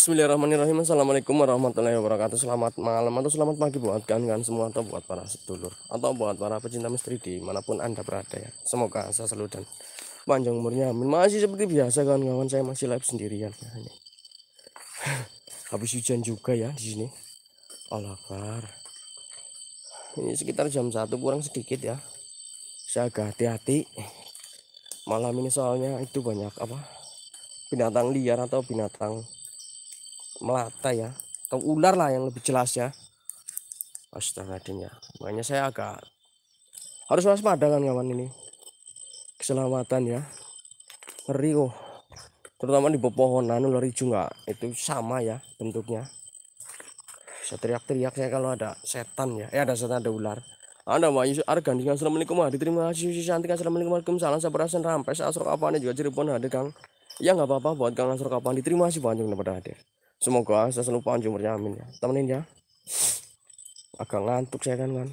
Bismillahirrahmanirrahim Assalamualaikum warahmatullahi wabarakatuh Selamat malam atau selamat pagi buat kalian semua Atau buat para sedulur Atau buat para pecinta misteri manapun anda berada ya Semoga saya selalu dan panjang umurnya Amin Masih seperti biasa kawan-kawan Saya masih live sendirian ya. Habis hujan juga ya di sini Alakar Ini sekitar jam 1 kurang sedikit ya Saya agak hati-hati Malam ini soalnya itu banyak apa binatang liar atau binatang melata ya atau ular lah yang lebih jelas ya astaga ya makanya saya agak harus waspada kan kawan ini keselamatan ya ngeri oh terutama di pepohonan ular hijau enggak itu sama ya bentuknya saya teriak-teriak ya kalau ada setan ya eh ada setan ada ular ada anda argan dengan Assalamualaikum hadi terima kasih Susi Santik Assalamualaikum salam saya rampes kapan ini juga Cirebon hadir Kang ya nggak apa-apa buat Kang Asrok kapan terima kasih banyak kepada hadir semoga saya panjang jumurnya amin ya temenin ya agak ngantuk saya kan kan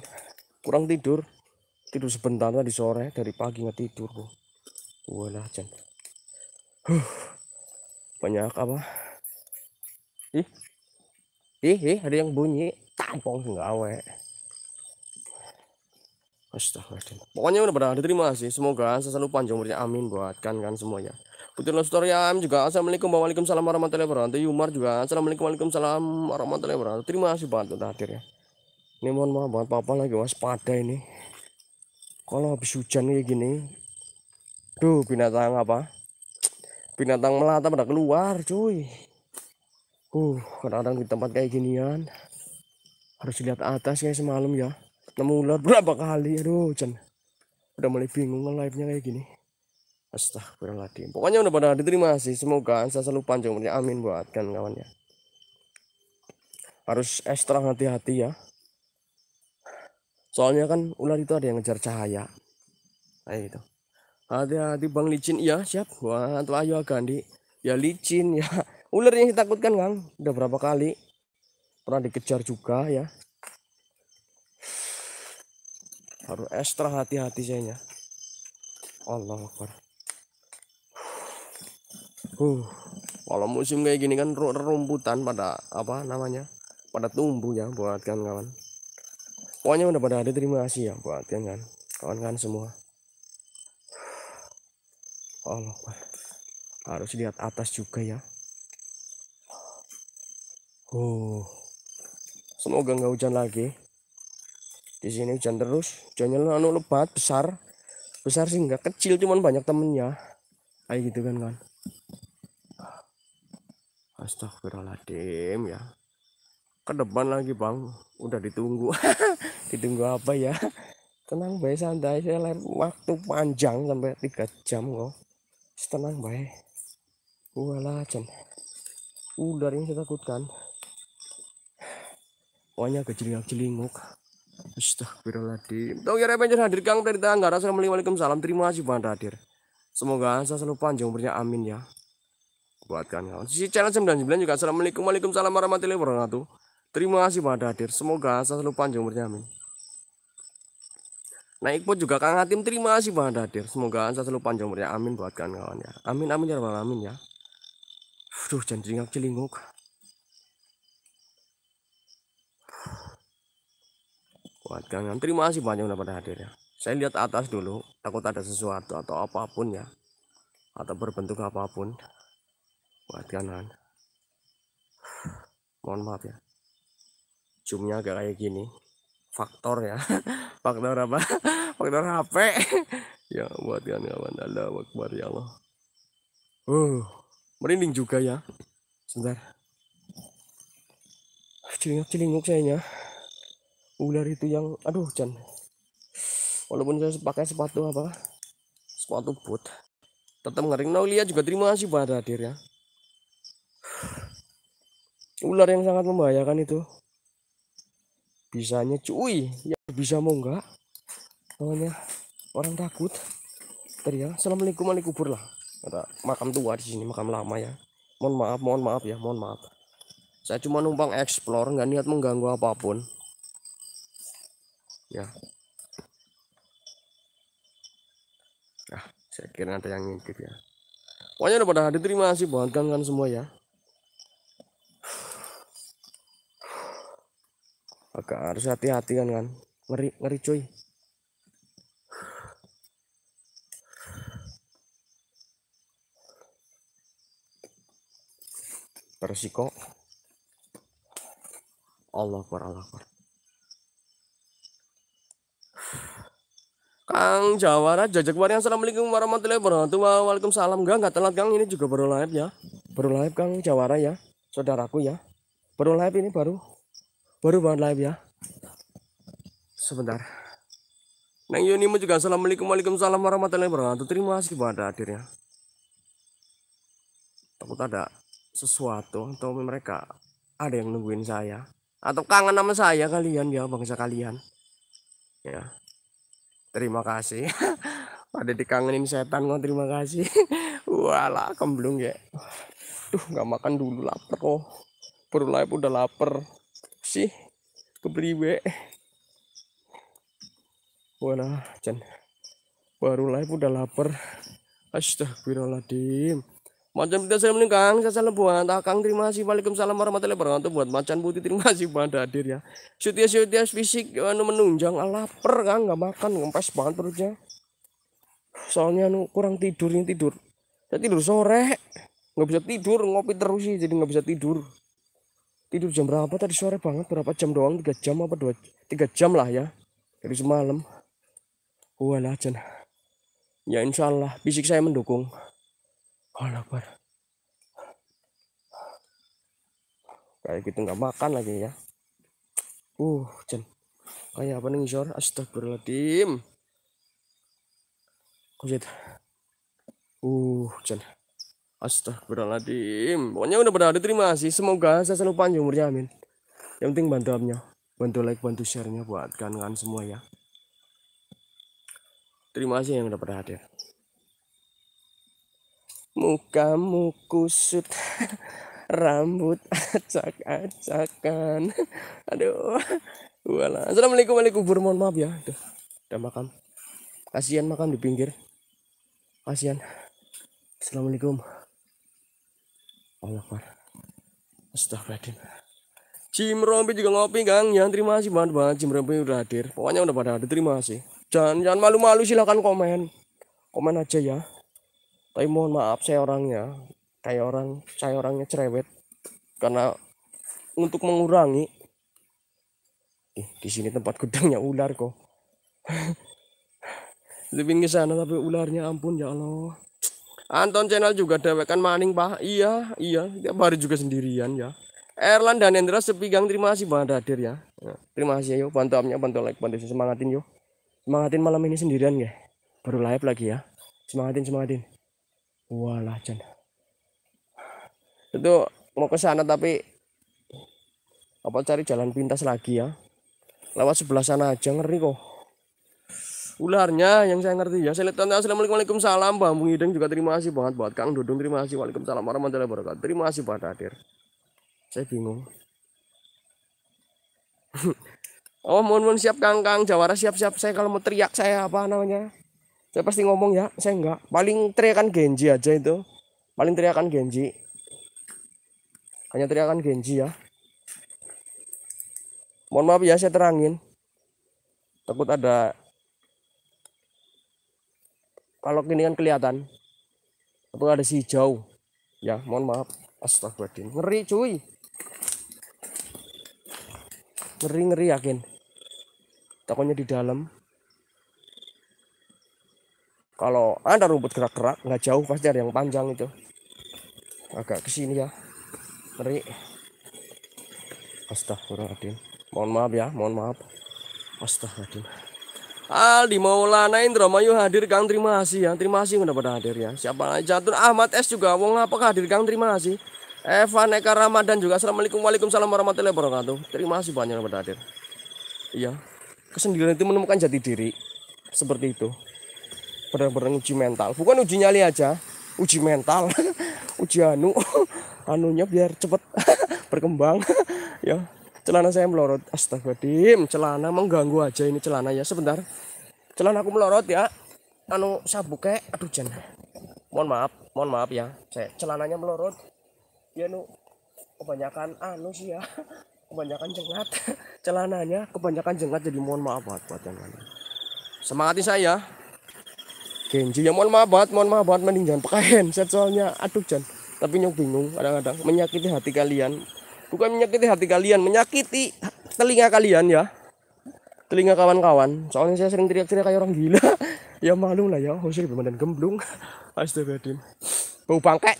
kurang tidur tidur sebentar tadi sore dari pagi nggak tidur bu walah jen huh. banyak apa ih ih, ih ada yang bunyi tampong enggak awek. Astagfirullahaladzim. Pokoknya udah benar, terima sih. Semoga selalu panjang umurnya. Amin buat kan kan semuanya. Putri Lestoriam ya. juga Assalamualaikum Waalaikumsalam warahmatullahi wabarakatuh Yumar juga Assalamualaikum Waalaikumsalam warahmatullahi wabarakatuh Terima kasih banget untuk ya. Ini mohon maaf banget papa lagi waspada ini Kalau habis hujan kayak gini Duh binatang apa Binatang melata pada keluar cuy Uh kadang-kadang di tempat kayak ginian Harus lihat atas ya semalam ya Nemu ular berapa kali Aduh hujan Udah mulai bingung live-nya kayak gini Astagfirullahaladzim. Pokoknya udah pada diterima sih. Semoga saya selalu panjang umurnya. Amin buat kan ya Harus ekstra hati-hati ya. Soalnya kan ular itu ada yang ngejar cahaya. Kayak gitu. Hati-hati Bang licin. Iya siap. Wah, tuh ayo Gandhi. Ya licin ya. Ular yang ditakutkan Kang. Udah berapa kali. Pernah dikejar juga ya. Harus ekstra hati-hati sayangnya. Allah Akbar uh kalau musim kayak gini kan rumputan pada apa namanya pada tumbuh ya buat kan kawan pokoknya udah pada ada terima kasih ya buat kan kan kawan kan semua Allah harus lihat atas juga ya oh semoga nggak hujan lagi di sini hujan terus hujannya anu lebat besar besar sih nggak kecil cuman banyak temennya kayak gitu kan kan Astagfirullahaladzim ya. Ke depan lagi bang. Udah ditunggu. ditunggu apa ya? Tenang baik santai. Saya lain waktu panjang sampai tiga jam kok. Tenang baik. Walah jen. Ular ini saya takutkan. Pokoknya kejelingak-jelinguk. Astagfirullahaladzim. Tunggu ya repencer hadir Kang dari tangga Assalamualaikum salam. Terima kasih banget hadir. Semoga saya selalu panjang umurnya. Amin ya kuatkan kawan ya. Sisi channel 99 juga assalamualaikum waalaikumsalam warahmatullahi wabarakatuh terima kasih pada hadir semoga selalu panjang umurnya amin. Nah pun juga kang hatim terima kasih pada hadir semoga selalu panjang umurnya amin buat kawan kawan ya amin amin ya rabbal alamin ya Waduh jangan celingak celinguk. buat kalian terima kasih banyak udah pada hadir ya saya lihat atas dulu takut ada sesuatu atau apapun ya atau berbentuk apapun buat kanan mohon maaf ya zoomnya agak kayak gini faktor ya faktor apa faktor HP ya buat kan kawan Allah wakbar ya Allah uh merinding juga ya sebentar celinguk celinguk sayanya ular itu yang aduh Jan walaupun saya pakai sepatu apa sepatu boot tetap ngering Naulia juga terima kasih buat hadir ya ular yang sangat membahayakan itu bisanya cuy ya bisa mau enggak namanya orang takut teriak ya, assalamualaikum alaikum kubur lah ada makam tua di sini makam lama ya mohon maaf mohon maaf ya mohon maaf saya cuma numpang explore nggak niat mengganggu apapun ya nah saya kira ada yang ngintip ya pokoknya udah pada hadir terima kasih kan semua ya agak harus hati-hati kan kan ngeri ngeri cuy Persiko Allah Akbar Allah Akbar Kang Jawara jajak Warian Assalamualaikum warahmatullahi wabarakatuh Waalaikumsalam Gang, gak telat Kang ini juga baru live ya Baru live Kang Jawara ya Saudaraku ya Baru live ini baru baru banget live ya sebentar Neng mu juga Assalamualaikum Waalaikumsalam warahmatullahi wabarakatuh terima kasih kepada hadirnya takut ada sesuatu atau mereka ada yang nungguin saya atau kangen sama saya kalian ya bangsa kalian ya terima kasih ada dikangenin setan kok terima kasih wala kemblung ya tuh nggak makan dulu lapar kok baru live udah lapar sih kepriwe wala can baru live udah lapar astagfirullahaladzim macan putih saya meninggang saya salam buat akang terima kasih waalaikumsalam warahmatullahi wabarakatuh buat macan putih terima kasih pada hadir ya syutia syutia fisik anu menunjang ah, lapar kan nggak makan ngempes banget perutnya soalnya anu kurang tidurnya tidur saya tidur sore nggak bisa tidur ngopi terus sih jadi nggak bisa tidur tidur jam berapa tadi sore banget berapa jam doang tiga jam apa dua tiga jam lah ya dari semalam walah jen ya Insya Allah. Bisik saya mendukung Allah bar kayak gitu nggak makan lagi ya uh jen kayak apa nih sore astagfirullahaladzim kujet uh jen Astagfirullahaladzim. Pokoknya udah pada terima kasih. Semoga saya selalu panjang umurnya amin. Yang penting bantu amnya Bantu like, bantu share-nya buat kan-kan semua ya. Terima kasih yang udah pada hadir. Mukamu kusut, rambut acak-acakan. Aduh. walah. Assalamualaikum warahmatullahi wabarakatuh. Mohon maaf ya. Udah, udah makan. Kasihan makan di pinggir. Kasihan. Assalamualaikum. Allah Akbar. Astagfirullahaladzim. Cim Rompi juga ngopi Gang. Ya terima kasih banget banget Cimrompi udah hadir. Pokoknya udah pada hadir terima kasih. Jangan jangan malu-malu silahkan komen. Komen aja ya. Tapi mohon maaf saya orangnya kayak orang saya orangnya cerewet karena untuk mengurangi eh, di sini tempat gudangnya ular kok. Lebih ke sana tapi ularnya ampun ya Allah. Anton Channel juga dewekan maning pak iya iya tiap hari juga sendirian ya Erlan dan Hendra sepigang terima kasih banget hadir ya, ya terima kasih yuk ya. bantu amnya bantu like bantu semangatin yuk semangatin malam ini sendirian ya baru live lagi ya semangatin semangatin walah jen itu mau ke sana tapi apa cari jalan pintas lagi ya lewat sebelah sana aja ngeri kok ularnya yang saya ngerti ya saya lihat assalamualaikum salam bang Bung juga terima kasih banget buat Kang Dudung terima kasih waalaikumsalam warahmatullahi wabarakatuh terima kasih buat hadir saya bingung oh mohon mohon siap Kang Kang Jawara siap siap saya kalau mau teriak saya apa namanya saya pasti ngomong ya saya enggak paling teriakan Genji aja itu paling teriakan Genji hanya teriakan Genji ya mohon maaf ya saya terangin takut ada kalau ini kan kelihatan itu ada si hijau ya mohon maaf astagfirullahaladzim ngeri cuy ngeri ngeri yakin takutnya di dalam kalau ada rumput gerak-gerak nggak jauh pasti ada yang panjang itu agak ke sini ya ngeri astagfirullahaladzim mohon maaf ya mohon maaf astagfirullahaladzim Aldi Maulana Indramayu hadir Kang terima kasih ya terima kasih udah pada hadir ya siapa lagi jatun Ahmad S juga wong apa hadir Kang terima kasih Eva Neka Ramadan juga Assalamualaikum Waalaikumsalam warahmatullahi wabarakatuh terima kasih banyak udah hadir iya kesendirian itu menemukan jati diri seperti itu benar-benar uji mental bukan uji nyali aja uji mental uji anu anunya biar cepet berkembang ya celana saya melorot astagfirullahaladzim celana mengganggu aja ini celana ya sebentar celana aku melorot ya anu sabuk kayak aduh jen mohon maaf mohon maaf ya saya celananya melorot ya nu kebanyakan anu sih ya kebanyakan jengat celananya kebanyakan jengat jadi mohon maaf buat buat yang lain semangati saya Genji ya mohon maaf buat, mohon maaf buat mending jangan pakaian soalnya aduh jen, tapi nyok bingung kadang-kadang menyakiti hati kalian bukan menyakiti hati kalian menyakiti telinga kalian ya telinga kawan-kawan soalnya saya sering teriak-teriak kayak orang gila ya malu lah ya harusnya dan gemblung astagfirullahaladzim bau bangkai.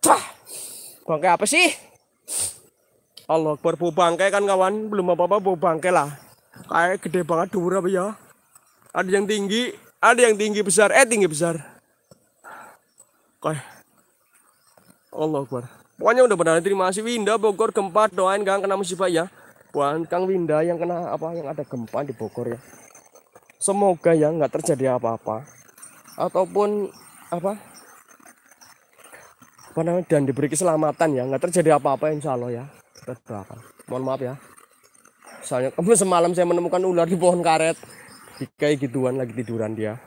Cah. bangke apa sih Allah Akbar bau bangkai kan kawan belum apa-apa bau bangke lah kayak gede banget dubur apa ya ada yang tinggi ada yang tinggi besar eh tinggi besar kayak Allah Akbar Pokoknya udah benar terima kasih Winda Bogor gempa doain Kang kena musibah ya. Buat Kang Winda yang kena apa yang ada gempa di Bogor ya. Semoga ya nggak terjadi apa-apa ataupun apa apa namanya dan diberi keselamatan ya nggak terjadi apa-apa insya Allah ya kita mohon maaf ya soalnya kemudian semalam saya menemukan ular di pohon karet kayak gituan lagi tiduran dia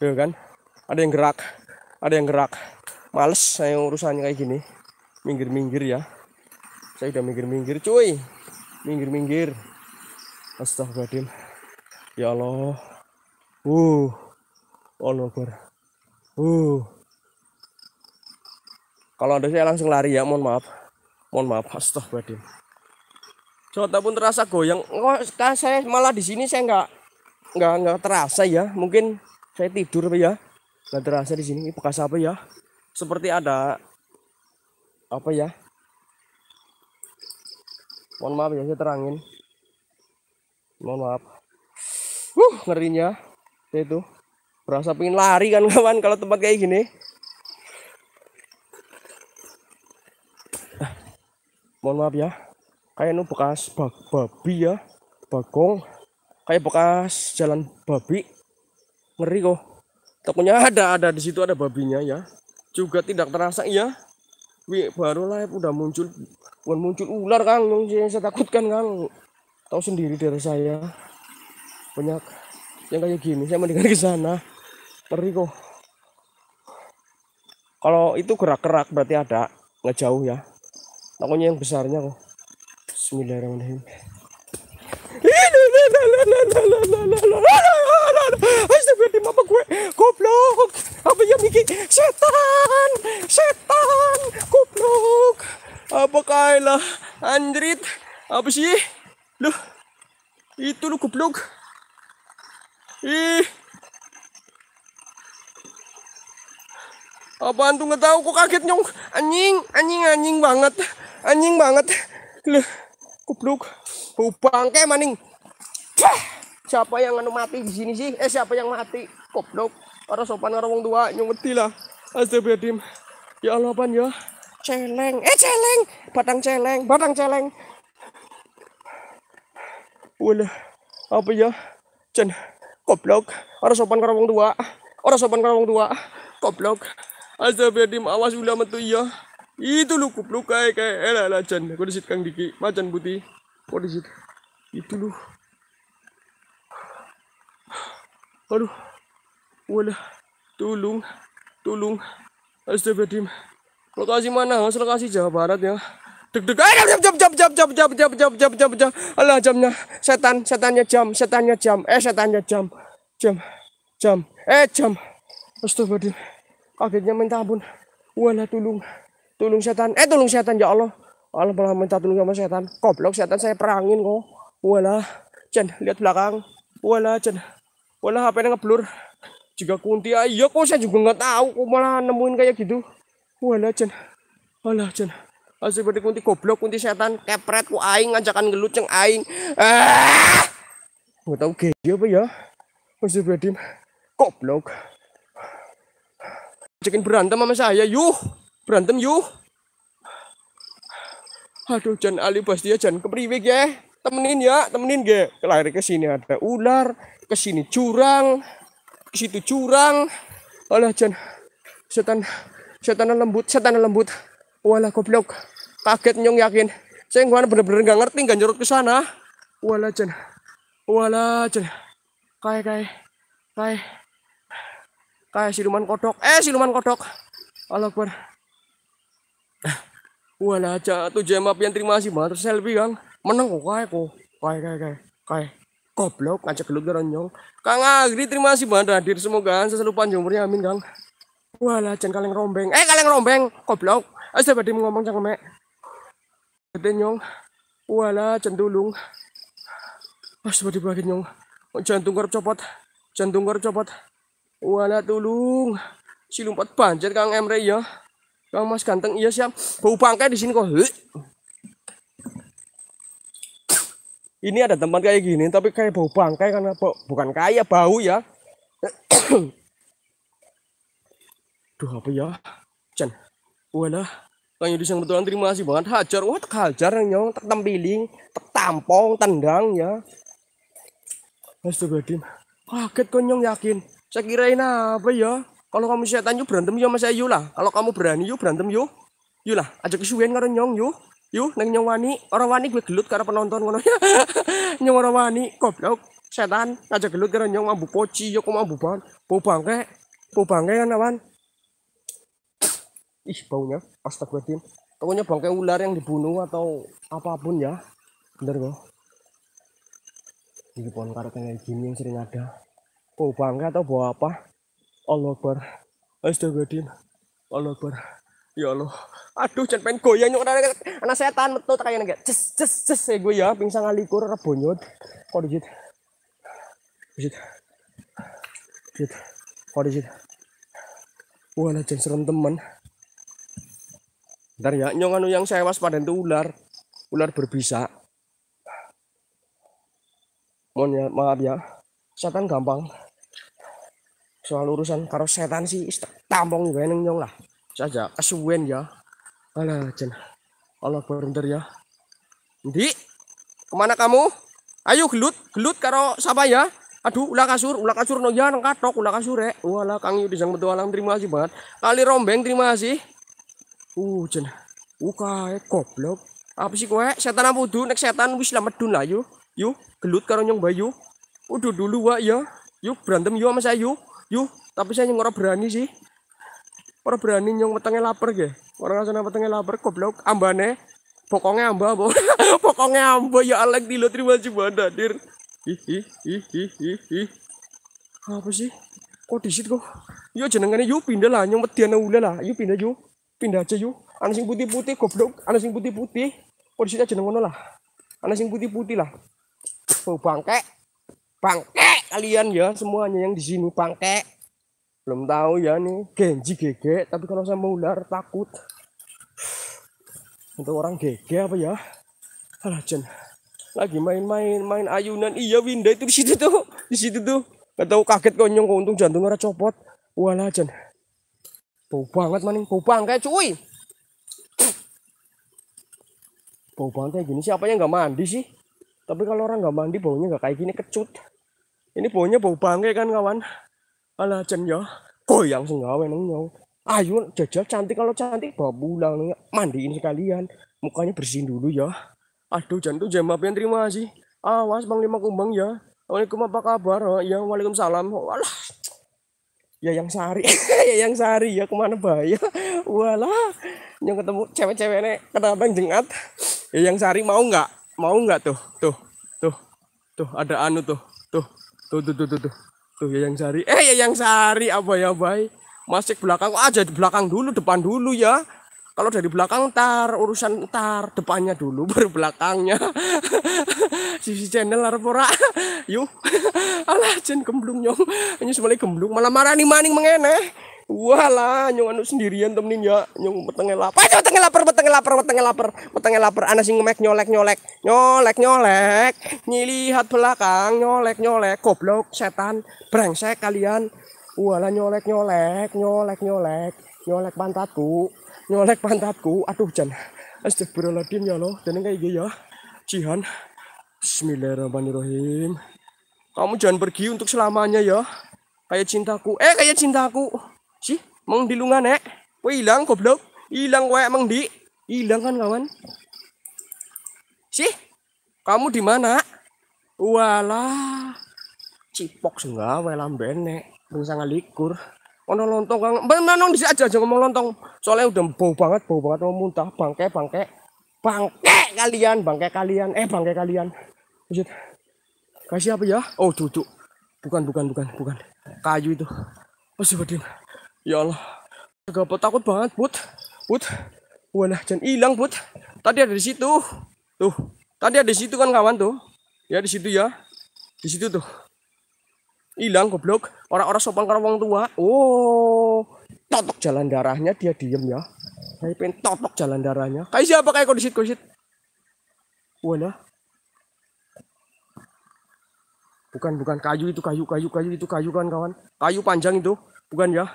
ya kan ada yang gerak ada yang gerak males saya urusannya kayak gini minggir-minggir ya saya udah minggir-minggir cuy minggir-minggir astagfirullahaladzim ya Allah uh Allah Akbar uh kalau ada saya langsung lari ya mohon maaf mohon maaf astagfirullahaladzim Jota pun terasa goyang kok saya malah di sini saya nggak nggak nggak terasa ya mungkin saya tidur ya nggak terasa di sini bekas apa ya seperti ada apa ya mohon maaf ya saya terangin mohon maaf uh ngerinya itu berasa pengen lari kan kawan kalau tempat kayak gini ah, mohon maaf ya kayak nu bekas babi ya bagong kayak bekas jalan babi ngeri kok takutnya ada ada di situ ada babinya ya juga tidak terasa ya baru live udah muncul bukan muncul ular kang yang saya takutkan kang tahu sendiri dari saya banyak yang kayak gini saya mendingan ke sana perih kok kalau itu gerak-gerak berarti ada nggak jauh ya takutnya yang besarnya kok Bismillahirrahmanirrahim gue goblok apa ya Miki Setan! Setan! goblok Apa kaila. Android apa sih lu itu lu goblok ih Aba antong nggak tahu kok kaget nyong anjing, anjing, anjing banget. Anjing banget. Lu, goblok Pupang kayak maning. Cah! siapa yang anu mati di sini sih? Eh siapa yang mati? koplok Orang sopan orang wong tua nyuwedi lah. Astagfirullahaladzim. Ya Allah pan ya. Celeng. Eh celeng. Batang celeng. Batang celeng. Wala. Apa ya? Cen. koplok Orang sopan karo wong tua. Orang sopan karo wong tua. koplok Astagfirullahaladzim. Awas ulah metu ya. Itu lu koplok kayak kayak elah lah Cen. disit Kang Diki. Macan putih. kondisit disit. Itu lu. aduh wala tulung tulung astagfirullahaladzim lokasi mana mas lokasi Jawa Barat ya deg deg ayo jam jam jam jam jam jam jam jam jam jam jam Allah jamnya setan setannya jam setannya jam eh setannya jam jam jam eh jam astagfirullahaladzim kagetnya minta ampun wala tulung tulung setan eh tulung setan ya Allah Allah malah minta tolong sama setan. Koplok setan saya perangin kok. Wala, Jen, lihat belakang. Wala, Jen. Wala HP yang ngeblur. Juga kunti ayo ah, iya kok saya juga nggak tahu kok malah nemuin kayak gitu. Wala jan. Wala jan. Asli ah, berarti kunti goblok, kunti setan, kepret ku aing ngajakan gelut ceng aing. Ah! Nggak tau gaya apa ya. Asli berarti goblok. Cekin berantem sama saya, yuh. Berantem yuh. Aduh, Jan Ali Bastia, Jan kepriwe ya. Temenin ya, temenin ge. Kelari ke sini ada ular, ke sini curang, ke situ curang. Alah jan setan setan lembut, setan lembut. Walah goblok. Kaget nyong yakin. Saya nggak bener-bener nggak ngerti nggak nyerut ke sana. Walah jan. Walah jan. kai kai, kai, kai siluman kodok. Eh siluman kodok. ala kuat. Walah jatuh tuh api yang terima kasih banget selfie kan, Menang kok kai kok. kai kai kai, kai. Goblok, ngajak gelut ke nyong. Kang Agri, terima kasih banget hadir. Semoga selalu panjang umurnya. Amin, Kang. wala jangan kaleng rombeng. Eh, kaleng rombeng. Goblok. Eh, Ayo badi ngomong cang mek. Gede nyong. wala cendulung. Ayo ah, badi bagi nyong. Oh, jantung korep copot. Jantung korep copot. wala tulung. Si banjir Kang Emre ya. Kang Mas ganteng iya siap. Bau pangkai di sini kok ini ada tempat kayak gini tapi kayak bau bangkai karena bau, bukan kayak bau ya duh apa ya Chen, wala Kang Yudi yang betulan terima kasih banget hajar wah tak hajar yang nyong tak tampiling tak tampong tendang ya Astaga, Din kaget konyong yakin saya kirain apa ya kalau kamu setan yuk berantem yuk ya saya yuk lah kalau kamu berani yuk berantem yuk yuk lah ajak kesuwen karo nyong yuk yuk neng nyong wani, orang wani gue gelut karena penonton ngono ya. nyong orang wani, goblok, setan, ngajak gelut karena nyong mambu poci, yo kok mambu ban, bau bangke, bau bangke kan awan. Ih, baunya, astagfirullahaladzim. Pokoknya bangke ular yang dibunuh atau apapun ya. Bener gak Jadi pohon karet kayak gini yang sering ada. Bau bangke atau bau apa? Allah Akbar. Astagfirullahaladzim. Allah Akbar. Ya Allah. Aduh, jangan pengen goyang nyok anak anak setan metu tak kayak nggak. Ces ces ces gue ya pingsan ngalikur ora bonyot. Kok dijit. Dijit. Dijit. Kok dijit. Wah, lah jangan serem teman. Ntar ya nyong anu yang saya waspada itu ular. Ular berbisa. Mohon ya, maaf ya. Setan gampang. Soal urusan karo setan sih tampung gue neng nyong lah saja kesuwen ya alah jen Allah berundur ya Ndi kemana kamu ayo gelut gelut karo sapa ya aduh ulah kasur ulah kasur no ya katok ulah kasur ya walah kang yudi sang betul alang terima kasih banget kali rombeng terima kasih uh jen ukae uh, goblok apa sih kowe setan apa udu nek setan wis lah medun lah yuk yuk gelut karo nyong bayu udah dulu wa ya yuk berantem yuk sama saya yuk yuk tapi saya nggak berani sih orang berani nyong petengnya lapar ya. orang asana petengnya lapar goblok ambane pokoknya amba bo pokoknya amba ya alek di lo terima jumada dir ih ih ih ih ih ih apa sih kok disit kok yo jenengannya yuk pindah lah nyong petiana ule lah yuk pindah yuk pindah aja yuk anak sing putih-putih goblok anak sing putih-putih kok disit aja nengono lah anak sing putih-putih lah oh bangke bangke kalian ya semuanya yang di sini bangke belum tahu ya nih genji gege tapi kalau saya mau ular takut untuk orang gege apa ya alah Jen lagi main-main main ayunan iya Winda itu di situ tuh di situ tuh nggak tahu kaget konyong untung jantung orang copot walah Jen bau banget maning bau bangkai cuy bau banget kayak gini siapa yang nggak mandi sih tapi kalau orang nggak mandi baunya nggak kayak gini kecut ini baunya bau banget kan kawan ala ya, goyang sengawa nengnya ayo jajal cantik kalau cantik bawa pulang mandiin sekalian mukanya bersihin dulu ya aduh jantung jemaah yang terima kasih awas bang lima kumbang ya Waalaikum apa kabar ya Waalaikumsalam walah ya yang sari ya yang sari ya kemana bahaya walah yang ketemu cewek cewek nek kenapa yang jengat ya yang sari mau nggak mau nggak tuh tuh tuh tuh ada anu tuh tuh tuh tuh tuh, tuh. Tuh ya yang Sari. Eh ya yang Sari apa ya bay Masih belakang aja di belakang dulu, depan dulu ya. Kalau dari belakang tar urusan tar depannya dulu baru belakangnya. Sisi channel arpora Yuk. Alah jen gemblung nyong. Ini semalih gemblung malah nih maning mengene. Walah, nyong anu sendirian temenin ya. Nyong petengnya lapar. Ayo petengnya lapar, petengnya lapar, petengnya lapar, petengnya lapar. Ana sing ngemek nyolek nyolek, nyolek nyolek. Nyilihat belakang, nyolek nyolek. Goblok, setan, brengsek kalian. Walah nyolek nyolek, nyolek nyolek, nyolek pantatku, nyolek pantatku. Aduh jen, Astagfirullahaladzim ya loh, dan kayak gitu ya. Cihan, Bismillahirrahmanirrahim. Kamu jangan pergi untuk selamanya ya. Kayak cintaku. Eh, kayak cintaku. Si, mang dilungan eh. kok hilang goblok. hilang kowe mang di. hilang kan kawan. Si, kamu di mana? Walah. Cipok senggawe lambene. Bisa ngalikur. Ono lontong kang. Mbak nong di aja aja ngomong lontong. Soalnya udah bau banget, bau banget mau muntah. Bangke, bangke. Bangke kalian, bangke kalian. Eh, bangke kalian. Lanjut. Kasih apa ya? Oh, duduk. Bukan, bukan, bukan, bukan. Kayu itu. Oh, sebetulnya. Ya Allah. Gabut takut banget, put, put, wala jangan hilang, put. Tadi ada di situ. Tuh. Tadi ada di situ kan kawan tuh. Ya di situ ya. Di situ tuh. Hilang goblok. Orang-orang sopan karena orang tua. Oh. Totok jalan darahnya dia diem ya. Kayak pengen totok jalan darahnya. Kayak siapa kayak kondisi kondisi. Wala. Bukan bukan kayu itu kayu kayu kayu itu kayu kan kawan. Kayu panjang itu. Bukan ya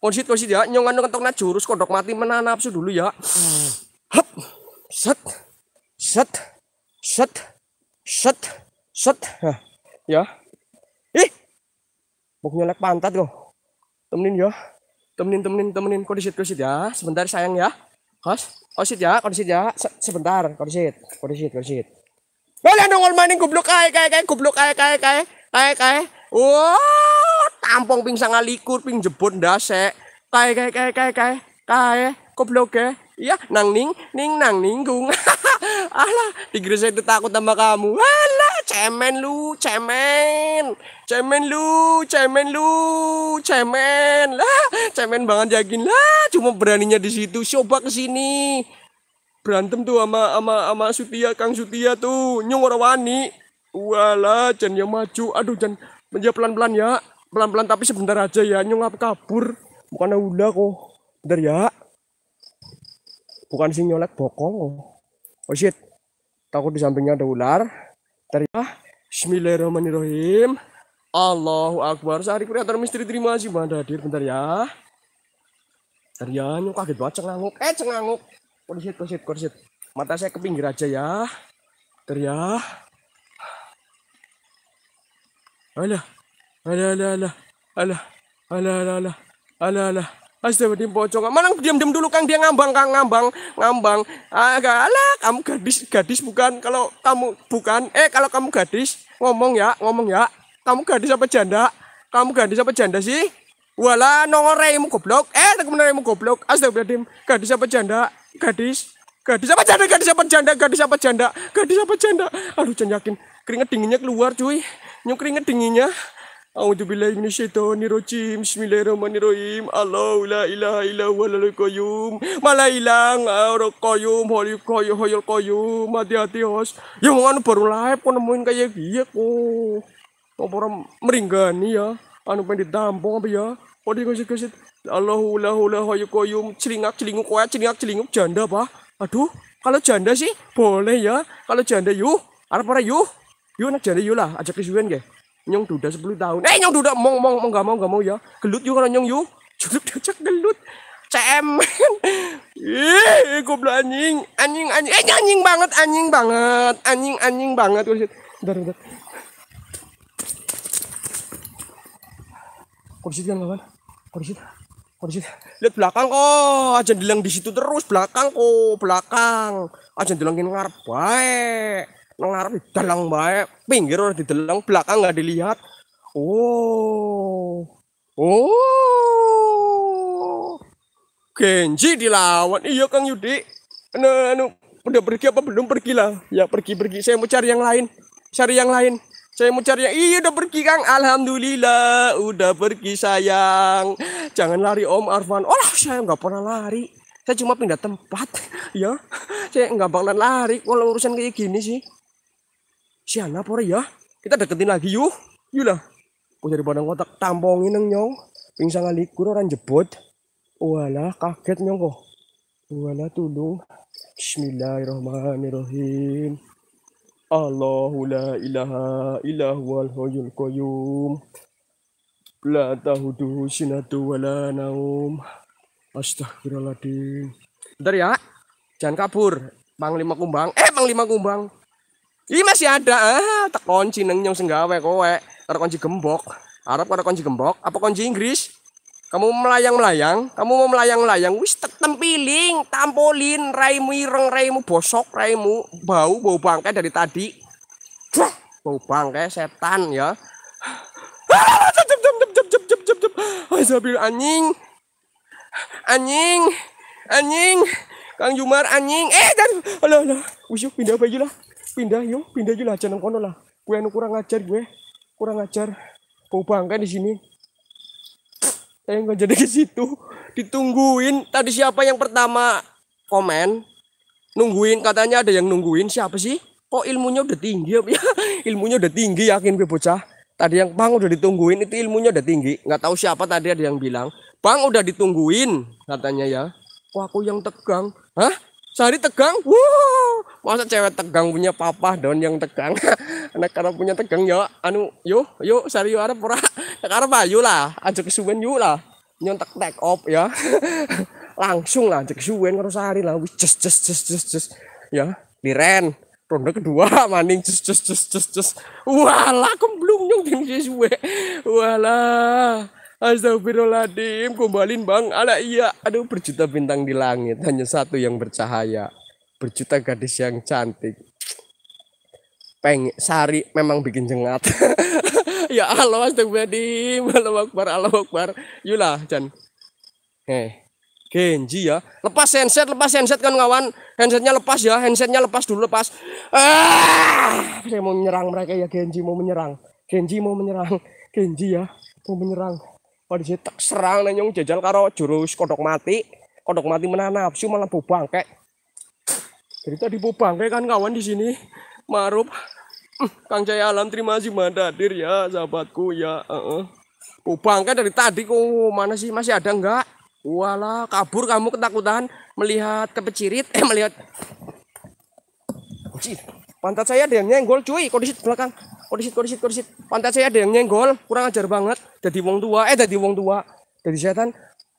konsit konsit ya nyongan kentong na jurus kodok mati menahan nafsu dulu ya hap set set set set set ya ih mau nyolek pantat kok temenin ya temenin temenin temenin konsit konsit ya sebentar sayang ya kos konsit oh, ya, konsit ya, Se sebentar, konsit, konsit, konsit. boleh dong maning gublok kaya kaya kaya gublok kaya kaya kaya kaya kaya. Wah, tampung ping likur ping jebut dasek. Kae kae kae kae kae kae goblok ya Iya, nang ning ning nang ninggung. Alah, saya itu takut sama kamu. Alah, cemen lu, cemen. Cemen lu, cemen lu, cemen. Lah, cemen banget jagin lah, cuma beraninya di situ. Coba ke sini. Berantem tuh sama sama sama Sutia, Kang Sutia tuh, nyung ora wani. Walah, jangan yang maju. Aduh, jangan ya pelan-pelan ya pelan-pelan tapi sebentar aja ya nyungap kabur bukan udah kok bentar ya bukan si nyolek bokong oh shit takut di sampingnya ada ular bentar ya Bismillahirrahmanirrahim Allahu Akbar sehari kreator misteri terima kasih mana Hadir bentar ya bentar ya nyung kaget banget cengangguk eh cengangguk oh, shit korset oh, oh, shit mata saya ke pinggir aja ya bentar ya ya. Alah, alah, alah. Alah, alah, alah, alah. Alah, alah. Astaga, di pocong. Mana diam-diam dulu Kang, dia ngambang, Kang, ngambang, ngambang. Agak ah, alah, kamu gadis, gadis bukan. Kalau kamu bukan, eh kalau kamu gadis, ngomong ya, ngomong ya. Kamu gadis apa janda? Kamu gadis apa janda sih? Wala nongol raimu goblok. Eh, tak benar raimu goblok. Astagfirullahaladzim. Gadis apa janda? Gadis. Gadis apa janda? Gadis apa janda? Gadis apa janda? Gadis apa janda? Aduh, jangan yakin. Keringet dinginnya keluar, cuy. Nyung keringet dinginnya. A'udzubillahiminasyaitonirrojim. Bismillahirrahmanirrahim. Allahu la ilaha illa huwal hayyul qayyum. Malailang aur qayyum holy qayyum hoyul qayyum. mati hati hos. Ya wong anu baru live kok nemuin kayak gini kok. Kok orang meringgani ya. Anu pengen ditampung apa ya? Kok dikasih-kasih Allahu la ilaha hoyul qayyum. Celingak celinguk kowe celingak celinguk janda apa? Aduh, kalau janda sih boleh ya. Kalau janda yuk, arep ora yuk. Yuk nak janda yuk lah, ajak kesuwen nggih nyong duda 10 tahun eh nyong duda mong mong mong gak mau gak mau ya gelut yuk kalau nyong yuk gelut cek gelut cemen ih goblok anjing anjing anjing eh anjing banget anjing banget anjing anjing banget bentar bentar kursi kan kawan kursi kursi lihat belakang kok aja dilang di situ terus belakang kok belakang aja dilangin ngarep baik ngarep dalang baik pinggir orang didelang belakang nggak dilihat oh oh Genji dilawan iya Kang Yudi anu, anu udah pergi apa belum pergi lah ya pergi pergi saya mau cari yang lain cari yang lain saya mau cari yang iya udah pergi Kang Alhamdulillah udah pergi sayang jangan lari Om Arfan oh saya nggak pernah lari saya cuma pindah tempat ya saya nggak bakalan lari kalau urusan kayak gini sih Jangan lapor ya? Kita deketin lagi yuk. Yuk lah. Aku dari padang kotak tampongin neng nyong. Pingsan kali orang jebot. Walah kaget nyong kok. Walah tulung. Bismillahirrahmanirrahim. Allahu la ilaha illa huwal hayyul qayyum. La tahudu sinatu wala naum. Astagfirullahaladzim. Bentar ya. Jangan kabur. Panglima Kumbang. Eh, Panglima Kumbang. Ini iya, masih ada. Ah, tak kunci neng nyong senggawe kowe. Ada kunci gembok. Arab ada kunci gembok. Apa kunci Inggris? Kamu melayang-melayang, kamu mau melayang-melayang, wis tempiling, tampolin, raimu ireng, raimu bosok, raimu bau, bau bangkai dari tadi. Duh, bau bangkai setan ya. Azabil anjing. Anjing. Anjing. Kang Jumar anjing. Eh, dan alah alah, usuk pindah baju lah pindah yuk pindah yuk lah jangan kono lah gue nu kurang ajar gue kurang ajar kau bangga di sini saya eh, nggak jadi ke situ ditungguin tadi siapa yang pertama komen nungguin katanya ada yang nungguin siapa sih kok ilmunya udah tinggi ya ilmunya udah tinggi yakin gue bocah tadi yang bang udah ditungguin itu ilmunya udah tinggi nggak tahu siapa tadi ada yang bilang bang udah ditungguin katanya ya kok aku yang tegang hah sehari tegang wow masa cewek tegang punya papa daun yang tegang anak karena punya tegang ya anu yo yo sehari arep ora arep ayu lah ajak kesuwen yuk lah nyontek tek off ya langsung lah ajak kesuwen harus sehari lah wis just just just just just ya diren ronde kedua maning just just just just just walah kemblung nyong den suwe walah Astagfirullahaladzim, kumbalin bang. Anak iya, aduh berjuta bintang di langit, hanya satu yang bercahaya. Berjuta gadis yang cantik. Peng, sari memang bikin jengat. ya Allah, astagfirullahaladzim. Allah Akbar, Allah Akbar. Yulah, Jan. eh Genji ya. Lepas handset, lepas handset kan kawan. Handsetnya lepas ya, handsetnya lepas dulu lepas. Ah, saya mau menyerang mereka ya Genji mau menyerang. Genji mau menyerang. Genji ya mau menyerang. Wah dhisik tak serang nenyong jajal karo jurus kodok mati. Kodok mati menahan nafsu malah kek Jadi tadi kek kan kawan di sini. marup, hmm, Kang Jaya Alam terima kasih Mandadir ya sahabatku ya. Uh -uh. kek dari tadi kok mana sih masih ada enggak? wala kabur kamu ketakutan melihat kepecirit eh melihat Cih. Pantat saya ada yang nyenggol, cuy. kondisi belakang. kondisi, kondisi, kondisi, Pantat saya ada yang nyenggol. Kurang ajar banget. Jadi wong tua. Eh, jadi wong tua. Jadi setan.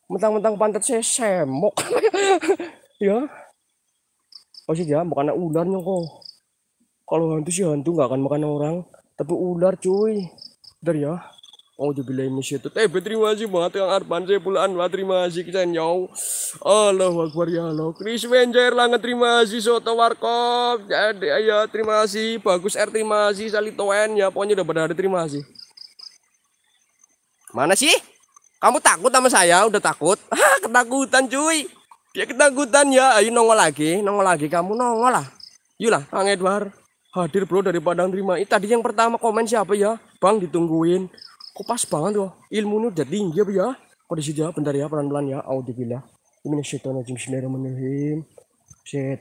Mentang-mentang pantat saya semok. ya. Oh, sih ya, makan ular kok, Kalau hantu sih hantu nggak akan makan orang. Tapi ular, cuy. Bentar ya. Oh situ. Eh, terima kasih banget yang Arpan saya pulaan. Terima kasih kita nyau. Allah Akbar ya Allah. Chris Wenjer langit terima kasih Soto Warkop. Jadi ya, ayo ya, terima kasih. Bagus R terima kasih Salitoen ya. Pokoknya udah pada ada terima kasih. Mana sih? Kamu takut sama saya? Udah takut? Hah, ketakutan cuy. Dia ketakutan ya. Ayo nongol lagi, nongol lagi. Kamu nongol lah. Yulah, Kang Edward. Hadir bro dari Padang terima. Tadi yang pertama komen siapa ya? Bang ditungguin kok pas banget loh ya? ilmu nu jadi tinggi ya. ya di dia bentar ya pelan-pelan ya audzubillah ya. ini syaitan ajim bismillahirrahmanirrahim shit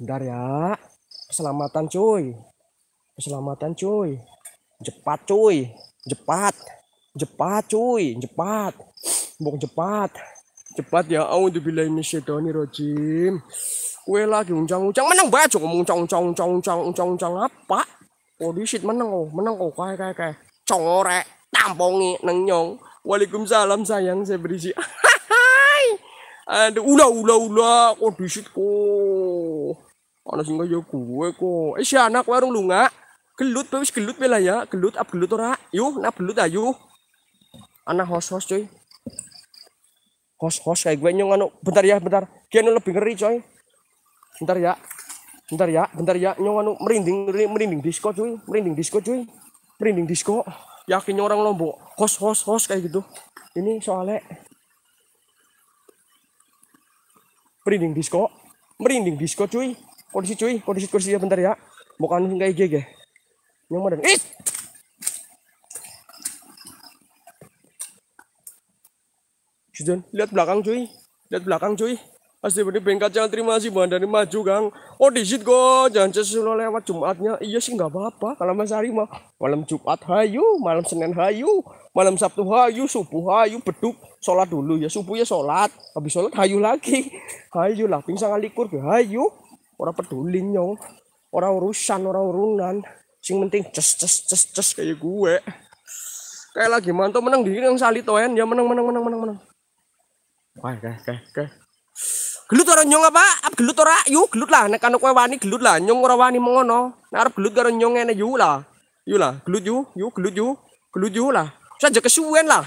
bentar ya keselamatan cuy keselamatan cuy cepat cuy cepat, cepat cuy cepat, bong cepat, cepat ya audzubillah ini syaitan rojim kue lagi uncang-uncang menang baju ngomong uncang-uncang uncang-uncang uncang-uncang apa Oh, polisi menang oh menang oh kayak kayak kayak corek tampongi neng nyong Waalaikumsalam sayang saya berisi Aduh, ula ula ula kok disit kok ana sing kaya gue kok eh si anak warung lu lunga gelut wis gelut bela ya gelut ab gelut ora yuh nap gelut ayu anak hos hos coy hos hos kayak gue nyong anu bentar ya bentar kian lebih ngeri coy bentar ya bentar ya bentar ya nyong anu merinding merinding disko cuy merinding disko cuy merinding disko yakinnya orang lombok host host host kayak gitu ini soalnya merinding disco merinding disco cuy kondisi cuy kondisi kondisi ya bentar ya bukan kayak GG yang mana is Sudah lihat belakang cuy lihat belakang cuy Asli bengkak bener terima sih masih dari maju kang. Oh disit kok, jangan lo lewat Jumatnya. Iya sih nggak apa-apa kalau Mas Ari mah. Malam Jumat hayu, malam Senin hayu, malam Sabtu hayu, subuh hayu, beduk. Sholat dulu ya, subuh ya sholat. Habis sholat hayu lagi. Hayu lah, pingsan likur hayu. Orang peduli nyong. Orang urusan, orang urunan. Sing penting ces ces ces ces kayak gue. Kayak lagi mantau menang dingin yang salitoen ya menang menang menang menang menang. Wah, oke, oke. kayak. Gelut ora nyong apa? Apa gelut ora? yuk gelut lah nek anu kowe wani gelut lah nyong ora wani mengono. Nek arep gelut karo nyong ngene yuk lah. yuk lah gelut yu, yu gelut yu, gelut yu lah. Saja kesuwen lah.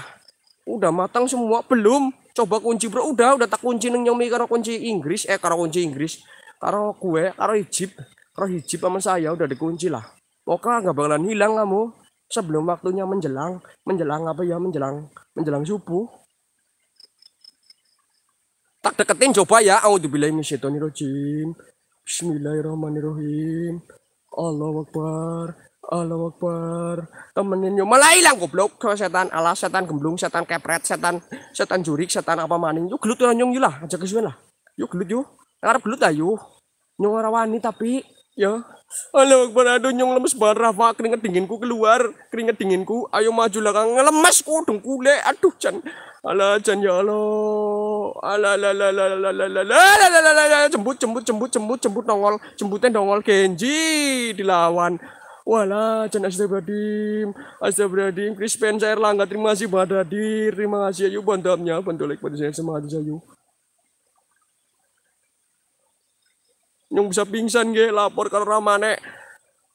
Udah matang semua belum? Coba kunci bro udah udah tak kunci neng nyomi karo kunci Inggris eh karo kunci Inggris karo kue karo hijib karo hijib sama saya udah dikunci lah. Oke nggak bakalan hilang kamu sebelum waktunya menjelang menjelang apa ya menjelang menjelang subuh tak deketin coba ya Audzubillahiminasyaitonirrojim Bismillahirrahmanirrahim Allah Akbar Allah Akbar temenin yo malah hilang goblok ke setan alas setan gemblung setan kepret setan setan jurik setan apa maning yuk gelut nyong yuk lah aja kesuwen lah yuk gelut yuk ngarep gelut lah yuk nyong wani tapi yo Halo, Akbar, aduh nyong lemes barah, Rafa, Keringet dinginku keluar, keringat dinginku. Ayo maju lah, Kang. Lemes dong kule. Aduh, Jan. Ala Jan ya Allah. Ala ala ala ala ala ala ala ala ala ala jembut jembut jembut jembut jembut nongol, jembutnya nongol Genji dilawan. Wala, Jan Astagfirullahaladzim, Astagfirullahaladzim, Chris saya Langga, terima kasih Mbak Dadir, terima kasih Ayu, bantamnya, bantu like, bantu saya semangat Ayu. Nyung bisa pingsan gak? lapor kalau ramane.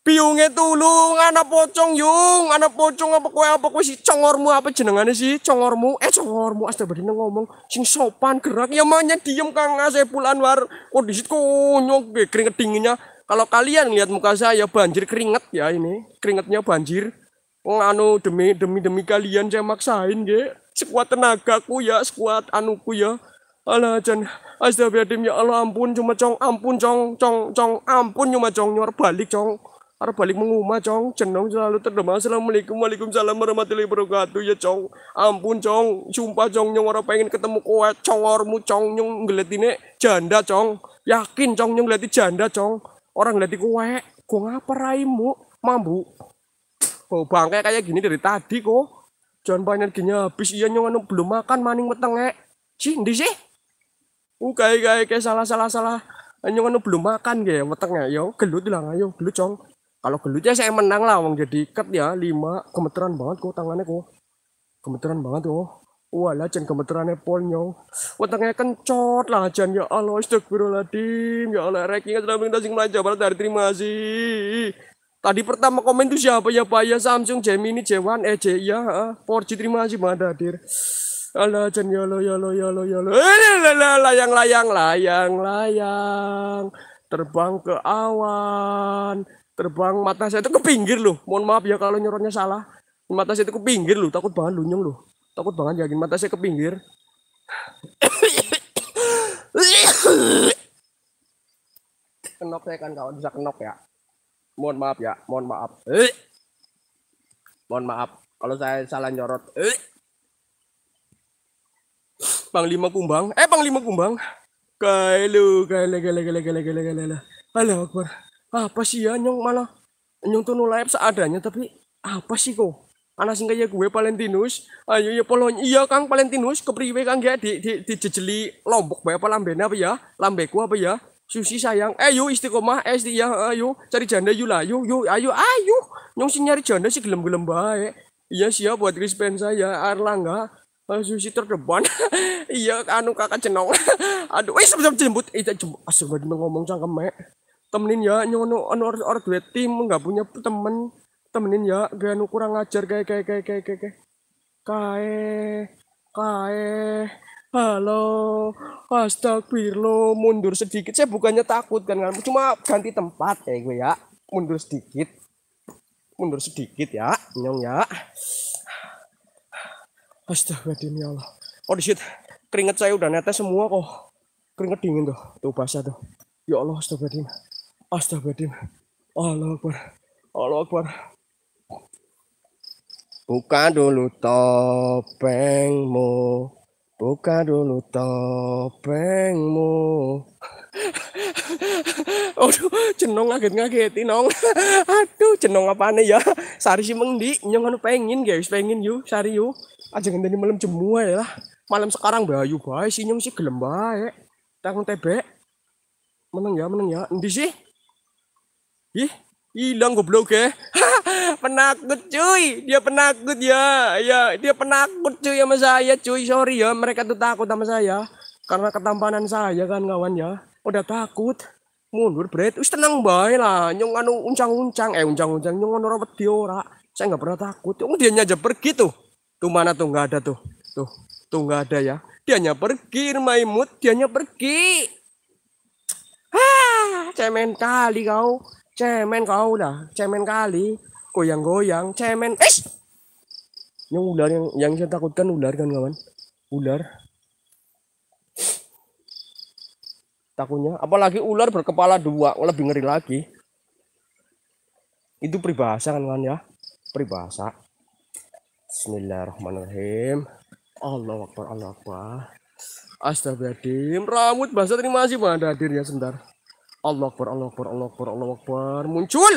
Piungnya tulung anak pocong yung, anak pocong apa kue apa kue si congormu apa jenengannya sih congormu? Eh congormu astagfirullah ngomong sing sopan gerak ya manya diem Kang pulan war. oh disit konyong gak? keringet dinginnya. Kalau kalian lihat muka saya banjir keringet ya ini. Keringetnya banjir. Anu demi demi demi kalian saya maksain gak? Sekuat tenagaku ya, sekuat anuku ya. Alah jangan Astagfirullahaladzim ya Allah ampun cuma cong ampun cong cong cong ampun cuma cong nyor balik cong Arah balik mengumah cong jenong selalu terdemang Assalamualaikum Waalaikumsalam warahmatullahi wabarakatuh ya cong ampun cong sumpah cong nyong orang pengen ketemu kowe ormu cong nyong ini janda cong yakin cong nyong ngeliat janda cong orang ngelati kowe gua ngapa raimu mambu Oh, bangke kayak gini dari tadi kok. Jangan banyak gini habis iya nyong anu, belum makan maning metenge. Sih, sih? Oke, kayak oke, salah salah salah anjing anu belum makan ya? metengnya ya gelut lah ayo gelut cong kalau gelutnya saya menang lah wong jadi ket ya lima Kemeteran banget kok tangannya kok Kemeteran banget kok oh. walah jan pol nyong. wetengnya kencot lah jan ya Allah astagfirullahaladzim ya Allah sudah minta sing melaja barat dari terima kasih Tadi pertama komen tuh siapa ya Pak ya Samsung Gemini J1 eh J ya Porci terima kasih banget hadir. Allah jen yolo yolo yolo yolo. Eh, layang layang layang layang. Terbang ke awan. Terbang mata saya itu ke pinggir loh. Mohon maaf ya kalau nyorotnya salah. Mata saya itu ke pinggir loh. Takut banget lunyung loh. Takut banget yakin mata saya ke pinggir. kenok saya kan kawan bisa kenok ya. Mohon maaf ya. Mohon maaf. Eh. Mohon maaf kalau saya salah nyorot. Eh. Panglima Kumbang. Eh, Panglima Kumbang. Kailu, kaila, kaila, kaila, kaila, kaila, kaila. Alah, Akbar. Apa sih ya, nyong malah? Nyong tuh nulaip seadanya, tapi apa sih kok? Anak sing kaya gue Valentinus. Ayo ya polon. Iya Kang Valentinus kepriwe Kang ya di di jejeli lombok Bayar apa lambene apa ya? Lambeku apa ya? Susi sayang, ayo eh, istiqomah, eh isti ya, ayo cari janda yuk lah, yuk, yuk, ayo, ayo, nyong sing nyari janda sih gelem-gelem baik. Iya siap buat Chris saya, Arlangga, susi terdepan, iya anu kakak cenong. Aduh, eh sebentar jembut, eh jembut. Asal gak ngomong sama mek. Temenin ya nyono anu orang orang dua tim nggak punya temen. Temenin ya, gak anu kurang ajar kayak kayak kayak kayak kayak kae kae halo astagfirullah mundur sedikit saya bukannya takut kan kan cuma ganti tempat ya gue ya mundur sedikit mundur sedikit ya nyong ya Astaga ya Allah. Oh di situ keringet saya udah netes semua kok. Keringet dingin tuh, tuh basah tuh. Ya Allah Astaga Astagfirullahaladzim. Allah Akbar. Allah Akbar. Buka dulu topengmu. Buka dulu topengmu. Aduh, jenong ngaget-ngageti nong. Aduh, jenong aneh ya? Sari si mengdi nyong anu pengin guys, pengin yuk, sari yuk, Aja dari malam semua ya, lah. Malam sekarang bayu bae si nyong si gelem bae. Tangan tebek. Meneng ya, meneng ya. Endi sih? Ih, hilang goblok ya. penakut cuy dia penakut ya ya dia penakut cuy sama saya cuy sorry ya mereka tuh takut sama saya karena ketampanan saya kan kawan ya udah takut mundur bret wis tenang bae lah nyong anu uncang-uncang eh uncang-uncang nyong anu wedi ora saya nggak pernah takut oh, dia aja pergi tuh tuh mana tuh nggak ada tuh tuh tuh nggak ada ya dia dianya pergi dia dianya pergi ah cemen kali kau cemen kau dah cemen kali goyang-goyang cemen eh nyong ular yang yang saya takutkan ular kan kawan ular takutnya apalagi ular berkepala dua lebih ngeri lagi itu peribahasa kan kan ya peribahasa Bismillahirrahmanirrahim Allah Akbar Allah Akbar Astagfirullahaladzim rambut bahasa terima kasih pada hadir ya sebentar Allah Akbar Allah Akbar Allah Akbar Allah Akbar muncul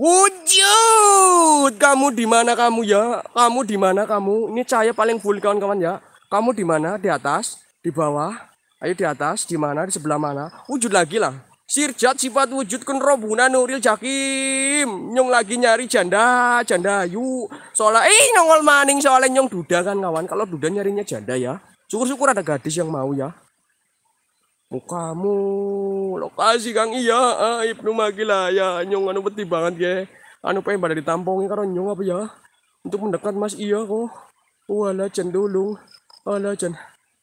wujud kamu di mana kamu ya kamu di mana kamu ini cahaya paling full kawan-kawan ya kamu di mana di atas di bawah Ayo di atas, di mana, di sebelah mana? Wujud lagi lah. Sirjat sifat wujud kun robuna nuril jakim. Nyong lagi nyari janda, janda ayu. Soalnya, eh nongol maning soalnya nyong duda kan kawan. Kalau duda nyarinya janda ya. Syukur-syukur ada gadis yang mau ya. Mukamu lokasi Kang iya, ah, Ibnu Magila ya nyong anu peti banget ya Anu pengen pada ditampungin karena nyong apa ya? Untuk mendekat Mas iya kok. Wala cendulung. Ala cend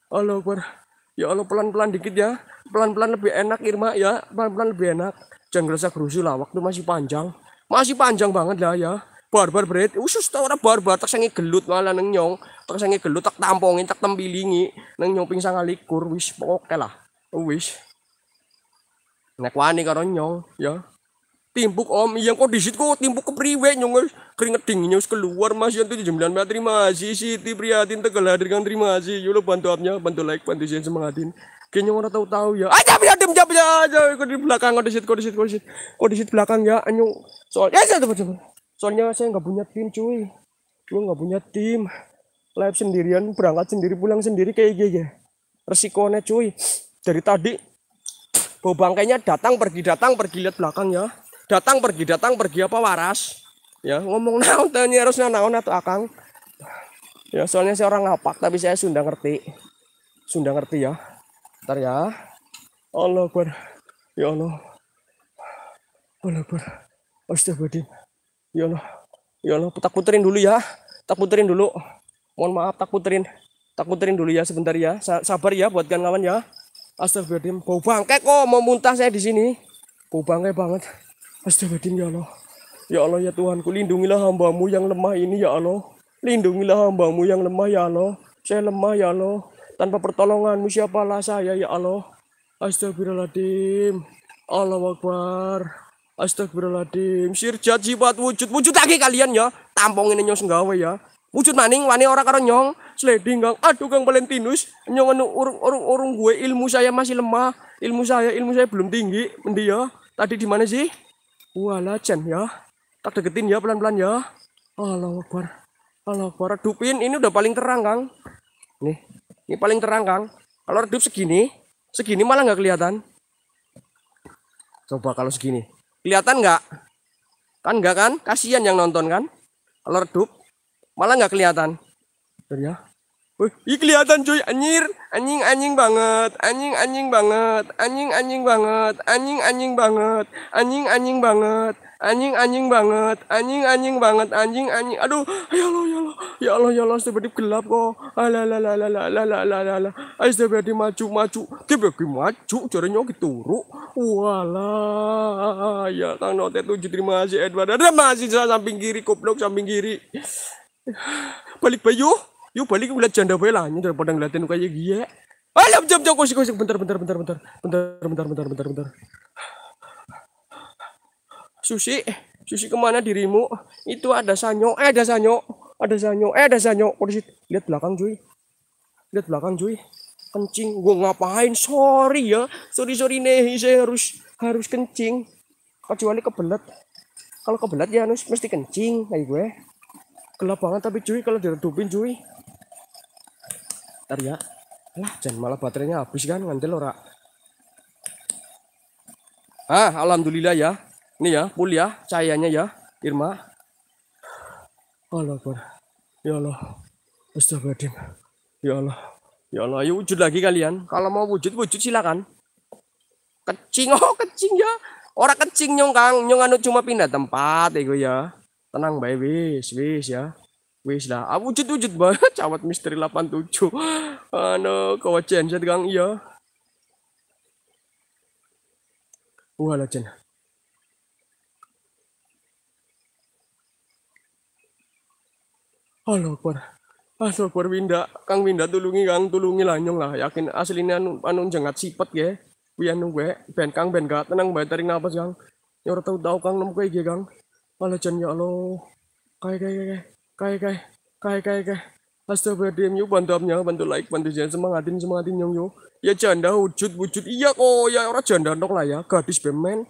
Allah Akbar. Ya Allah pelan-pelan dikit ya. Pelan-pelan lebih enak Irma ya. Pelan-pelan lebih enak. Jangan ngerasa gerusu lah waktu masih panjang. Masih panjang banget lah ya. Barbar berit. Usus tau bar barbar tak sange gelut malah neng nyong. Tak sange gelut tak tampongin tak tempilingi. Neng nyong pingsan alikur wis pokoke lah. Wis. Nek wani karo nyong ya timbuk om yang kok disit kok timbuk kepriwe nyong keringet dinginnya harus keluar mas yang tujuh sembilan mbak terima kasih si prihatin tegel hadir kan terima kasih yulo bantu apnya bantu like bantu share semangatin kayaknya orang tahu tahu ya aja tim jam ya aja kok di belakang kok disit kok disit kok disit kok disit belakang ya anyu soal ya saya tuh coba soalnya saya nggak punya tim cuy lu nggak punya tim live sendirian berangkat sendiri pulang sendiri kayak gini ya. resikonya cuy dari tadi bau bangkainya datang pergi datang pergi lihat belakang ya datang pergi datang pergi apa waras ya ngomong naon tanya harusnya naon atau akang ya soalnya saya orang ngapak tapi saya sudah ngerti sudah ngerti ya ntar ya Allah ber ya Allah Allah ber astagfirullah ya Allah ya Allah tak puterin dulu ya tak puterin dulu mohon maaf tak puterin tak puterin dulu ya sebentar ya sabar ya buat kawan ya Astagfirullahaladzim bau bangke kok mau muntah saya di sini bau bangke banget Astagfirullahaladzim ya Allah. Ya Allah ya Tuhanku, lindungilah hambamu yang lemah ini ya Allah. Lindungilah hambamu yang lemah ya Allah. Saya lemah ya Allah. Tanpa pertolonganmu siapalah saya ya Allah. Astagfirullahaladzim. Allah Akbar. Astagfirullahaladzim. Sirjat sifat wujud. Wujud lagi kalian ya. Tampong ini nyong senggawe ya. Wujud maning wani orang karo nyong. Sleding gang. Aduh gang Valentinus. Nyong anu urung urung urung gue ilmu saya masih lemah. Ilmu saya ilmu saya belum tinggi. Mendi ya. Tadi di mana sih? Wala Chan ya. Tak deketin ya pelan-pelan ya. Allah Akbar. Allah Akbar. Redupin ini udah paling terang Kang. Nih. Ini paling terang Kang. Kalau redup segini. Segini malah nggak kelihatan. Coba kalau segini. Kelihatan nggak? Kan nggak kan? Kasihan yang nonton kan? Kalau redup malah nggak kelihatan. ya. Wih, ih kelihatan cuy, anjir, anjing anjing banget, anjing anjing banget, anjing anjing banget, anjing anjing banget, anjing anjing banget, anjing anjing banget, anjing anjing banget, anjing anjing, aduh, ya Allah ya Allah, ya Allah ya Allah, seperti gelap kok, ah, ala, seperti maju maju, ala, maju, caranya kita ala, wala, ya tang note tujuh terima kasih Edward, ada masih samping kiri, koplok samping kiri, balik bayu. Yuk balik ngeliat janda bae lah daripada ngeliatin kayak gie. Ya. Alam ah, jam jam kosik kosik bentar bentar bentar bentar bentar bentar bentar bentar bentar. Susi, Susi kemana dirimu? Itu ada sanyo, eh ada sanyo, ada sanyo, eh ada sanyo. Oh, lihat belakang cuy, lihat belakang cuy kencing gue ngapain sorry ya sorry sorry nih saya harus harus kencing kecuali kebelet kalau kebelet ya harus mesti kencing kayak gue gelap banget tapi cuy kalau diredupin cuy ntar ya lah jangan malah baterainya habis kan ngantil ora ah alhamdulillah ya ini ya full ya cahayanya ya Irma Allah Akbar ya Allah Astagfirullahaladzim ya Allah ya Allah ayo wujud lagi kalian kalau mau wujud wujud silakan kecing oh kecing ya orang kecing nyong kang nyong anu cuma pindah tempat gue ya tenang baik wis wis ya wis lah aku wujud wujud banget cawat misteri 87 anu cian saya gang iya wah lah cian Halo, Akbar. Halo, Akbar Winda. Kang Winda tulungi, Kang. Tulungi lanyong lah. Yakin aslinya anu, anu jengat sipet ya. Biar anu gue. Ben, Kang, ben gak. Tenang, bayar Tarik napas, Kang. Nyor tau tau, Kang. Nemu kayak Kang. Halo, cian Ya Allah. Kayak, kayak, kayak. Kai kai kai kai kai. Astagfirullahaladzim, yuk bantu amnya, bantu like, bantu jangan semangatin, semangatin nyong yuk. Ya janda, wujud, wujud, iya oh ya orang janda nok lah ya, gadis bemen.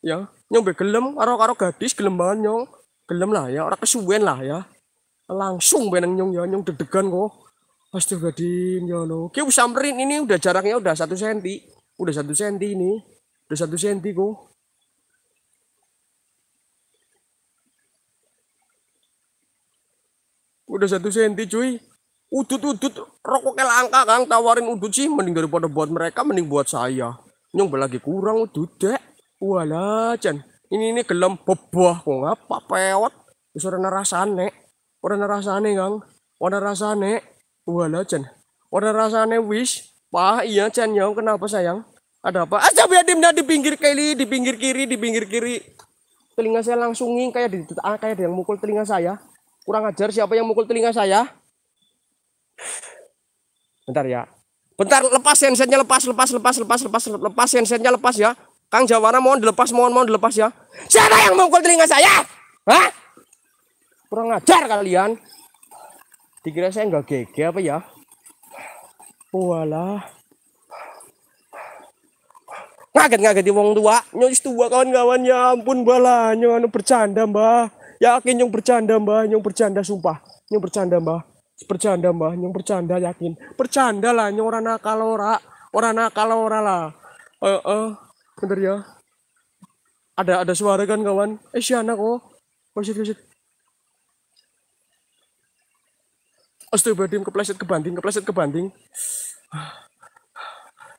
Ya, nyong be gelem, karo gadis gelem banget nyong. Gelem lah ya, orang kesuwen lah ya. Langsung beneng nyong ya, nyong deg-degan kok. Astagfirullahaladzim, ya lo. Oke, samperin ini udah jaraknya udah satu senti. Udah satu senti ini. Udah satu senti kok. Udah satu senti cuy. Udut-udut rokoknya langka kang tawarin udut sih mending daripada buat mereka mending buat saya. Nyong lagi kurang udut dek. Walah Chan. Ini ini gelem bebuah kok ngapa ah, peot. Wis ora rasane. Ora rasane kang. Ora rasane. Walah Chan. Ora rasane wis. Pak iya Chan nyong ya. kenapa sayang? Ada apa? Aja biadimnya di pinggir kiri, di pinggir kiri, di pinggir kiri. Telinga saya langsung nging kayak di ah, kayak ada yang mukul telinga saya. Kurang ajar siapa yang mukul telinga saya? Bentar ya. Bentar, lepas handsetnya lepas, lepas, lepas, lepas, lepas, lepas handsetnya lepas ya. Kang Jawara mohon dilepas, mohon mohon dilepas ya. Siapa yang mukul telinga saya? Hah? Kurang ajar kalian. Dikira saya nggak gege apa ya? Walah. Ngaget ngaget di wong tua, nyus tua kawan-kawan ya ampun balanya anu bercanda mbak. Yakin yang bercanda mbah, yang bercanda sumpah. Yang bercanda mbah. Bercanda mbah, yang bercanda yakin. Bercanda lah, yang orang nakal ora. Orang nakal ora lah. Eh, uh, uh, eh. bener ya. Ada ada suara kan kawan? Eh si anak oh. Wasit wasit. Astagfirullahaladzim kepleset kebanting, kepleset kebanting.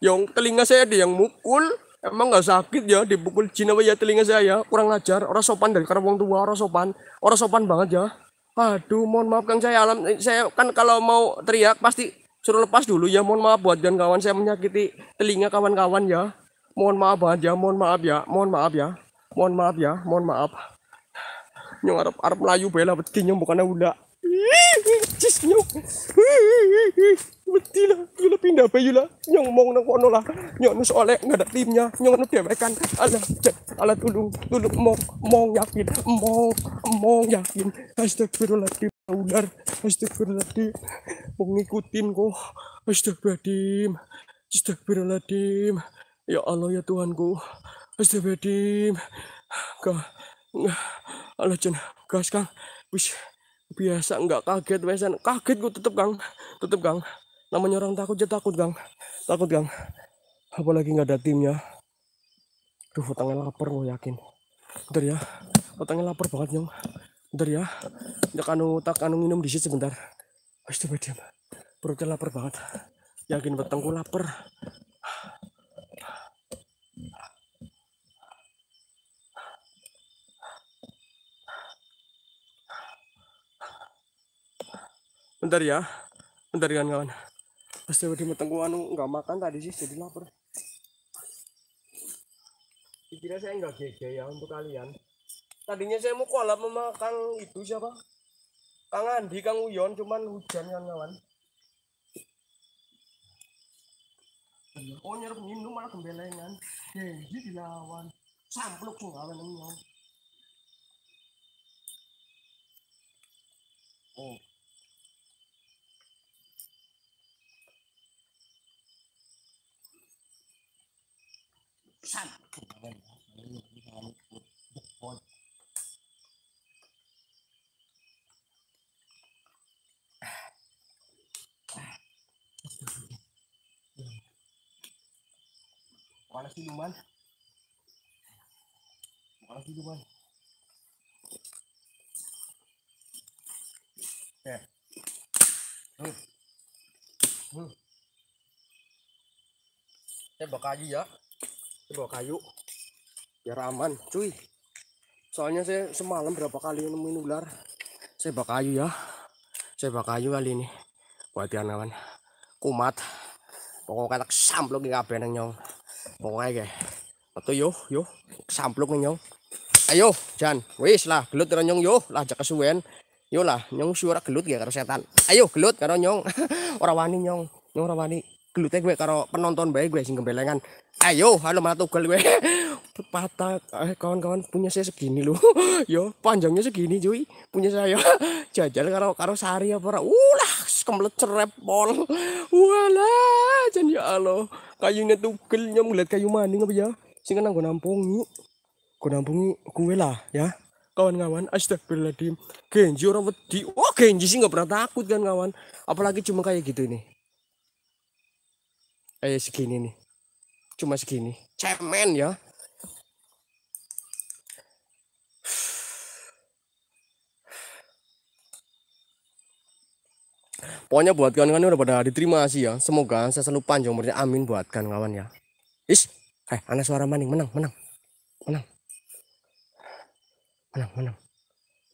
Yang telinga saya ada yang mukul, Emang nggak sakit ya dipukul jin apa ya telinga saya? Ya. Kurang ajar, orang sopan dari karena wong tua, orang sopan, orang sopan banget ya. Aduh, mohon maaf Kang saya alam eh, saya kan kalau mau teriak pasti suruh lepas dulu ya. Mohon maaf buat dan kawan saya menyakiti telinga kawan-kawan ya. Mohon maaf banget ya, mohon maaf ya, mohon maaf ya. Mohon maaf ya, mohon maaf. Nyong arep arep Melayu bela beti nyong udah jis nyok. Mati lah. pindah apa Yula? Nyong mau nang kono lah. nggak ada timnya. Nyong dia Alah, tulung, tulung mau mau yakin, mau mau yakin. Astagfirullahaladzim ular. Astagfirullahaladzim. Mau ngikutin kok. Astagfirullahaladzim. Astagfirullahaladzim. Ya Allah ya Tuhanku. Astagfirullahaladzim. Alah Gas kang. Wis biasa nggak kaget wesan kaget gue tetep gang, tetep gang. namanya orang takut aja takut gang, takut gang. apalagi nggak ada timnya tuh hutangnya lapar gue yakin bentar ya hutangnya lapar banget nyong bentar ya ya kanu tak kanu minum di situ sebentar pasti diam perutnya lapar banget yakin betengku lapar bentar ya bentar kan kawan pas udah di metengku anu nggak makan tadi sih jadi lapar dikira saya nggak gege ya untuk kalian tadinya saya mau kolam memakan itu siapa kang Andi kang Uyon cuman hujan kan kawan Oh nyerap minum malah gembelengan. Jadi dilawan. Sampluk tuh kawan Oh. urusan Mana sih Duman? Mana sih Duman? Eh. Hmm. Hmm. Saya eh, bakal aja ya bawa kayu biar aman cuy soalnya saya semalam berapa kali nemuin ular saya bawa kayu ya saya bawa kayu kali ini buat kawan kumat pokoknya tak samplok nggak apa yang nyong pokoknya kayak atau yo yo samplok nyong ayo jan wis lah gelut karo nyong yo lah jak kesuwen yo lah nyong suara gelut ya karo setan ayo gelut karo nyong orang wani nyong nyong orang wani gelutnya gue karo penonton baik gue sing kembelengan ayo halo malah tugal gue patah eh kawan-kawan punya saya segini loh yo panjangnya segini cuy punya saya jajal karo karo sari apa ulah kemlet cerep pol walah jan ya Allah kayunya tugel nyom ngeliat kayu maning apa ya sing nang gue nampungi gue nampungi gue lah ya kawan-kawan astagfirullahaladzim genji orang wedi oh genji sih gak pernah takut kan kawan apalagi cuma kayak gitu ini eh segini nih cuma segini cemen ya pokoknya buat kawan-kawan udah pada diterima sih ya semoga saya selalu panjang umurnya amin buatkan kawan-kawan ya is eh anak suara maning menang menang menang menang menang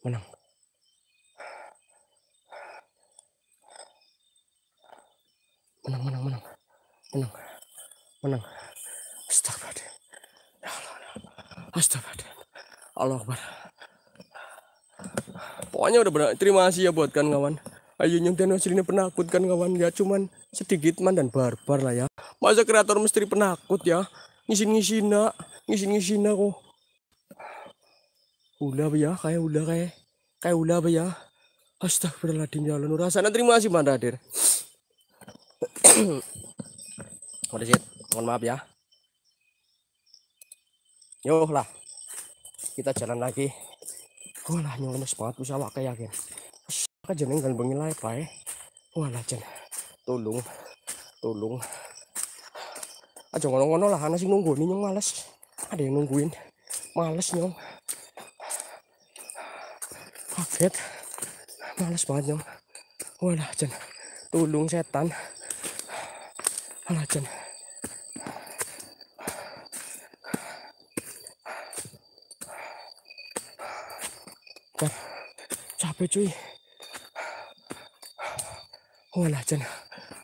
menang menang menang menang menang menang astagfirullah, ya Allah ya Allah Akbar pokoknya udah benar terima kasih ya buat kan kawan Ayo hasil ini penakut kan kawan ya cuman sedikit man dan barbar lah ya masa kreator misteri penakut ya ngisin ngisin nak ngisin ngisina kok ulah ya kayak ula kayak kayak apa ya astagfirullahaladzim ya Allah rasanya terima kasih man radir Kodesip, mohon maaf ya. Yo lah, kita jalan lagi. Wah lah, nyolong sepatu sawah kayak ya. Kajeneng kan bengilai ya? Eh. Wah lah jen, tolong, tolong. Aja ngono-ngono lah, anak sih nunggu nih nyong males. Ada yang nungguin, males nyong. Kaget, males banget nyong. Wah lah jen, tolong setan. Alah jen. capek cuy mana oh, Jan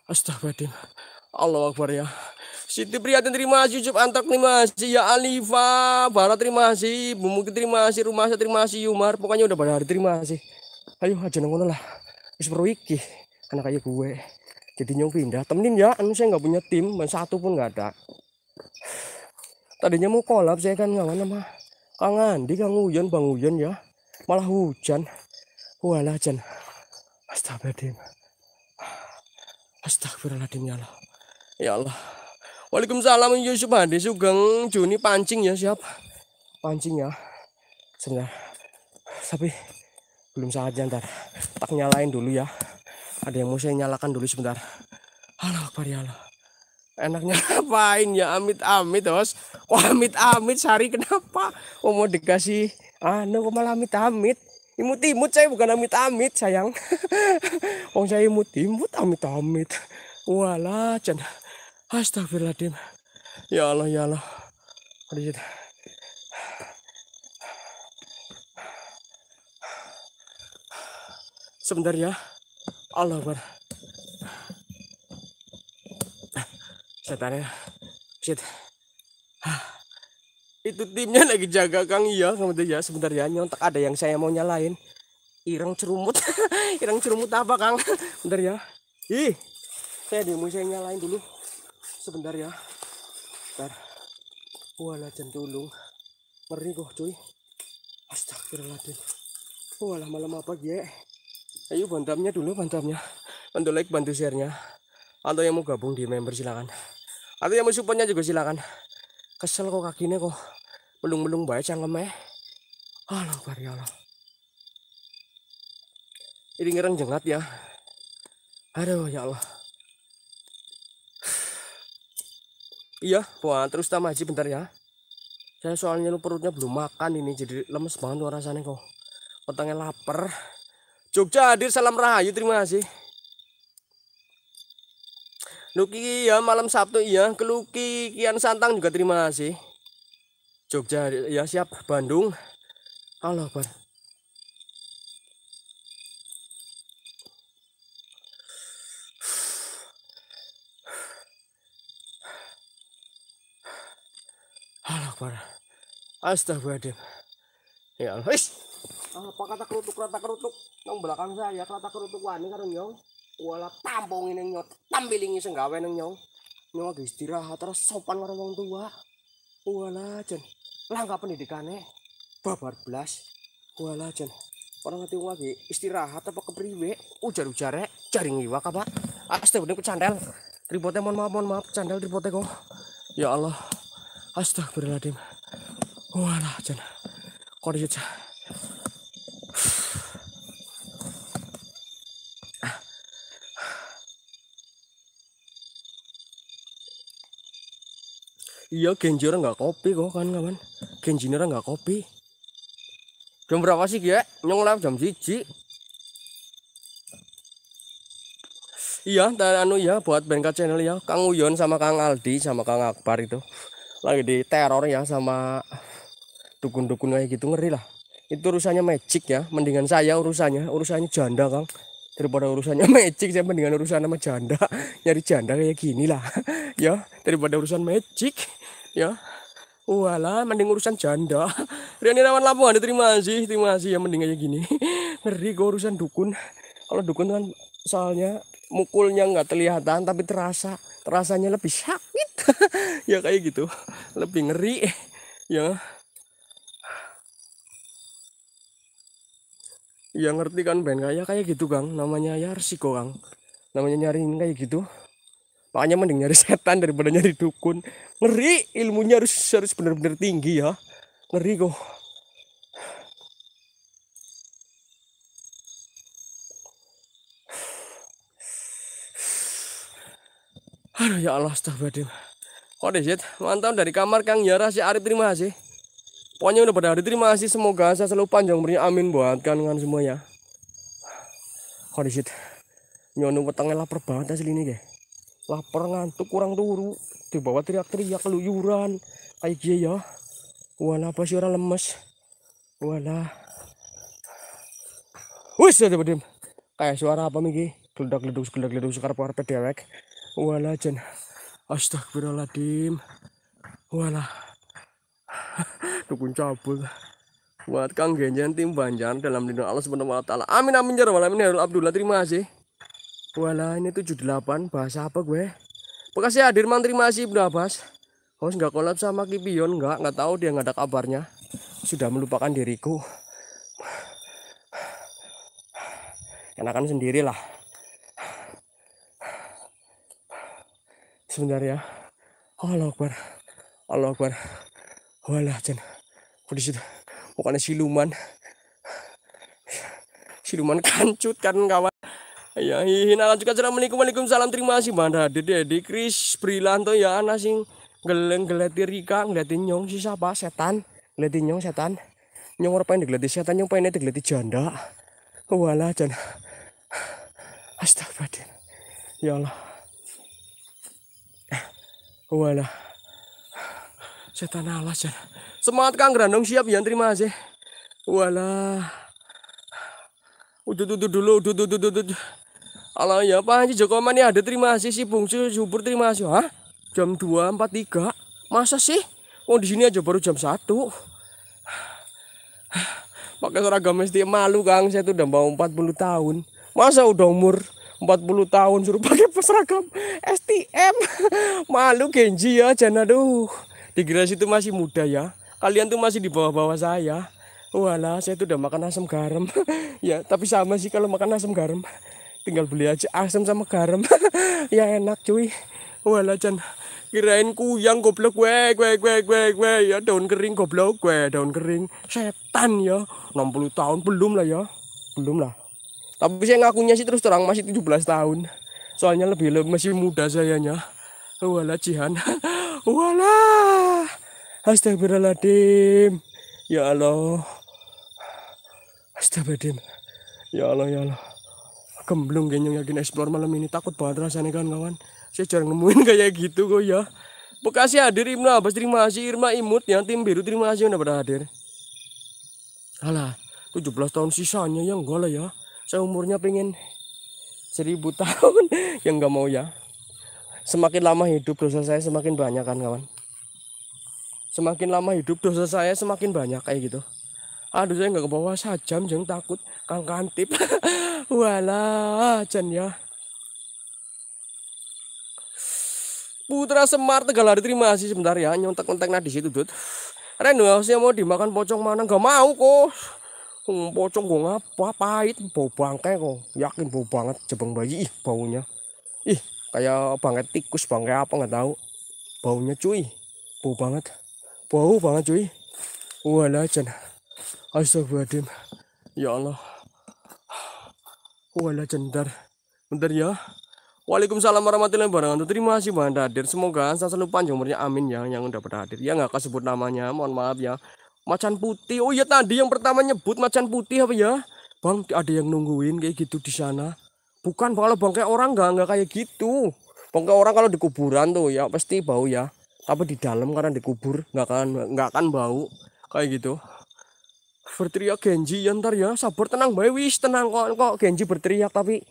astagfirullahaladzim Allah Akbar ya Siti Priyatin terima kasih, Yusuf Antak terima kasih, ya Alifa, Barat terima kasih, mungkin terima kasih, Rumah saya terima kasih, Yumar, pokoknya udah pada hari terima kasih. Ayo aja nengon lah, perlu iki anak kayak gue. Jadi nyong pindah, temenin ya, anu saya gak punya tim, satu pun gak ada. Tadinya mau kolab saya kan ngawan sama Kang Andi, Kang Uyan, Bang Uyan ya, malah hujan jen. Astagfirullahaladzim. Astagfirullahaladzim ya Allah. Ya Allah. Waalaikumsalam Yusuf Hadi Sugeng Juni pancing ya siap. Pancing ya. Sebentar. Tapi belum saatnya ntar. Tak nyalain dulu ya. Ada yang mau saya nyalakan dulu sebentar. Halo Akbar ya Allah. Enaknya ngapain ya amit-amit bos. Wah amit-amit sari kenapa? mau dikasih anu ah, kok malah amit-amit imut-imut saya bukan amit-amit sayang Wong saya imut-imut amit-amit wala jan astagfirullahaladzim ya Allah ya Allah Adit. sebentar ya Allah ber, setan ya, Shit itu timnya lagi jaga Kang iya sama ya, dia sebentar ya nyontek ada yang saya mau nyalain irang cerumut irang cerumut apa Kang bentar ya ih saya mau saya nyalain dulu sebentar ya bentar wala jentulung meri kok cuy astagfirullahaladzim wala malam apa gue ayo bantamnya dulu bantamnya bantu like bantu sharenya atau yang mau gabung di member silakan atau yang mau supportnya juga silakan kesel kok kakinya kok melung-melung bae cangkeme Allah ya Allah ini ngereng jengat ya aduh ya Allah iya buat terus tambah haji bentar ya saya soalnya lu perutnya belum makan ini jadi lemes banget tuh rasanya kok petangnya lapar Jogja hadir salam rahayu terima kasih Nuki ya malam Sabtu ya Keluki Kian Santang juga terima kasih Jogja ya siap Bandung Allah Akbar Allah Akbar Astagfirullahaladzim Ya Allah Apa kata kerutuk kata kerutuk yang belakang saya kata kerutuk wani karun yong wala tampungin ini nyo tambilingi senggawe neng nyong nyong lagi istirahat terus sopan orang wong tua wala jen langkah pendidikannya babar belas wala jen orang ngerti lagi istirahat apa kepriwe ujar-ujare eh. jaring iwak apa astagfirullah kecandel ribotnya mohon maaf mohon maaf candel ribotnya kok ya Allah astagfirullahaladzim wala jen kondisi Iya, Genji nggak kopi kok kan kawan. Genji orang nggak kopi. Jam berapa sih ya? Nyong live jam siji. Iya, dan anu ya buat Bengka channel ya. Kang Uyon sama Kang Aldi sama Kang Akbar itu lagi di teror ya sama dukun-dukun kayak gitu ngeri lah. Itu urusannya magic ya. Mendingan saya urusannya, urusannya janda Kang daripada urusannya magic saya mendingan urusan sama janda nyari janda kayak gini lah ya daripada urusan magic ya Walah, mending urusan janda. Rian Irawan ada terima kasih, terima sih ya mending aja gini. Ngeri gue urusan dukun. Kalau dukun kan soalnya mukulnya nggak terlihatan tapi terasa, terasanya lebih sakit. ya kayak gitu, lebih ngeri. Ya, ya ngerti kan Ben kayak kayak gitu Gang namanya ya resiko Gang, Namanya nyariin kayak gitu makanya mending nyari setan daripada nyari dukun ngeri ilmunya harus harus benar-benar tinggi ya ngeri kok Aduh ya Allah astagfirullahaladzim Kode shit Mantap dari kamar Kang Yara si Arif terima kasih Pokoknya udah pada hari terima kasih Semoga saya selalu panjang umurnya amin buat kalian semua ya Oh shit Nyono petangnya lapar banget asli ini guys lapar ngantuk kurang turu dibawa teriak-teriak keluyuran kayak gini ya wala apa sih orang lemes wala. wis ada ya, bedim kayak suara apa miki geledak geledus geledak geledus sekarang power dewek wala jen astagfirullahaladzim wala. dukun cabul buat kang genjen tim Banjar dalam lindung Allah subhanahu wa taala amin amin ya rabbal alamin ya Abdullah terima kasih Wala ini 78 bahasa apa gue? Makasih hadir ya, terima kasih Bunda Abbas. Host nggak kolab sama Kipion nggak nggak tahu dia nggak ada kabarnya. Sudah melupakan diriku. Enakan sendirilah. Sebentar ya. Allah Akbar. Allah Akbar. Walah Jen. Kudis Bukannya siluman. Siluman kancut kan kawan. Ya, nah, juga lanjut acara menikum salam terima kasih Banda ya, Dede di Chris, Brilanto ya ana sing geleng geleti Rika ngeleti nyong si siapa setan ngeleti nyong setan nyong ora pengen digeleti setan nyong pengen digeleti janda walah janda astagfirullah ya Allah walah setan alas janda semangat Kang Grandong siap ya terima kasih walah udah udah dulu udah udah udah Alah ya Pak Haji Joko Mani ada terima kasih sih Bungsu Subur terima kasih. Hah? Jam 2.43. Masa sih? Oh di sini aja baru jam 1. Pakai seragam mesti malu Kang, saya tuh udah mau 40 tahun. Masa udah umur 40 tahun suruh pakai seragam STM. malu Genji ya, jangan aduh. Dikira itu masih muda ya. Kalian tuh masih di bawah-bawah saya. Walah, saya tuh udah makan asam garam. ya, tapi sama sih kalau makan asam garam tinggal beli aja asam sama garam ya enak cuy wala jan kirain kuyang goblok gue gue gue gue gue ya daun kering goblok gue daun kering setan ya 60 tahun belum lah ya belum lah tapi saya ngakunya sih terus terang masih 17 tahun soalnya lebih, lebih masih muda sayanya wala jihan wala astagfirullahaladzim ya Allah astagfirullahaladzim ya Allah ya Allah gemblung genyong yakin explore malam ini takut banget rasanya kan kawan saya jarang nemuin kayak gitu kok ya Bekasi hadir Ibnu Abbas terima kasih Irma Imut yang tim biru terima kasih udah pada hadir alah 17 tahun sisanya yang enggak lah ya saya umurnya pengen seribu tahun yang enggak mau ya semakin lama hidup dosa saya semakin banyak kan kawan semakin lama hidup dosa saya semakin banyak kayak gitu aduh saya nggak bawah sajam jeng takut kang kantip walah jen ya Putra Semar Tegal hari terima kasih sebentar ya nyontek-nyontek nadi di situ dud Reno harusnya mau dimakan pocong mana nggak mau kok hmm, pocong gue ngapa pahit bau bangke kok yakin bau banget jebang bayi ih baunya ih kayak bangke tikus bangke apa nggak tahu baunya cuy bau banget bau banget cuy walah jen Astagfirullahaladzim. Ya Allah. Wala cender, Bentar ya. Waalaikumsalam warahmatullahi wabarakatuh. Terima kasih Bang hadir. Semoga saya selalu panjang umurnya. Amin ya yang udah pada hadir. Ya nggak sebut namanya. Mohon maaf ya. Macan putih. Oh iya tadi yang pertama nyebut macan putih apa ya? Bang ada yang nungguin kayak gitu di sana. Bukan kalau bang kayak orang nggak nggak kayak gitu. Bang kayak orang kalau di kuburan tuh ya pasti bau ya. Tapi di dalam karena dikubur nggak akan nggak akan bau kayak gitu berteriak Genji ya ntar ya sabar tenang bae wis tenang kok kok Genji berteriak tapi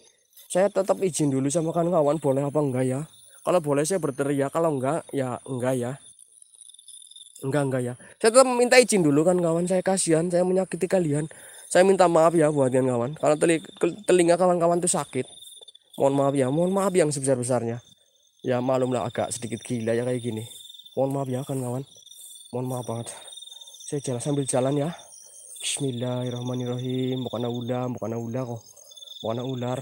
saya tetap izin dulu sama kan kawan boleh apa enggak ya kalau boleh saya berteriak kalau enggak ya enggak ya enggak enggak ya saya tetap minta izin dulu kan kawan saya kasihan saya menyakiti kalian saya minta maaf ya buat kalian kawan kalau telinga kawan-kawan tuh sakit mohon maaf ya mohon maaf yang sebesar besarnya ya lah agak sedikit gila ya kayak gini mohon maaf ya kan kawan mohon maaf banget saya jalan sambil jalan ya Bismillahirrahmanirrahim. Bukan ular, bukan ular kok. Bukan ular.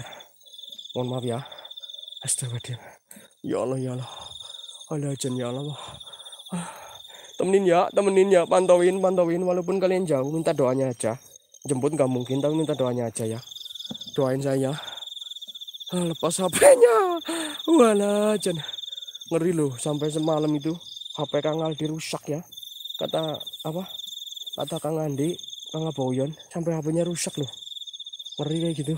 Mohon maaf ya. Astagfirullah. Ya Allah, ya Allah. Allah jen ya Allah. Ah, temenin ya, temenin ya, pantauin, pantauin walaupun kalian jauh, minta doanya aja. Jemput nggak mungkin, tapi minta doanya aja ya. Doain saya. Ah, lepas HP-nya. Walah jen. Ngeri loh sampai semalam itu HP Kang Aldi rusak ya. Kata apa? Kata Kang Andi Kang Boyon sampai hp rusak loh ngeri kayak gitu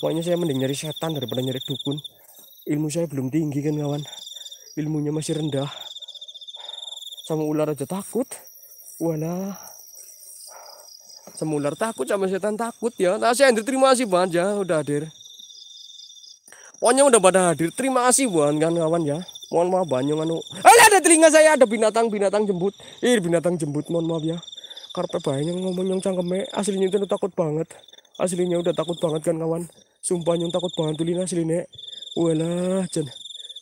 pokoknya saya mending nyari setan daripada nyari dukun ilmu saya belum tinggi kan kawan ilmunya masih rendah sama ular aja takut wala sama ular takut sama setan takut ya nah, saya hadir terima kasih banget ya udah hadir pokoknya udah pada hadir terima kasih banget kan kawan ya mohon maaf banyak anu eh, ada telinga saya ada binatang binatang jembut ih binatang jembut mohon maaf ya karpet bayang ngomong yang cangkeme aslinya itu takut banget aslinya udah takut banget kan kawan sumpah yang takut banget tulin aslinya walah jen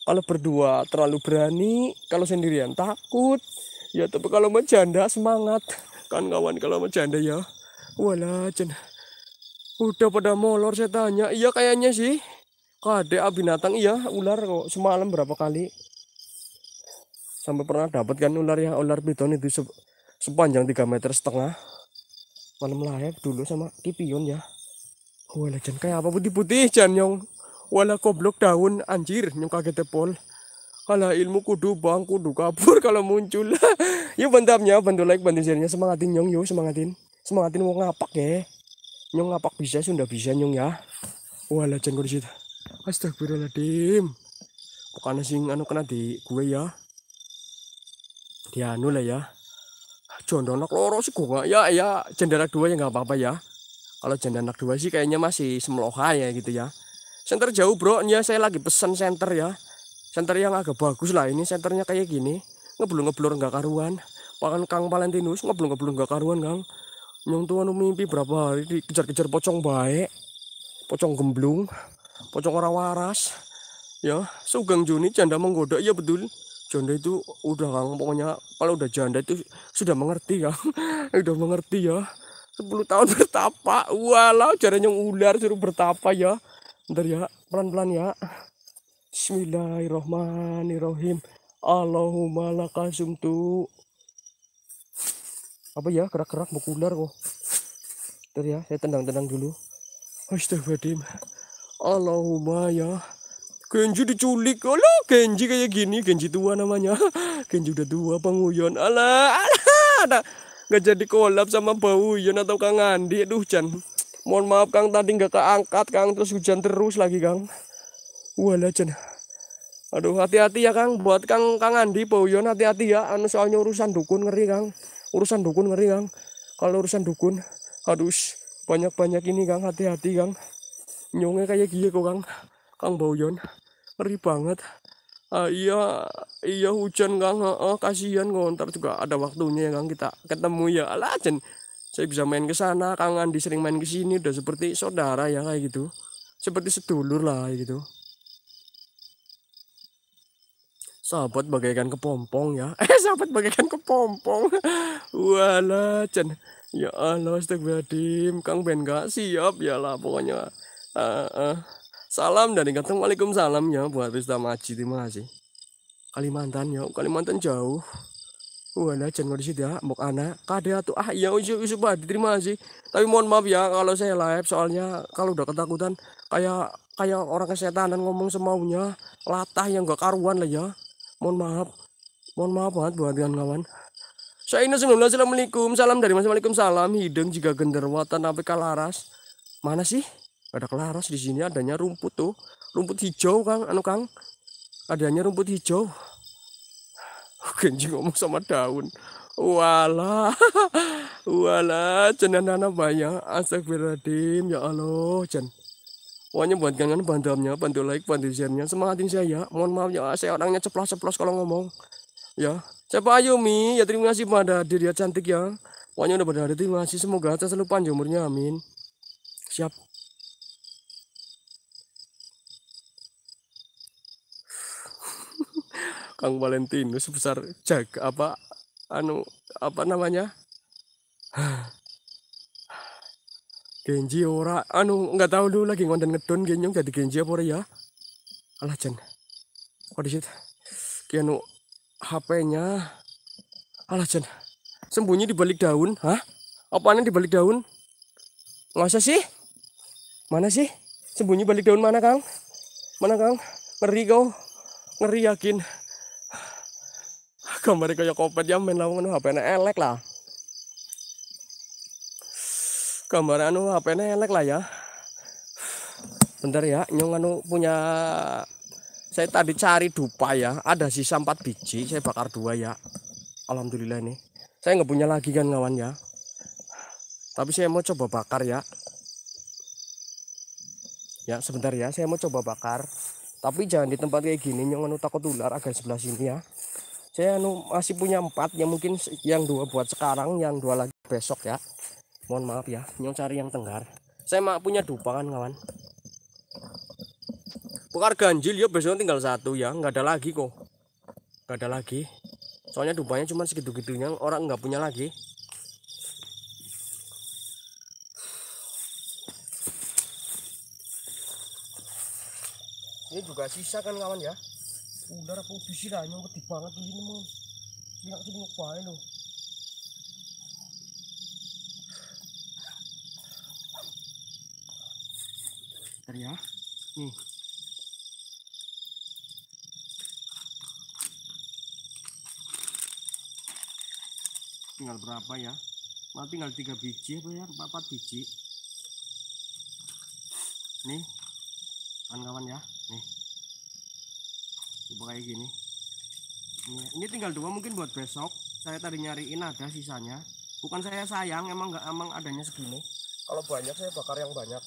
kalau berdua terlalu berani kalau sendirian takut ya tapi kalau bercanda semangat kan kawan kalau bercanda ya walah jen udah pada molor saya tanya iya kayaknya sih kade abinatang iya ular kok semalam berapa kali sampai pernah dapat kan ular ya ular piton itu sepanjang 3 meter setengah malam layak dulu sama kipion ya wala jen kayak apa putih-putih jan nyong wala goblok daun anjir nyong kaget tepol ala ilmu kudu bang kudu kabur kalau muncul yuk bantapnya bantu like bantu share semangatin nyong yuk semangatin semangatin mau ngapak ya nyong ngapak bisa sudah bisa nyong ya wala jan kondisi astagfirullahaladzim bukan asing anu kena di gue ya dia anu lah ya anak loro sih gua ya ya jendela dua ya nggak apa-apa ya. Kalau jendela dua sih kayaknya masih semeloha ya gitu ya. Center jauh bro, ya saya lagi pesen center ya. Center yang agak bagus lah ini senternya kayak gini. Ngeblur ngeblur nggak karuan. Pakan Kang Valentinus ngeblur ngeblur nggak karuan Kang. Nyong tuan mimpi berapa hari dikejar-kejar pocong baik, pocong gemblung, pocong orang waras. Ya, Sugeng Juni janda menggoda, iya betul janda itu udah kang pokoknya kalau udah janda itu sudah mengerti ya, udah mengerti ya 10 tahun bertapa walau caranya ular suruh bertapa ya bentar ya pelan-pelan ya Bismillahirrohmanirrohim Allahumma lakasum tu apa ya gerak-gerak mau ular kok bentar ya saya tendang-tendang dulu Astagfirullahaladzim Allahumma ya Kenji diculik. Alah, Kenji kayak gini. Kenji tua namanya. Kenji udah tua, Uyon. Alah, alah. Ada. Nah, gak jadi kolab sama Bau Uyon atau Kang Andi. Aduh, Jan. Mohon maaf, Kang. Tadi gak keangkat, Kang. Terus hujan terus lagi, Kang. Walah, Jan. Aduh, hati-hati ya, Kang. Buat Kang Kang Andi, Bau Uyon, hati-hati ya. Anu soalnya urusan dukun ngeri, Kang. Urusan dukun ngeri, Kang. Kalau urusan dukun, harus banyak-banyak ini, Kang. Hati-hati, Kang. Nyongnya kayak gini kok, Kang. Kang Bauyon ngeri banget uh, iya iya hujan kang uh, kasihan kok ntar juga ada waktunya ya kang kita ketemu ya lah saya bisa main ke sana kang Andi sering main ke sini udah seperti saudara ya kayak gitu seperti sedulur lah kayak gitu sahabat bagaikan kepompong ya eh sahabat bagaikan kepompong walah jen ya Allah astagfirullahaladzim kang Ben gak siap ya lah pokoknya uh, uh. Salam dari Ganteng Waalaikumsalam ya buat Rista Maji terima kasih. Kalimantan ya, Kalimantan jauh. Wala jangan di sini mbok anak. Kade tuh ah ya usuk usuk badi terima kasih. Tapi mohon maaf ya kalau saya live soalnya kalau udah ketakutan kayak kayak orang kesetanan ngomong semaunya latah yang gak karuan lah ya. Mohon maaf. Mohon maaf banget buat kawan-kawan. Saya ini sebelumnya assalamualaikum. Salam dari Mas Waalaikumsalam. Hidung juga genderwa apa kalaras. Mana sih? ada kelaras di sini adanya rumput tuh rumput hijau kang anu kang adanya rumput hijau Genji ngomong sama daun wala wala jenan anak banyak astagfirullahaladzim ya Allah jen Pokoknya buat kangen amnya, bantu like, bantu share-nya. Semangatin saya ya. Mohon maaf ya, saya orangnya ceplos-ceplos kalau ngomong. Ya. Siapa Ayumi, ya terima kasih pada diri ya cantik ya. Pokoknya udah pada hari terima kasih. Semoga saya selalu panjang umurnya. Amin. Siap. Kang Valentino sebesar jag apa anu apa namanya Genji ora anu nggak tahu dulu lagi ngonten ngedon genyong jadi Genji apa ya alah Jen kok disit kianu HP-nya alah sembunyi di balik daun hah apaan di balik daun nggak sih mana sih sembunyi balik daun mana kang mana kang ngeri kau ngeri yakin gambar kayak kopet ya men lawan HP-ne elek lah. Gambar anu HP-ne elek lah ya. Bentar ya, nyong anu punya saya tadi cari dupa ya, ada sisa 4 biji, saya bakar dua ya. Alhamdulillah ini. Saya nggak punya lagi kan kawan ya. Tapi saya mau coba bakar ya. Ya, sebentar ya, saya mau coba bakar. Tapi jangan di tempat kayak gini, nyong anu takut ular agak sebelah sini ya saya nu masih punya empat ya mungkin yang dua buat sekarang yang dua lagi besok ya mohon maaf ya nyong cari yang tenggar saya mah punya dupa kan kawan Pekar ganjil ya besok tinggal satu ya nggak ada lagi kok nggak ada lagi soalnya dupanya cuma segitu-gitunya orang nggak punya lagi ini juga sisa kan kawan ya ular apa bisiranya gede banget ini mau bilang tuh mau kuai loh Bentar ya nih tinggal berapa ya Malah tinggal tiga biji apa ya empat biji nih kawan-kawan ya nih coba kayak gini ini, ini tinggal dua mungkin buat besok saya tadi nyariin ada sisanya bukan saya sayang emang nggak emang adanya segini kalau banyak saya bakar yang banyak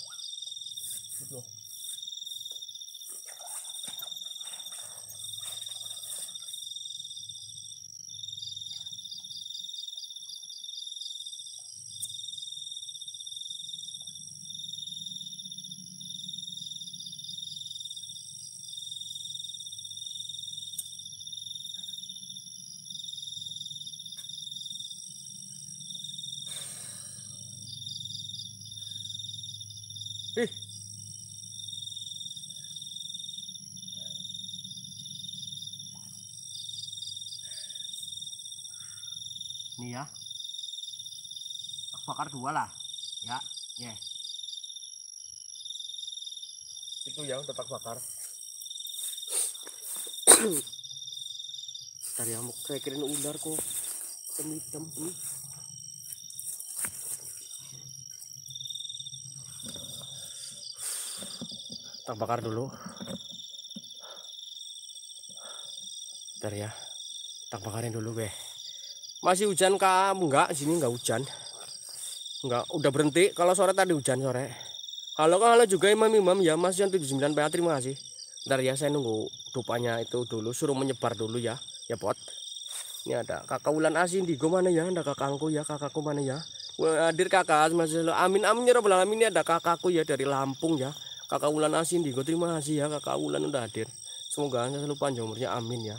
bakar dua lah ya ya yeah. itu yang tetap bakar dari yang mau kirain ular kok hitam hitam hmm. tak bakar dulu ntar ya tak bakarin dulu be. masih hujan kamu enggak sini enggak hujan Enggak, udah berhenti kalau sore tadi hujan sore halo halo juga imam-imam ya mas yang 79 PA terima kasih ntar ya saya nunggu dupanya itu dulu suruh menyebar dulu ya ya pot ini ada kakak Wulan Asin di mana ya ada kakakku ya kakakku mana ya hadir kakak masih amin amin ya robbal alamin ini ada kakakku ya dari Lampung ya kakak Wulan Asin di terima kasih ya kakak Wulan udah hadir semoga anda selalu panjang umurnya amin ya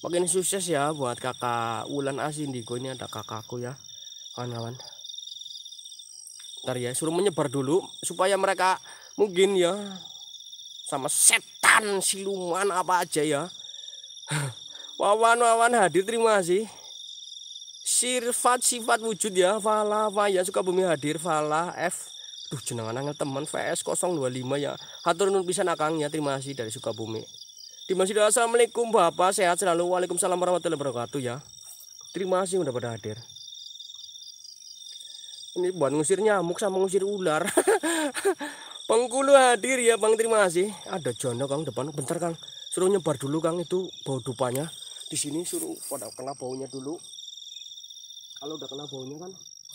makin sukses ya buat kakak Wulan Asin di ini ada kakakku ya kawan-kawan ntar ya suruh menyebar dulu supaya mereka mungkin ya sama setan siluman apa aja ya wawan wawan hadir terima kasih sifat sifat wujud ya fala ya suka bumi hadir fala f tuh jenengan angel teman vs 025 ya hatur nun pisan akangnya terima kasih dari suka bumi terima Dimas Assalamualaikum Bapak sehat selalu Waalaikumsalam warahmatullahi wabarakatuh ya Terima kasih udah pada hadir ini buat ngusir nyamuk sama ngusir ular Penggula hadir ya Bang terima kasih ada Jono Kang depan bentar Kang suruh nyebar dulu Kang itu bau dupanya di sini suruh pada kena baunya dulu kalau udah kena baunya kan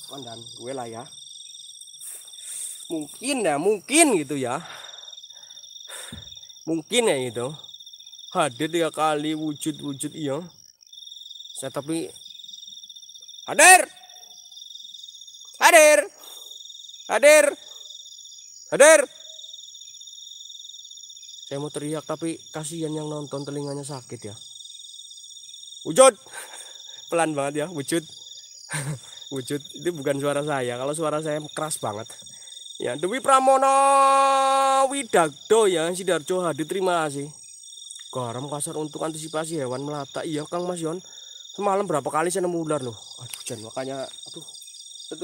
pandan gue lah ya mungkin ya mungkin gitu ya mungkin ya itu hadir tiga kali wujud-wujud iya saya tapi hadir Hadir. Hadir. Hadir. Saya mau teriak tapi kasihan yang nonton telinganya sakit ya. Wujud. Pelan banget ya, wujud. wujud itu bukan suara saya. Kalau suara saya keras banget. Ya, Dewi Pramono Widagdo ya, Sidarjo hadir terima kasih. Garam kasar untuk antisipasi hewan melata. Iya, Kang Mas Yon. Semalam berapa kali saya nemu ular loh. Aduh, Jan, makanya itu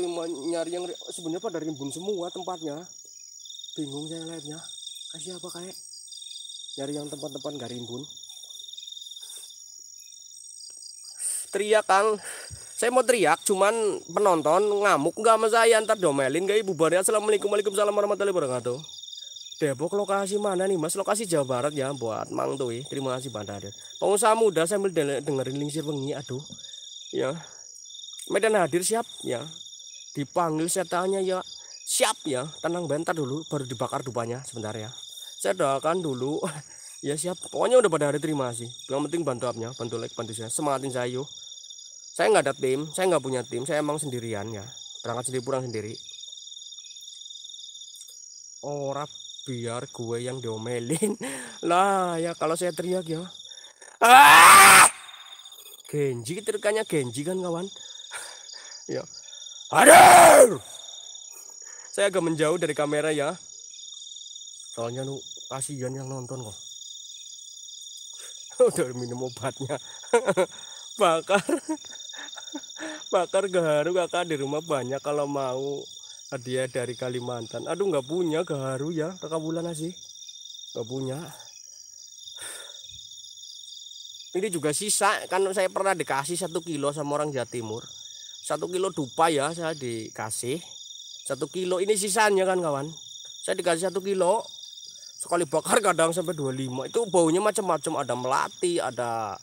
nyari yang sebenarnya pada rimbun semua tempatnya bingung saya lihatnya kasih apa kayak nyari yang tempat-tempat gak rimbun teriak kang saya mau teriak cuman penonton ngamuk nggak sama saya ntar domelin gak ibu bari assalamualaikum waalaikumsalam warahmatullahi wabarakatuh Depok lokasi mana nih mas lokasi Jawa Barat ya buat Mang Tui terima kasih Bandar pengusaha muda sambil dengerin lingsir bengi aduh ya Medan hadir siap ya dipanggil saya tanya ya siap ya tenang bentar dulu baru dibakar dupanya sebentar ya saya doakan dulu ya siap pokoknya udah pada hari terima sih yang penting bantu apnya bantu like bantu saya semangatin saya yuk saya nggak ada tim saya nggak punya tim saya emang sendirian ya berangkat sendiri pulang sendiri orang biar gue yang diomelin lah ya kalau saya teriak ya ah! Genji terkanya Genji kan kawan ya Aduh, Saya agak menjauh dari kamera ya. Soalnya lu kasihan yang nonton kok. Udah minum obatnya. Bakar. Bakar gaharu kakak di rumah banyak kalau mau hadiah dari Kalimantan. Aduh nggak punya gaharu ya kakak bulan sih. Nggak punya. Ini juga sisa kan saya pernah dikasih satu kilo sama orang Jawa Timur satu kilo dupa ya saya dikasih satu kilo ini sisanya kan kawan saya dikasih satu kilo sekali bakar kadang sampai 25 itu baunya macam-macam ada melati ada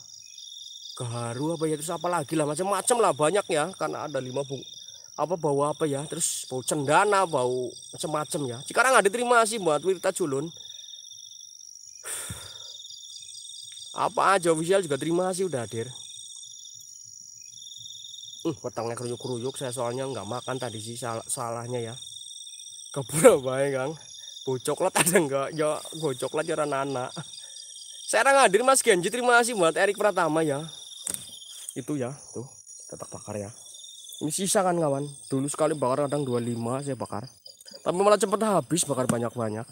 garu apa ya terus apa lagi lah macam-macam lah banyak ya karena ada lima bung apa bau apa ya terus bau cendana bau macam-macam ya sekarang ada terima sih buat Wirta Culun apa aja official juga terima sih udah hadir uh, batangnya keruyuk-keruyuk saya soalnya nggak makan tadi sih salah salahnya ya kepura baik kang bocoklat ada enggak? ya bocoklat jaran ya, anak saya orang hadir mas Genji terima kasih buat Erik Pratama ya itu ya tuh tetap bakar ya ini sisa kan kawan dulu sekali bakar kadang 25 saya bakar tapi malah cepet habis bakar banyak-banyak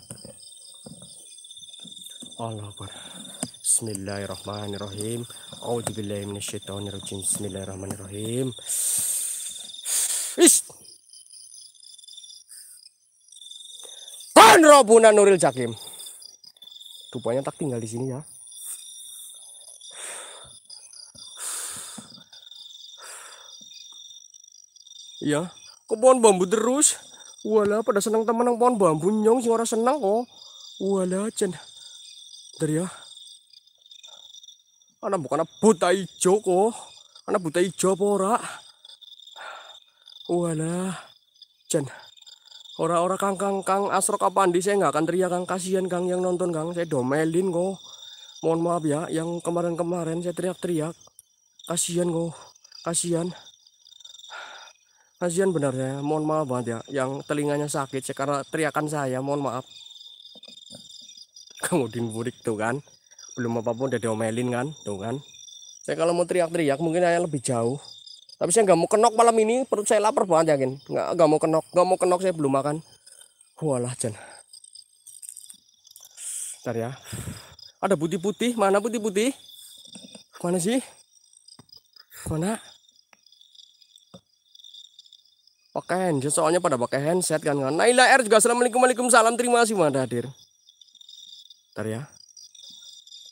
Allah -banyak. Bismillahirrahmanirrahim. A'udzubillahi rajim. Bismillahirrahmanirrahim. Is. Pan Robuna Nuril Jakim. Rupanya tak tinggal di sini ya. Iya, ke pohon bambu terus. Walah, pada senang teman nang pohon bambu nyong sing ora seneng kok. Walah, cen. Dari ya. Ana bukan buta ijo kok. Ana buta ijo apa ora? Walah. Oh, Jan. ora orang Kang Kang Kang Asrok di saya nggak akan teriak Kang kasihan Kang yang nonton Kang. Saya domelin kok. Mohon maaf ya yang kemarin-kemarin saya teriak-teriak. Kasihan kok. Kasihan kasihan benar ya mohon maaf banget ya yang telinganya sakit karena teriakan saya mohon maaf kemudian burik tuh kan belum apapun udah diomelin kan tuh kan saya kalau mau teriak-teriak mungkin saya lebih jauh tapi saya nggak mau kenok malam ini perut saya lapar banget yakin nggak nggak mau kenok nggak mau kenok saya belum makan walah jen ntar ya ada putih-putih mana putih-putih mana sih mana pakai handset ya, soalnya pada pakai handset kan kan Naila R juga assalamualaikum waalaikumsalam terima kasih mana hadir ntar ya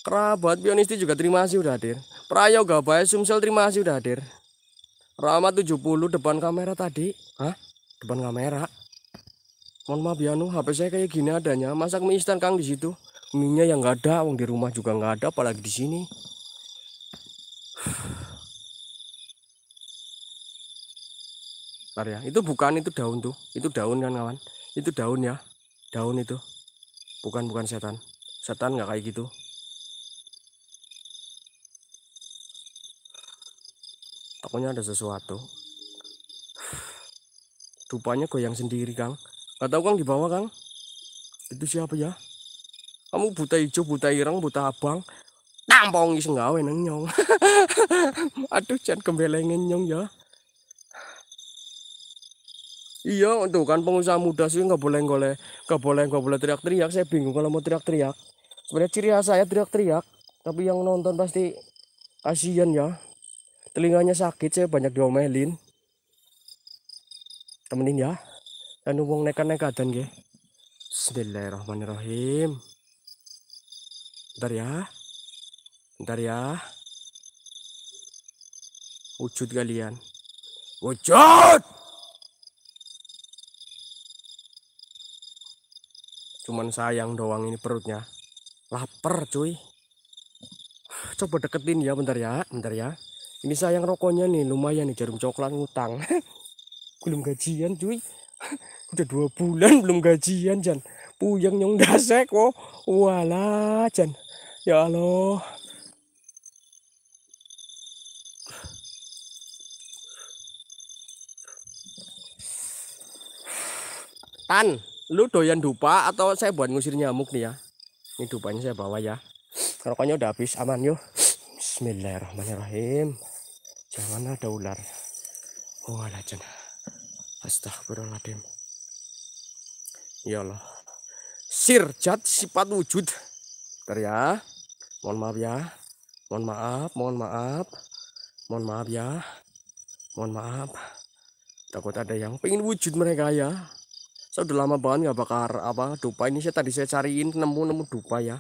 Kerabat Pionisti juga terima kasih udah hadir. Prayoga Bae Sumsel terima kasih udah hadir. Rama 70 depan kamera tadi. Hah? Depan kamera? Mohon maaf ya nu, HP saya kayak gini adanya. Masak mie instan Kang di situ. Minya yang nggak ada, uang di rumah juga nggak ada apalagi di sini. Bentar ya. Itu bukan itu daun tuh. Itu daun kan kawan. Itu daun ya. Daun itu. Bukan bukan setan. Setan nggak kayak gitu. Pokoknya ada sesuatu. Rupanya goyang sendiri, Kang. Gak tahu Kang di bawah, Kang. Itu siapa ya? Kamu buta hijau, buta ireng, buta abang. iseng gawe nang nyong. Aduh, jangan kembelengin nyong ya. Iya, untuk kan pengusaha muda sih nggak boleh boleh nggak boleh nggak boleh teriak-teriak. Saya bingung kalau mau teriak-teriak. Sebenarnya ciri khas saya teriak-teriak, tapi yang nonton pasti kasihan ya telinganya sakit saya banyak diomelin temenin ya anu, dan wong nekat-nekatan gue. Bismillahirrahmanirrahim Bentar ya Bentar ya Wujud kalian Wujud Cuman sayang doang ini perutnya lapar cuy Coba deketin ya bentar ya Bentar ya ini sayang rokoknya nih lumayan nih jarum coklat ngutang belum gajian cuy udah dua bulan belum gajian Jan puyeng nyong dasek oh wala Jan ya Allah Tan, lu doyan dupa atau saya buat ngusir nyamuk nih ya? Ini dupanya saya bawa ya. Rokoknya udah habis, aman yuk. Bismillahirrahmanirrahim. Jalan ada ular. Oh ala jana. Astagfirullahaladzim. Ya Allah. Sirjat sifat wujud. Bentar ya. Mohon maaf ya. Mohon maaf, mohon maaf. Mohon maaf ya. Mohon maaf. Takut ada yang pengen wujud mereka ya. Saya udah lama banget nggak bakar apa dupa ini saya tadi saya cariin nemu nemu dupa ya.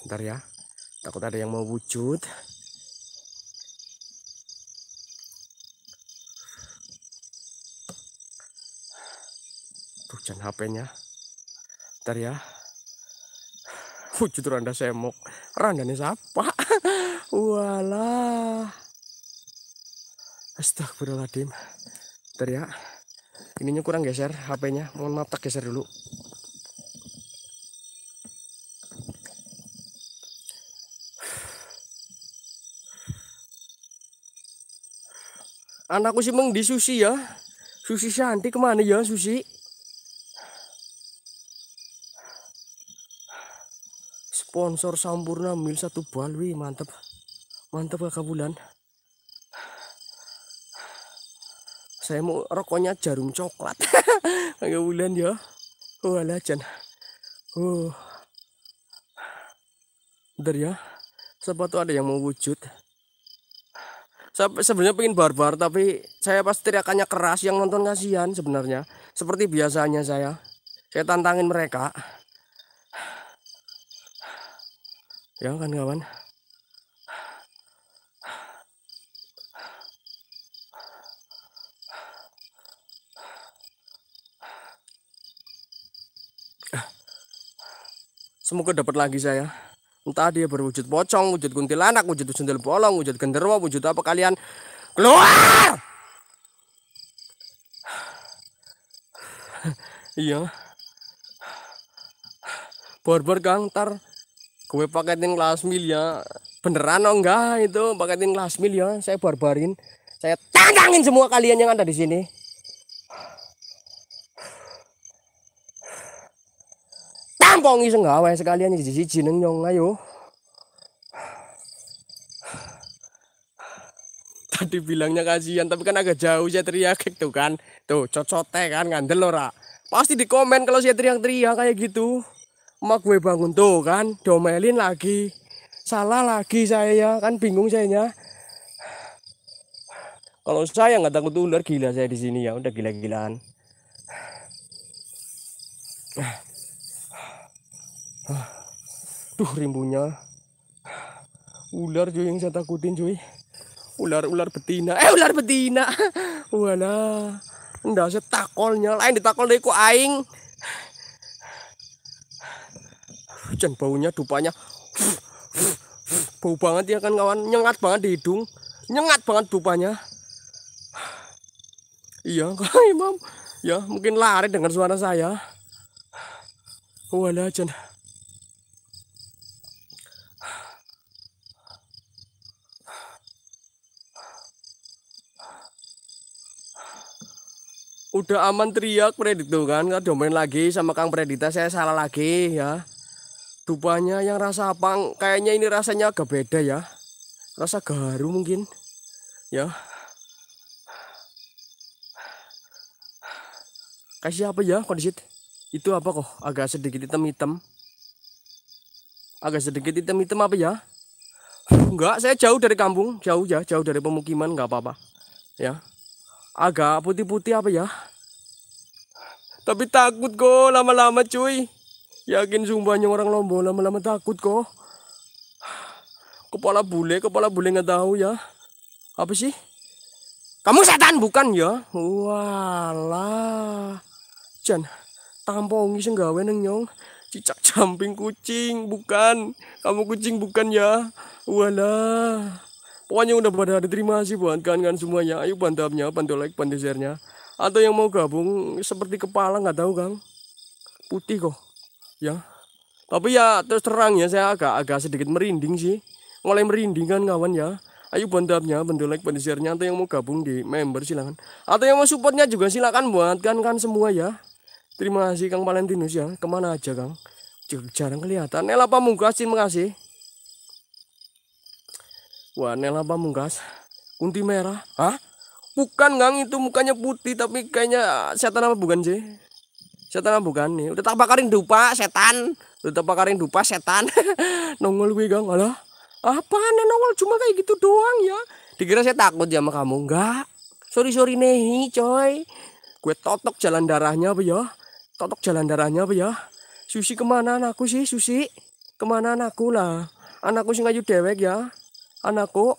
Bentar ya. Takut ada yang mau wujud. HP-nya. Ntar ya. Wujud randa semok. Randanya siapa? Walah. Astagfirullahaladzim. Bentar ya. Ininya kurang geser HP-nya. Mohon maaf tak geser dulu. Anakku sih meng di ya. Susi Santi kemana ya Susi? sponsor Sampurna mil satu balwi mantep mantep kakak bulan saya mau rokoknya jarum coklat kakak bulan ya oh lajan oh bentar ya sepatu ada yang mau wujud sebenarnya pengen barbar tapi saya pasti teriakannya keras yang nonton kasihan sebenarnya seperti biasanya saya saya tantangin mereka ya kan kawan Semoga dapat lagi saya. Entah dia berwujud pocong, wujud kuntilanak, wujud sendal bolong, wujud genderwo, wujud apa kalian. Keluar! iya. Bor-bor gue paketin kelas mil ya beneran oh enggak itu paketin kelas mil ya saya barbarin saya tantangin semua kalian yang ada di sini tampongi senggawa sekalian jadi siji jineng nyong ayo tadi bilangnya kasihan tapi kan agak jauh saya teriak itu kan tuh cocote kan ngandel lora pasti di komen kalau saya teriak-teriak kayak gitu mak gue bangun tuh kan domelin lagi salah lagi saya kan bingung ya kalau saya nggak takut ular gila saya di sini ya udah gila-gilaan Tuh rimbunya Ular cuy yang saya takutin cuy Ular-ular betina Eh ular betina Walah Nggak setakolnya Lain ditakol deh ku aing dan baunya dupanya bau banget ya kan kawan nyengat banget di hidung nyengat banget dupanya iya kawan imam ya mungkin lari dengan suara saya wala jen udah aman teriak tuh kan kan domain lagi sama Kang Predita saya salah lagi ya rupanya yang rasa apang, kayaknya ini rasanya agak beda ya. Rasa garu mungkin. Ya. Kasih apa ya kondisi? Itu apa kok? Agak sedikit hitam-hitam. Agak sedikit hitam-hitam apa ya? Enggak, saya jauh dari kampung, jauh ya, jauh dari pemukiman, enggak apa-apa. Ya. Agak putih-putih apa ya? Tapi takut kok lama-lama cuy. Yakin sumpahnya orang Lombok lama-lama takut kok. Kepala bule, kepala bule nggak tahu ya. Apa sih? Kamu setan bukan ya? Walah. Jan, sih nggak, neng nyong. Cicak jamping kucing, bukan. Kamu kucing bukan ya? Walah. Pokoknya udah pada terima sih buat kan, kan semuanya. Ayo bantabnya, pantolek, pandesernya. Atau yang mau gabung seperti kepala nggak tahu kang. Putih kok ya tapi ya terus terang ya saya agak agak sedikit merinding sih mulai merinding kan kawan ya ayo bandapnya bantu like bantu share-nya atau yang mau gabung di member silahkan atau yang mau supportnya juga silahkan buatkan kan semua ya terima kasih Kang Valentinus ya kemana aja Kang jarang kelihatan Nela Pamungkas terima kasih wah Nela Pamungkas kunti merah Ah, bukan Kang itu mukanya putih tapi kayaknya setan apa bukan sih setan bukan nih udah tak dupa setan udah tak dupa setan nongol gue gang alah apa nih ya nongol cuma kayak gitu doang ya dikira saya takut ya sama kamu enggak sorry sorry nih coy gue totok jalan darahnya apa ya totok jalan darahnya apa ya Susi kemana anakku sih Susi kemana anakku lah anakku sih ngayu dewek ya anakku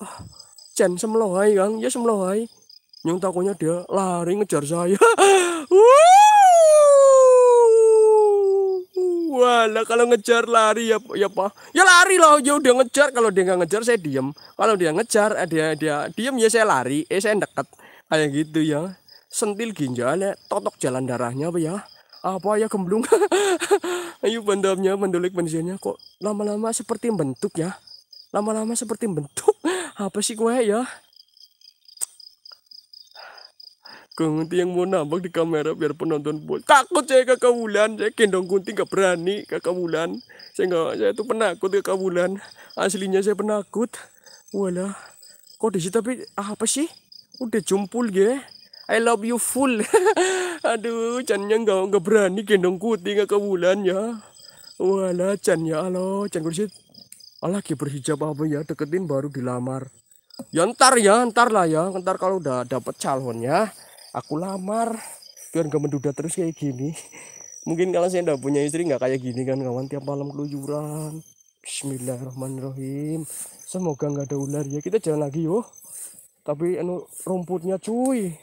jen semlohai gang ya semlohai nyung takonya dia lari ngejar saya wala kalau ngejar lari ya ya pak ya lari loh ya udah ngejar kalau dia nggak ngejar saya diem kalau dia ngejar eh, dia dia diem ya saya lari eh saya dekat kayak gitu ya sentil ginjalnya totok jalan darahnya apa ya apa ya gemblung ayo bandamnya mendulik bensinnya kok lama-lama seperti bentuk ya lama-lama seperti bentuk apa sih gue ya gendong kunti yang mau nampak di kamera biar penonton pun takut saya kakak bulan, saya gendong kunti nggak berani kakak bulan, saya nggak saya itu penakut kakak bulan, aslinya saya penakut wala, kok di situ tapi apa sih udah jumpul ya I love you full aduh cannya nggak nggak berani gendong kunti kakak bulan ya wala cannya halo Allah can kunti lagi berhijab apa ya deketin baru dilamar ya ntar ya ntar lah ya ntar kalau udah dapet calon ya aku lamar biar nggak menduda terus kayak gini mungkin kalau saya ndak punya istri nggak kayak gini kan kawan tiap malam keluyuran Bismillahirrahmanirrahim semoga nggak ada ular ya kita jalan lagi yo tapi anu rumputnya cuy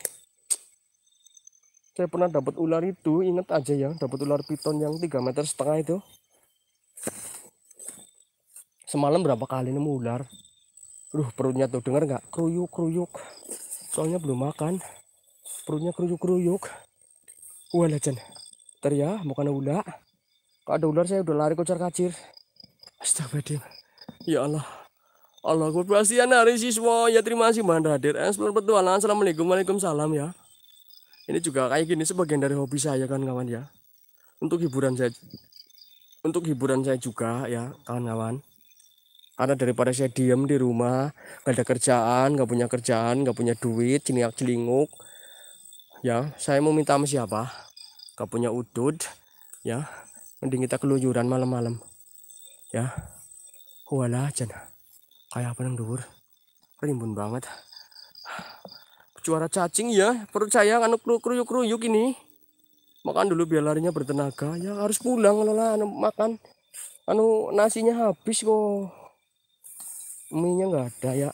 saya pernah dapat ular itu ingat aja ya dapat ular piton yang tiga meter setengah itu semalam berapa kali nemu ular Duh perutnya tuh denger nggak kruyuk kruyuk soalnya belum makan perutnya keruyuk-keruyuk Wala legend ntar ya bukan ula. kalau ada ular saya udah lari kocar kacir astagfirullah ya Allah Allah aku kasihan hari siswa ya terima kasih Mbak Hadir eh, sebelum petualan. Assalamualaikum Waalaikumsalam ya ini juga kayak gini sebagian dari hobi saya kan kawan ya untuk hiburan saya untuk hiburan saya juga ya kawan-kawan karena daripada saya diem di rumah gak ada kerjaan gak punya kerjaan gak punya duit ciniak celinguk ya saya mau minta sama siapa gak punya udut ya mending kita keluyuran malam-malam ya wala jana kayak apa yang dur, rimbun banget juara cacing ya perut saya kan kruyuk-kruyuk ini makan dulu biar larinya bertenaga ya harus pulang lola anu, makan anu nasinya habis kok mie nya nggak ada ya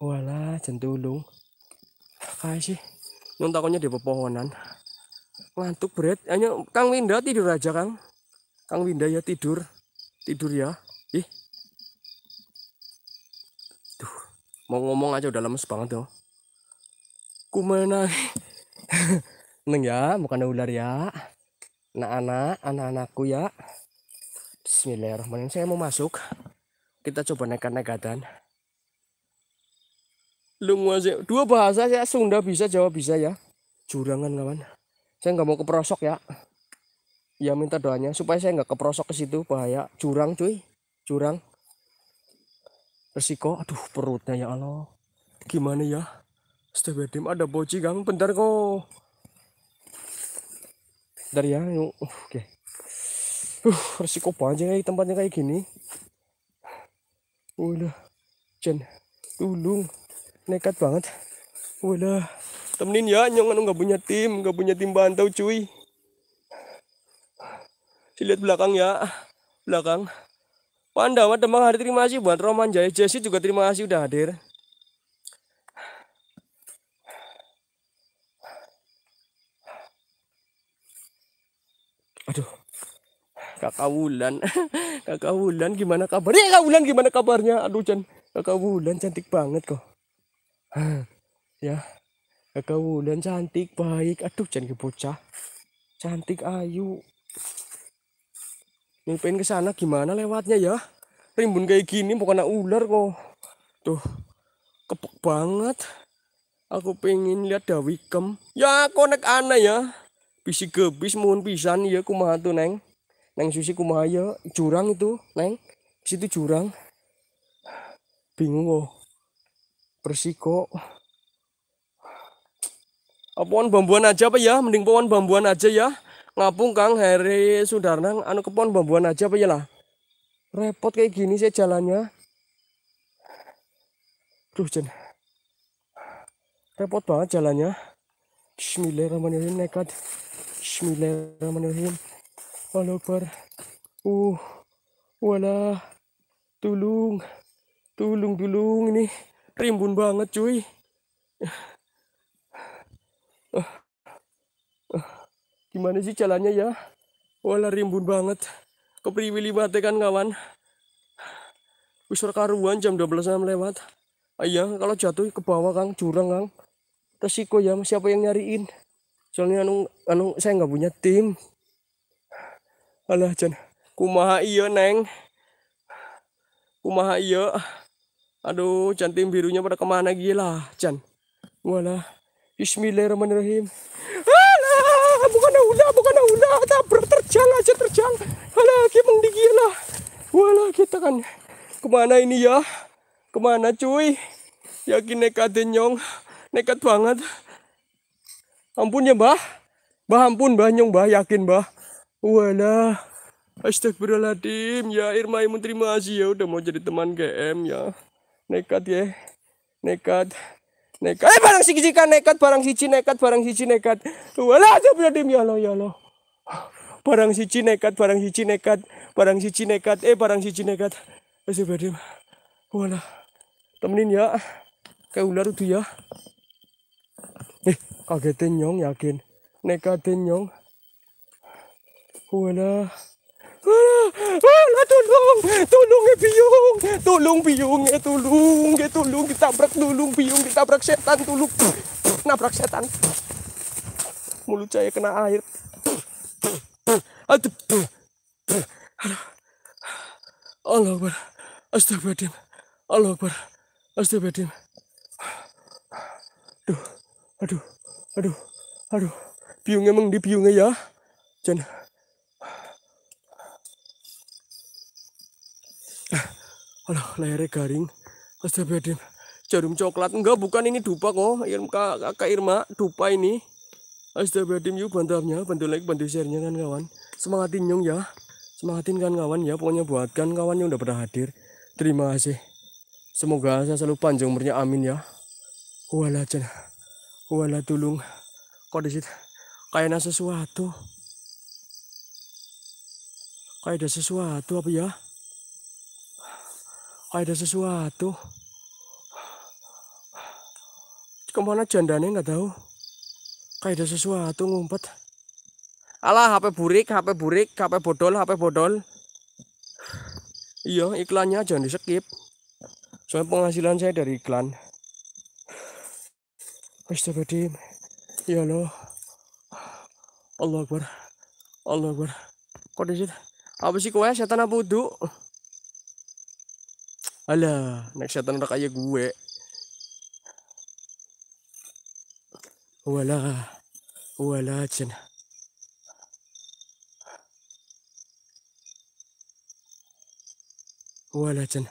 wala jen tulung Kasih. sih nontakonya di pepohonan. Ngantuk berat. Hanya Kang Winda tidur aja Kang. Kang Winda ya tidur. Tidur ya. Ih. Tuh, mau ngomong aja udah lemes banget dong. Kumana? Neng ya, bukan ular ya. Anak-anak, anak-anakku ya. Bismillahirrahmanirrahim. Saya mau masuk. Kita coba naik-naik Dua bahasa saya Sunda bisa, Jawa bisa ya. Jurangan kawan. Saya nggak mau perosok ya. Ya minta doanya supaya saya nggak perosok ke situ bahaya. Jurang cuy, jurang. Resiko. Aduh perutnya ya Allah. Gimana ya? Stebedim ada boci gang bentar kok. Bentar ya yuk. Uh, Oke. Okay. Uh, resiko banget kayak tempatnya kayak gini. Udah. Jen. Tulung nekat banget Walah, temenin ya nyong anu nggak punya tim, nggak punya tim bantau cuy. lihat belakang ya, belakang. Panda, Demang hari terima kasih buat Roman Jaya Jesse juga terima kasih udah hadir. Aduh, kakak Wulan, kakak Wulan gimana kabarnya? Kakak Wulan gimana kabarnya? Aduh Chan, kakak Wulan cantik banget kok. ya kau dan cantik baik aduh jangan kebocah, cantik ayu yang ke sana gimana lewatnya ya rimbun kayak gini mau kena ular kok tuh kepek banget aku pengen lihat dawikem ya konek aneh ya bisi gebis mohon pisan ya kumaha tuh neng neng susi kumaha ya jurang itu neng situ jurang bingung kok Persiko, pohon bambuan aja apa ya mending pohon bambuan aja ya ngapung Kang Heri Sudarnang anu ke pohon bambuan aja apa ya lah repot kayak gini sih jalannya Duh Jen repot banget jalannya Bismillahirrahmanirrahim nekat Bismillahirrahmanirrahim Allahu uh wala tulung tulung tulung ini rimbun banget cuy gimana sih jalannya ya wala rimbun banget kepriwi libate kan kawan usur karuan jam 12 enam lewat ah, iya kalau jatuh ke bawah kang jurang kang resiko ya siapa yang nyariin soalnya anu anu saya nggak punya tim alah jan kumaha iya neng kumaha iya Aduh, Chan birunya pada kemana gila, Chan. Wala, Bismillahirrahmanirrahim. Alah, bukan udah, bukan udah, tabrak terjang aja terjang. Alah, di gila. Wala, kita kan kemana ini ya? Kemana cuy? Yakin nekat nyong, nekat banget. Ampun ya, Mbah. Mbah ampun, Mbah nyong, Mbah yakin, Mbah. Wala, Astagfirullahaladzim, ya Irma Imun terima kasih ya udah mau jadi teman GM ya nekat ya nekat nekat eh barang siji kan nekat barang siji nekat barang siji nekat walah coba tim ya lo ya lo barang siji nekat barang siji nekat barang siji nekat eh barang siji nekat coba tim walah temenin ya kayak ular itu ya eh kagetin nyong yakin nekatin nyong walah Ah, tolong ya biung, tolong biung ya tolong, ya tolong kita tulong, tolong biung kita ditabrak setan, kena Nabrak setan! Mulut saya kena air. Aduh! Allah Akbar! Astagfirullahaladzim! Allah Akbar! Astagfirullahaladzim! Aduh! Aduh! Aduh! Aduh! Biungnya emang di biungnya ya! Jangan... aduh lehernya garing astagfirullahaladzim jarum coklat enggak bukan ini dupa kok oh. Irma kakak Irma dupa ini astagfirullahaladzim yuk bantu bantu like bantu sharenya kan kawan semangatin nyong ya semangatin kan kawan ya pokoknya buatkan kawan yang udah pernah hadir terima kasih semoga saya selalu panjang umurnya amin ya wala jen wala tulung kok disit kayaknya sesuatu kayak ada sesuatu apa ya ada sesuatu. Kemana jandanya nggak tahu. Kayak ada sesuatu ngumpet. Alah HP burik, HP burik, HP bodol, HP bodol. Iya, iklannya jangan di skip. Soalnya penghasilan saya dari iklan. Astagfirullahaladzim. Ya Allah. Allah Akbar. Allah Akbar. Kok di situ? Apa sih kowe setan apa uduk? Alah, naik setan udah kayak gue. Wala, wala cina. Wala cina.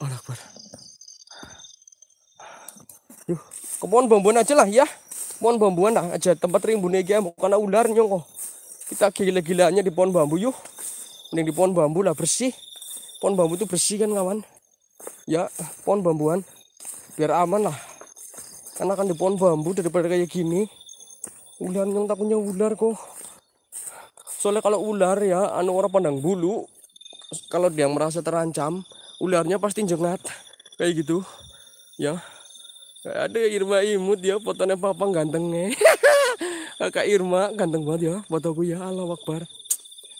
Allah ber, Yuh, kebun bambuan aja lah ya. Mohon bambuan lah aja tempat rimbune dia ya, bukan ular nyong kok kita gila-gilanya di pohon bambu yuk mending di pohon bambu lah bersih pohon bambu itu bersih kan kawan ya pohon bambuan biar aman lah karena kan di pohon bambu daripada kayak gini ular yang takutnya ular kok soalnya kalau ular ya anu orang pandang bulu kalau dia merasa terancam ularnya pasti jengat kayak gitu ya ada Irma Imut dia fotonya papa gantengnya Kakak Irma ganteng banget ya foto aku ya Allah wakbar,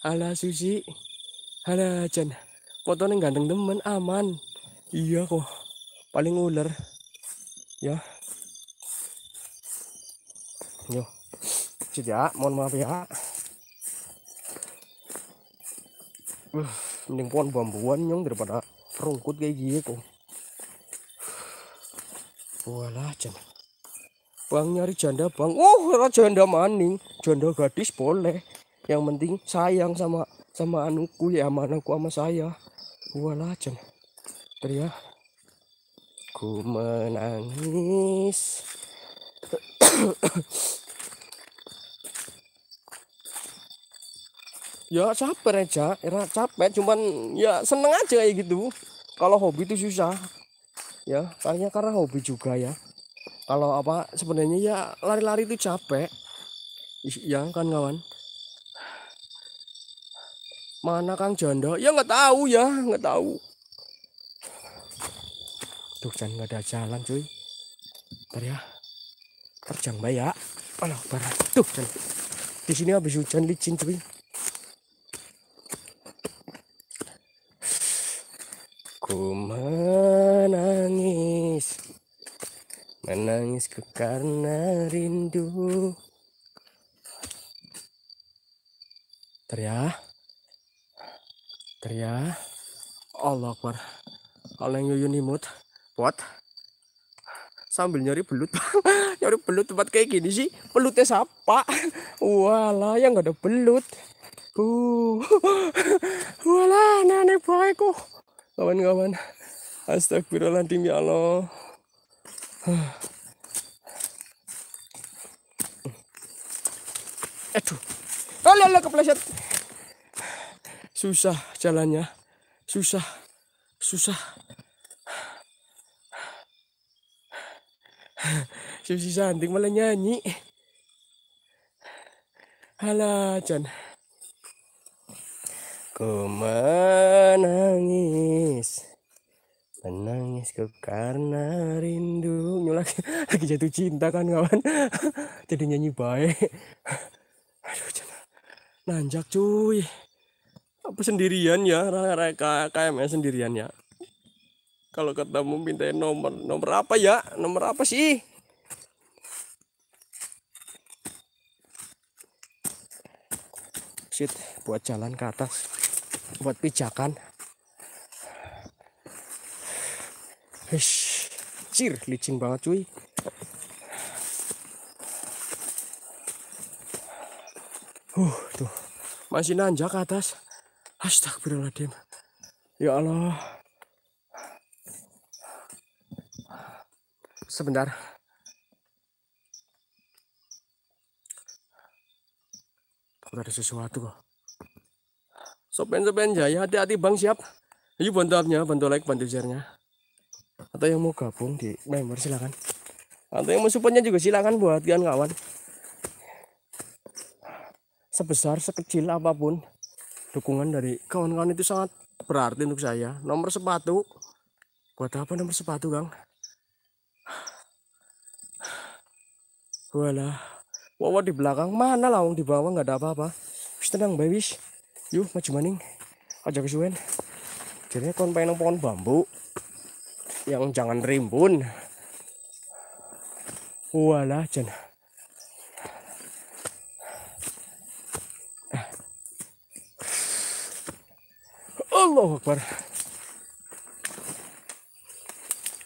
ala Susi ala Jan fotonya ganteng temen aman iya kok paling ular ya yo ya mohon maaf ya uh, mending pohon bambuan nyong daripada rungkut kayak gitu walah jangan Bang nyari janda bang. Oh, janda maning, janda gadis boleh. Yang penting sayang sama sama anuku ya sama anakku sama saya. Walah jen. Teriak. Ya. Ku menangis. ya capek aja, Ya capek cuman ya seneng aja kayak gitu. Kalau hobi itu susah. Ya, tanya karena hobi juga ya kalau apa sebenarnya ya lari-lari itu capek ya kan kawan mana kang janda ya nggak tahu ya nggak tahu tuh jangan nggak ada jalan cuy ntar ya terjang ya alah barat tuh di sini habis hujan licin cuy Kuma nangis ke karena rindu Teriak Teriak Allah Akbar yang yuyun imut Buat Sambil nyari belut Nyari belut tempat kayak gini sih Belutnya siapa Walah yang gak ada belut Uh, walah nenek baikku kawan-kawan Astagfirullahaladzim ya Allah. aduh oh lele kepleset susah jalannya susah susah Susi santik malah nyanyi Halah Jan Ku menangis Menangis ku karena rindu Lagi, lagi jatuh cinta kan kawan Jadi nyanyi baik aduh jangan nanjak cuy apa sendirian ya KMS sendirian ya kalau ketemu minta nomor nomor apa ya nomor apa sih shit buat jalan ke atas buat pijakan Hish, cir licin banget cuy Uh, tuh. Masih nanjak ke atas. Astagfirullahaladzim. Ya Allah. Sebentar. Tuh ada sesuatu kok. Sopen-sopen jaya, hati-hati bang siap. Ini bantu abnya, bantu like, bantu share Atau yang mau gabung di member silakan. Atau yang mau supportnya juga silakan buat kawan-kawan sebesar sekecil apapun dukungan dari kawan-kawan itu sangat berarti untuk saya nomor sepatu buat apa nomor sepatu Kang wala Wawa di belakang mana lawang di bawah nggak ada apa-apa. tenang baby Yuk maju maning. Aja kesuwen. Jadi kawan pengen pohon bambu yang jangan rimbun. wala jangan Allah Akbar.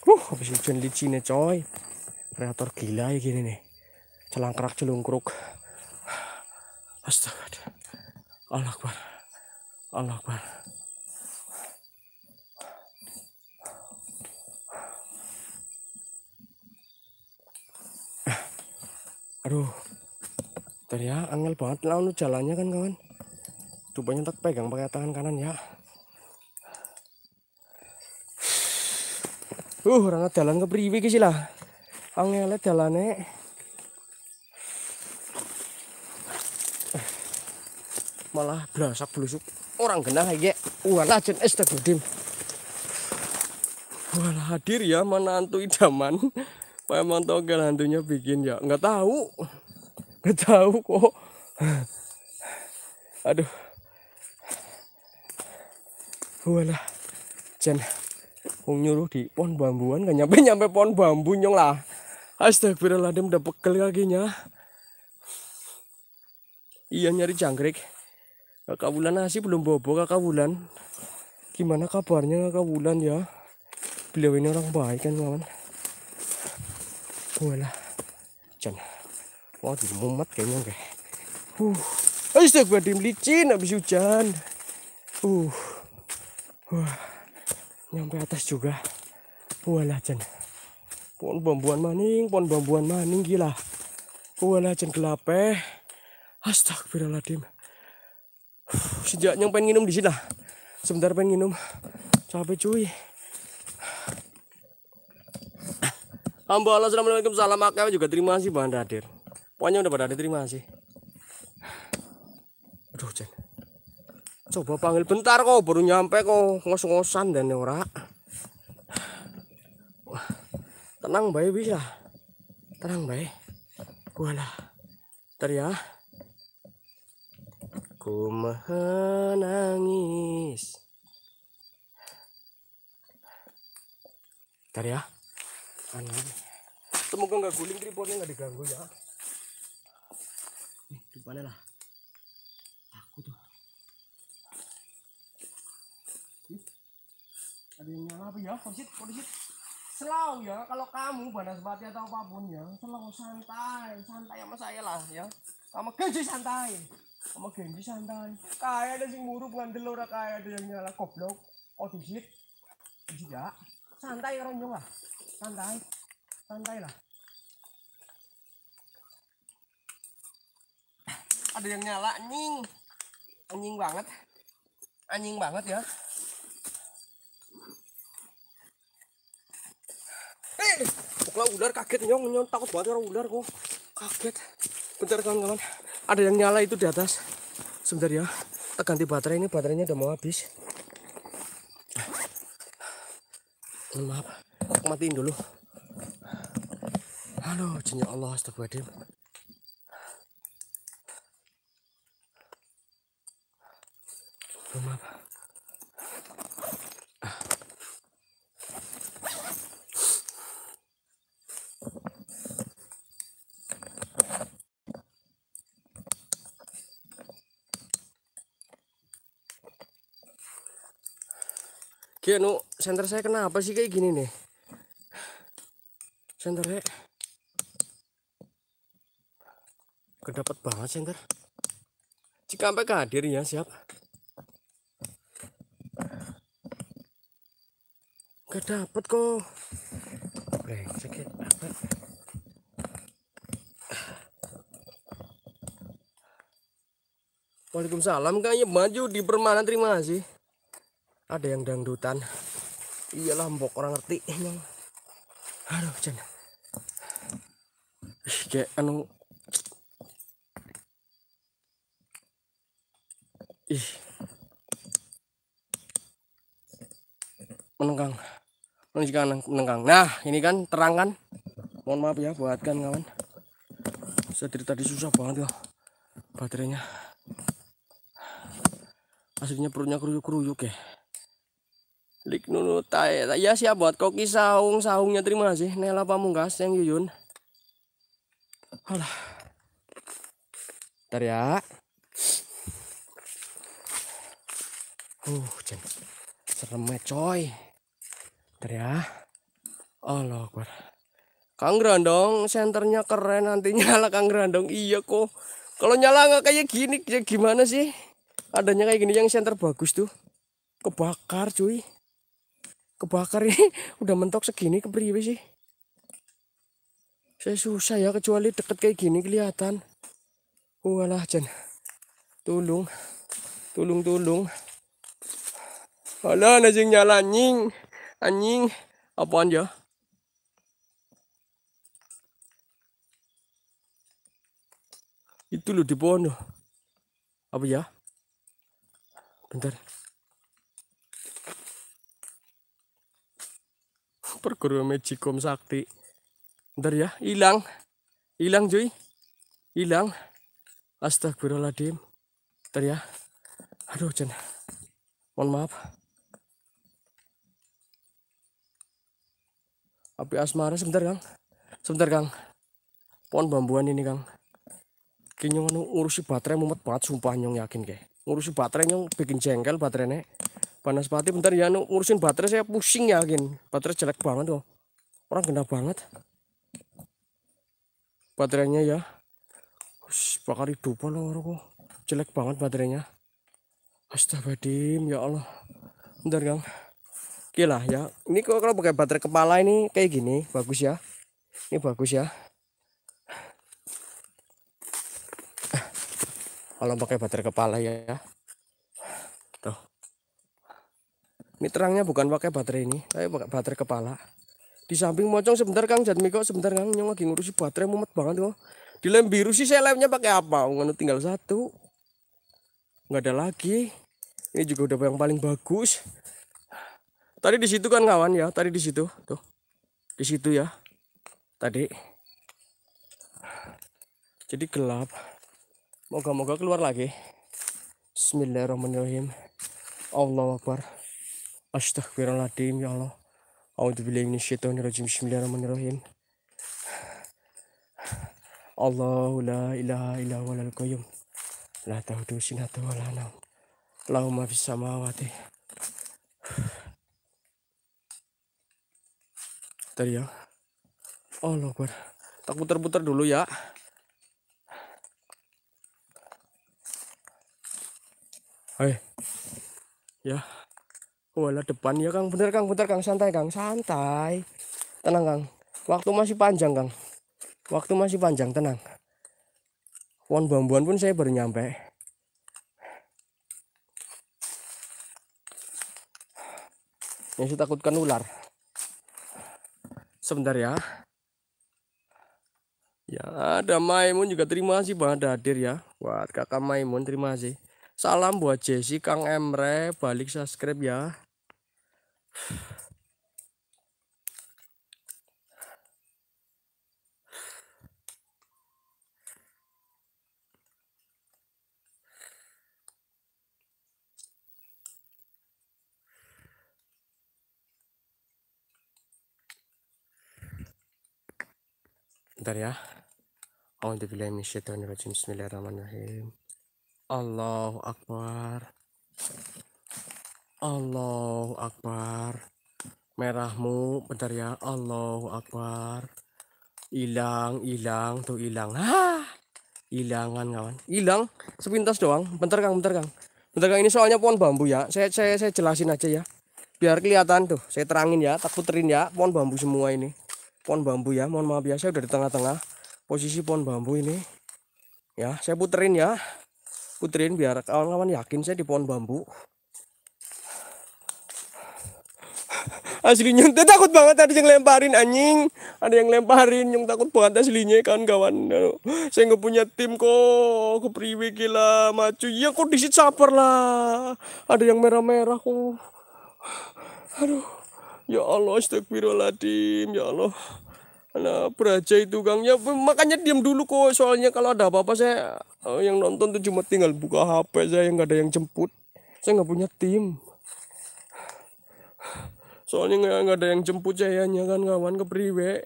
Wuh, habis hujan nih ya, coy. Predator gila ya gini nih. Celangkrak celungkruk. Astaga. Allah Akbar. Allah Akbar. Aduh. Ternyata ya, angel banget untuk anu jalannya kan kawan. Tupanya tak pegang pakai tangan kanan ya. Uh, orang jalan ke priwi ke lah. Angelnya jalannya. Malah blasak belusuk Orang kenal aja. Walah jen es tegudim. Walah hadir ya menantu idaman. Pak emang togel hantunya bikin ya. nggak tahu. nggak tahu kok. Aduh. Walah. Jen. Wong nyuruh di pohon bambuan gak nyampe nyampe pohon bambu nyong lah. Astagfirullahaladzim udah pegel kakinya. Iya nyari jangkrik. Kakak Wulan nasi belum bobo kakak Wulan. Gimana kabarnya kakak Wulan ya? Beliau ini orang baik kan kawan. Walah. Jangan. Wah mumet kayaknya kayak. Uh. Astagfirullahaladzim licin habis hujan. Uh. Wah. Uh nyampe atas juga wala jen pohon bambuan maning pohon bambuan maning gila wala jen gelape astagfirullahaladzim sejak nyampe nginum di sini lah sebentar pengen nginum capek cuy Hamba Allah Assalamualaikum salam akam juga terima kasih bahan Dadir pokoknya udah pada ada terima kasih aduh Jen Coba panggil bentar kok baru nyampe kok ngos-ngosan dan ya, ora. Wah, tenang baik bisa. Tenang baik wala teriak ya. Ku menangis. teriak ya. Anu Semoga nggak guling tripodnya nggak diganggu ya. Depannya lah. ada nyala apa ya, ya polisit polisit selalu ya kalau kamu pada bati atau apapun ya selalu santai santai sama saya lah ya sama genji santai sama genji santai kayak ada sing muru bukan telur kayak ada yang nyala goblok odisit oh, juga iya. santai orang juga santai santai lah ada yang nyala anjing anjing banget anjing banget ya pokoknya ular kaget nyong nyong takut banget orang ular kok kaget bentar teman-teman ada yang nyala itu di atas sebentar ya kita ganti baterai ini baterainya udah mau habis maaf matiin dulu halo jinnya Allah astagfirullahaladzim maaf Kianu, senter saya kenapa sih kayak gini nih? Senternya kedapat banget senter. sampai hadir ya, siap. Gak kok. Brengsek ya, Waalaikumsalam, kayaknya baju di permanen terima kasih ada yang dangdutan iyalah mbok orang ngerti emang aduh jen kayak anu ih menengkang menunjukkan menengkang nah ini kan terang kan mohon maaf ya buat kan kawan saya dari tadi susah banget loh ya. baterainya aslinya perutnya keruyuk-keruyuk ya Lik nunu Ya siap buat koki saung. Saungnya terima kasih. Nela Pamungkas yang Yuyun. Alah. Bentar ya. Uh, jen. Serem ya, coy. Bentar ya. Allah Akbar. Kang Grandong, senternya keren nanti nyala Kang Grandong. Iya kok. Kalau nyala nggak kayak gini, ya gimana sih? Adanya kayak gini yang senter bagus tuh. Kebakar cuy kebakar ini udah mentok segini kepriwe sih saya susah ya kecuali deket kayak gini kelihatan walah oh, jen tolong, tolong, tolong. Alah anjing nyala anjing anjing apaan ya itu loh di pohon loh apa ya bentar perguruan Mejikom Sakti. Ntar ya, hilang. Hilang, cuy. Hilang. Astagfirullahaladzim. Ntar ya. Aduh, Jen. Mohon maaf. Api asmara sebentar, Kang. Sebentar, Kang. Pohon bambuan ini, Kang. Kayaknya urusi baterai mumet banget, sumpah nyong yakin, kayak. urusi baterai nyong bikin jengkel baterainya panas pati bentar ya anu, ngurusin baterai saya pusing ya, gin. baterai jelek banget loh orang kena banget baterainya ya Ush, bakal hidupan loh kok jelek banget baterainya astagfirullahaladzim ya Allah bentar kang gila ya ini kok kalau pakai baterai kepala ini kayak gini bagus ya ini bagus ya kalau pakai baterai kepala ya, ya. Ini terangnya bukan pakai baterai ini, tapi pakai baterai kepala. Di samping mocong sebentar Kang kok sebentar Kang Nyong lagi ngurusi baterai mumet banget kok. Di lem biru sih saya lemnya pakai apa? Oh, ngono tinggal satu. Nggak ada lagi. Ini juga udah yang paling bagus. Tadi di situ kan kawan ya, tadi di situ tuh. Di situ ya. Tadi. Jadi gelap. Moga-moga keluar lagi. Bismillahirrahmanirrahim. Allahu akbar. Astagfirullahaladzim ya Allah. A'udzubillahiminasyaitonirrajim. Bismillahirrahmanirrahim. Allahu la ilaha illa al qayyum. La taudu sinatu wa la naum. Lahu ma fis samawati. Tadi ya. Allah Akbar. Tak putar-putar dulu ya. Hai. Ya. Wala oh, depan ya Kang, bener Kang, bener Kang, santai Kang, santai. Tenang Kang. Waktu masih panjang Kang. Waktu masih panjang, tenang. Pohon bambuan pun saya baru nyampe. Yang saya takutkan ular. Sebentar ya. Ya, ada Maimun juga terima kasih banget hadir ya. Buat kakak Maimun terima kasih. Salam buat Jesse, Kang Emre, balik subscribe ya. Bentar ya. Bismillahirrahmanirrahim. Allahu Akbar. Allah Akbar. Merahmu bentar ya. Allahu Akbar. Hilang, hilang tuh hilang. Hah. Hilangan kawan. Hilang sepintas doang. Bentar Kang, bentar Kang. Bentar Kang ini soalnya pohon bambu ya. Saya saya saya jelasin aja ya. Biar kelihatan tuh. Saya terangin ya, tak puterin ya. Pohon bambu semua ini. Pohon bambu ya. Mohon maaf ya, saya udah di tengah-tengah posisi pohon bambu ini. Ya, saya puterin ya. Puterin biar kawan-kawan yakin saya di pohon bambu. aslinya dia takut banget ada yang lemparin anjing ada yang lemparin yang takut banget aslinya kan kawan saya nggak punya tim kok ke priwe gila macu ya kok disit sabar lah ada yang merah-merah kok aduh ya Allah astagfirullahaladzim ya Allah Nah, beraja itu Kang. Ya makanya diam dulu kok. Soalnya kalau ada apa-apa saya eh, yang nonton tuh cuma tinggal buka HP saya nggak ada yang jemput. Saya nggak punya tim soalnya nggak ada yang jemput jayanya kan kawan ke priwe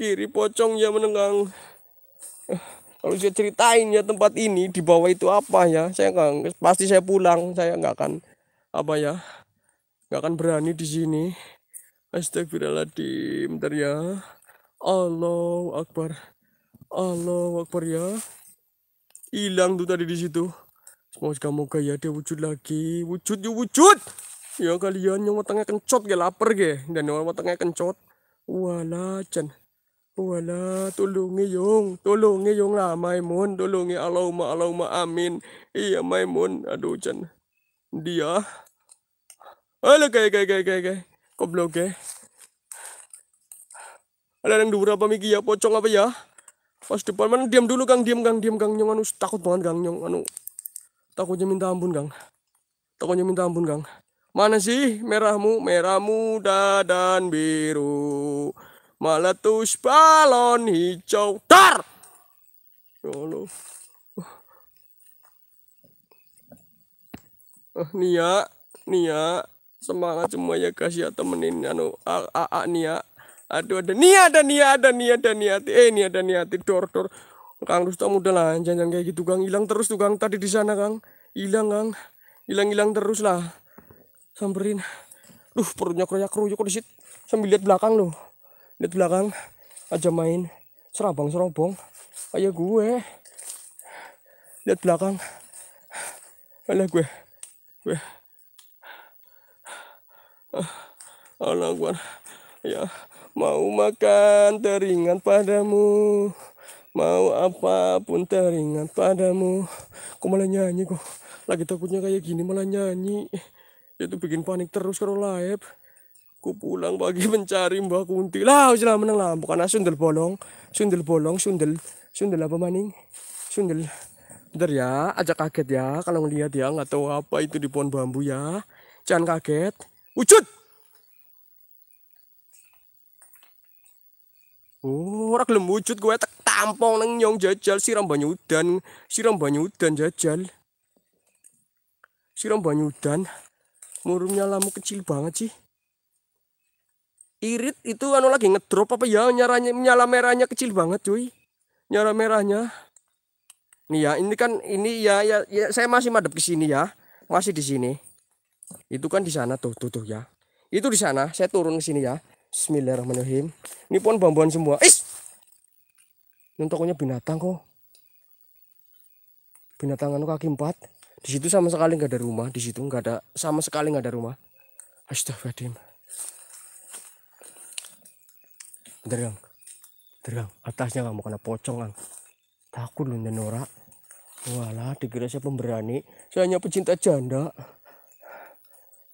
kiri pocong ya menenggang eh, kalau saya ceritain ya tempat ini di bawah itu apa ya saya nggak pasti saya pulang saya nggak akan apa ya nggak akan berani di sini Astagfirullahaladzim bentar ya Allah Akbar Allah Akbar ya hilang tuh tadi di situ semoga moga ya dia wujud lagi wujud yuk wujud Ya kalian yang matangnya kencot ge lapar ge dan yang matangnya kencot. Wala chan Wala tolongi yong tolongi yong lah Maimun, tolongi Allahumma Allahumma amin. Iya Maimun, aduh chan Dia. ala kayak kayak kayak kayak kayak. Goblok ge. Ada yang dua apa Miki ya pocong apa ya? Pas depan mana diam dulu Kang, diam Kang, diam Kang. Nyong anu takut banget Kang, nyong anu. Takutnya minta ampun Kang. Takutnya minta ampun Kang. Mana sih merahmu, merah muda dan biru. Meletus balon hijau. Tar! Ya Allah. oh Nia, Nia, semangat semua ya kasih ya temenin anu a Nia. Aduh ada Nia, ada Nia, ada Nia, ada Nia. Eh Nia ada Nia, dor dor. Kang Rustam udah lah, jangan kayak gitu Kang. Hilang terus tuh Kang tadi di sana Kang. Hilang Kang. Hilang-hilang terus lah samperin Duh perutnya kroyak kroyok di situ sambil lihat belakang loh lihat belakang aja main serabang serobong kayak gue lihat belakang ala gue gue ala gue ya mau makan teringat padamu mau apapun teringat padamu kok malah nyanyi kok lagi takutnya kayak gini malah nyanyi itu bikin panik terus kalau live ku pulang pagi mencari mbak kunti lah sudah menang lah bukan sundel bolong sundel bolong sundel sundel apa maning sundel bentar ya ajak kaget ya kalau ngelihat ya nggak tahu apa itu di pohon bambu ya jangan kaget wujud Oh, orang lembut, wujud gue tak tampong neng nyong jajal siram udan, siram udan jajal. Siram udan murumnya lamu kecil banget sih irit itu anu lagi ngedrop apa ya nyaranya nyala merahnya kecil banget cuy nyala merahnya nih ya ini kan ini ya ya, ya saya masih madep ke sini ya masih di sini itu kan di sana tuh tuh tuh ya itu di sana saya turun ke sini ya Bismillahirrahmanirrahim ini pun bambuan semua is ini binatang kok binatang anu kaki empat di situ sama sekali nggak ada rumah di situ nggak ada sama sekali nggak ada rumah astagfirullahaladzim bentar Terang, bentar kang atasnya mau kena pocong ang. takut lu Nora walah dikira saya pemberani saya hanya pecinta janda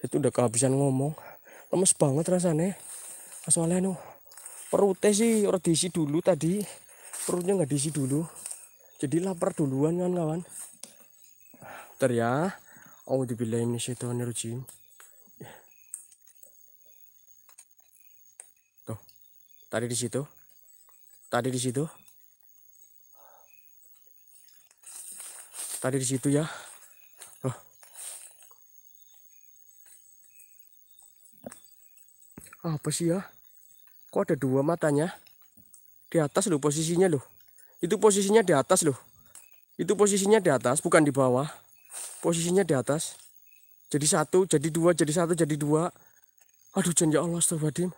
itu udah kehabisan ngomong lemes banget rasanya masalahnya no perutnya sih orang diisi dulu tadi perutnya nggak diisi dulu jadi lapar duluan kan kawan Bentar ya. Audzubillahiminasyaitonirrojim. Tuh. Tadi di situ. Tadi di situ. Tadi di situ ya. Loh. Apa sih ya? Kok ada dua matanya? Di atas loh posisinya loh. Itu posisinya di atas loh. Itu posisinya di atas bukan di bawah posisinya di atas jadi satu jadi dua jadi satu jadi dua aduh janji ya Allah, Allah astagfirullahaladzim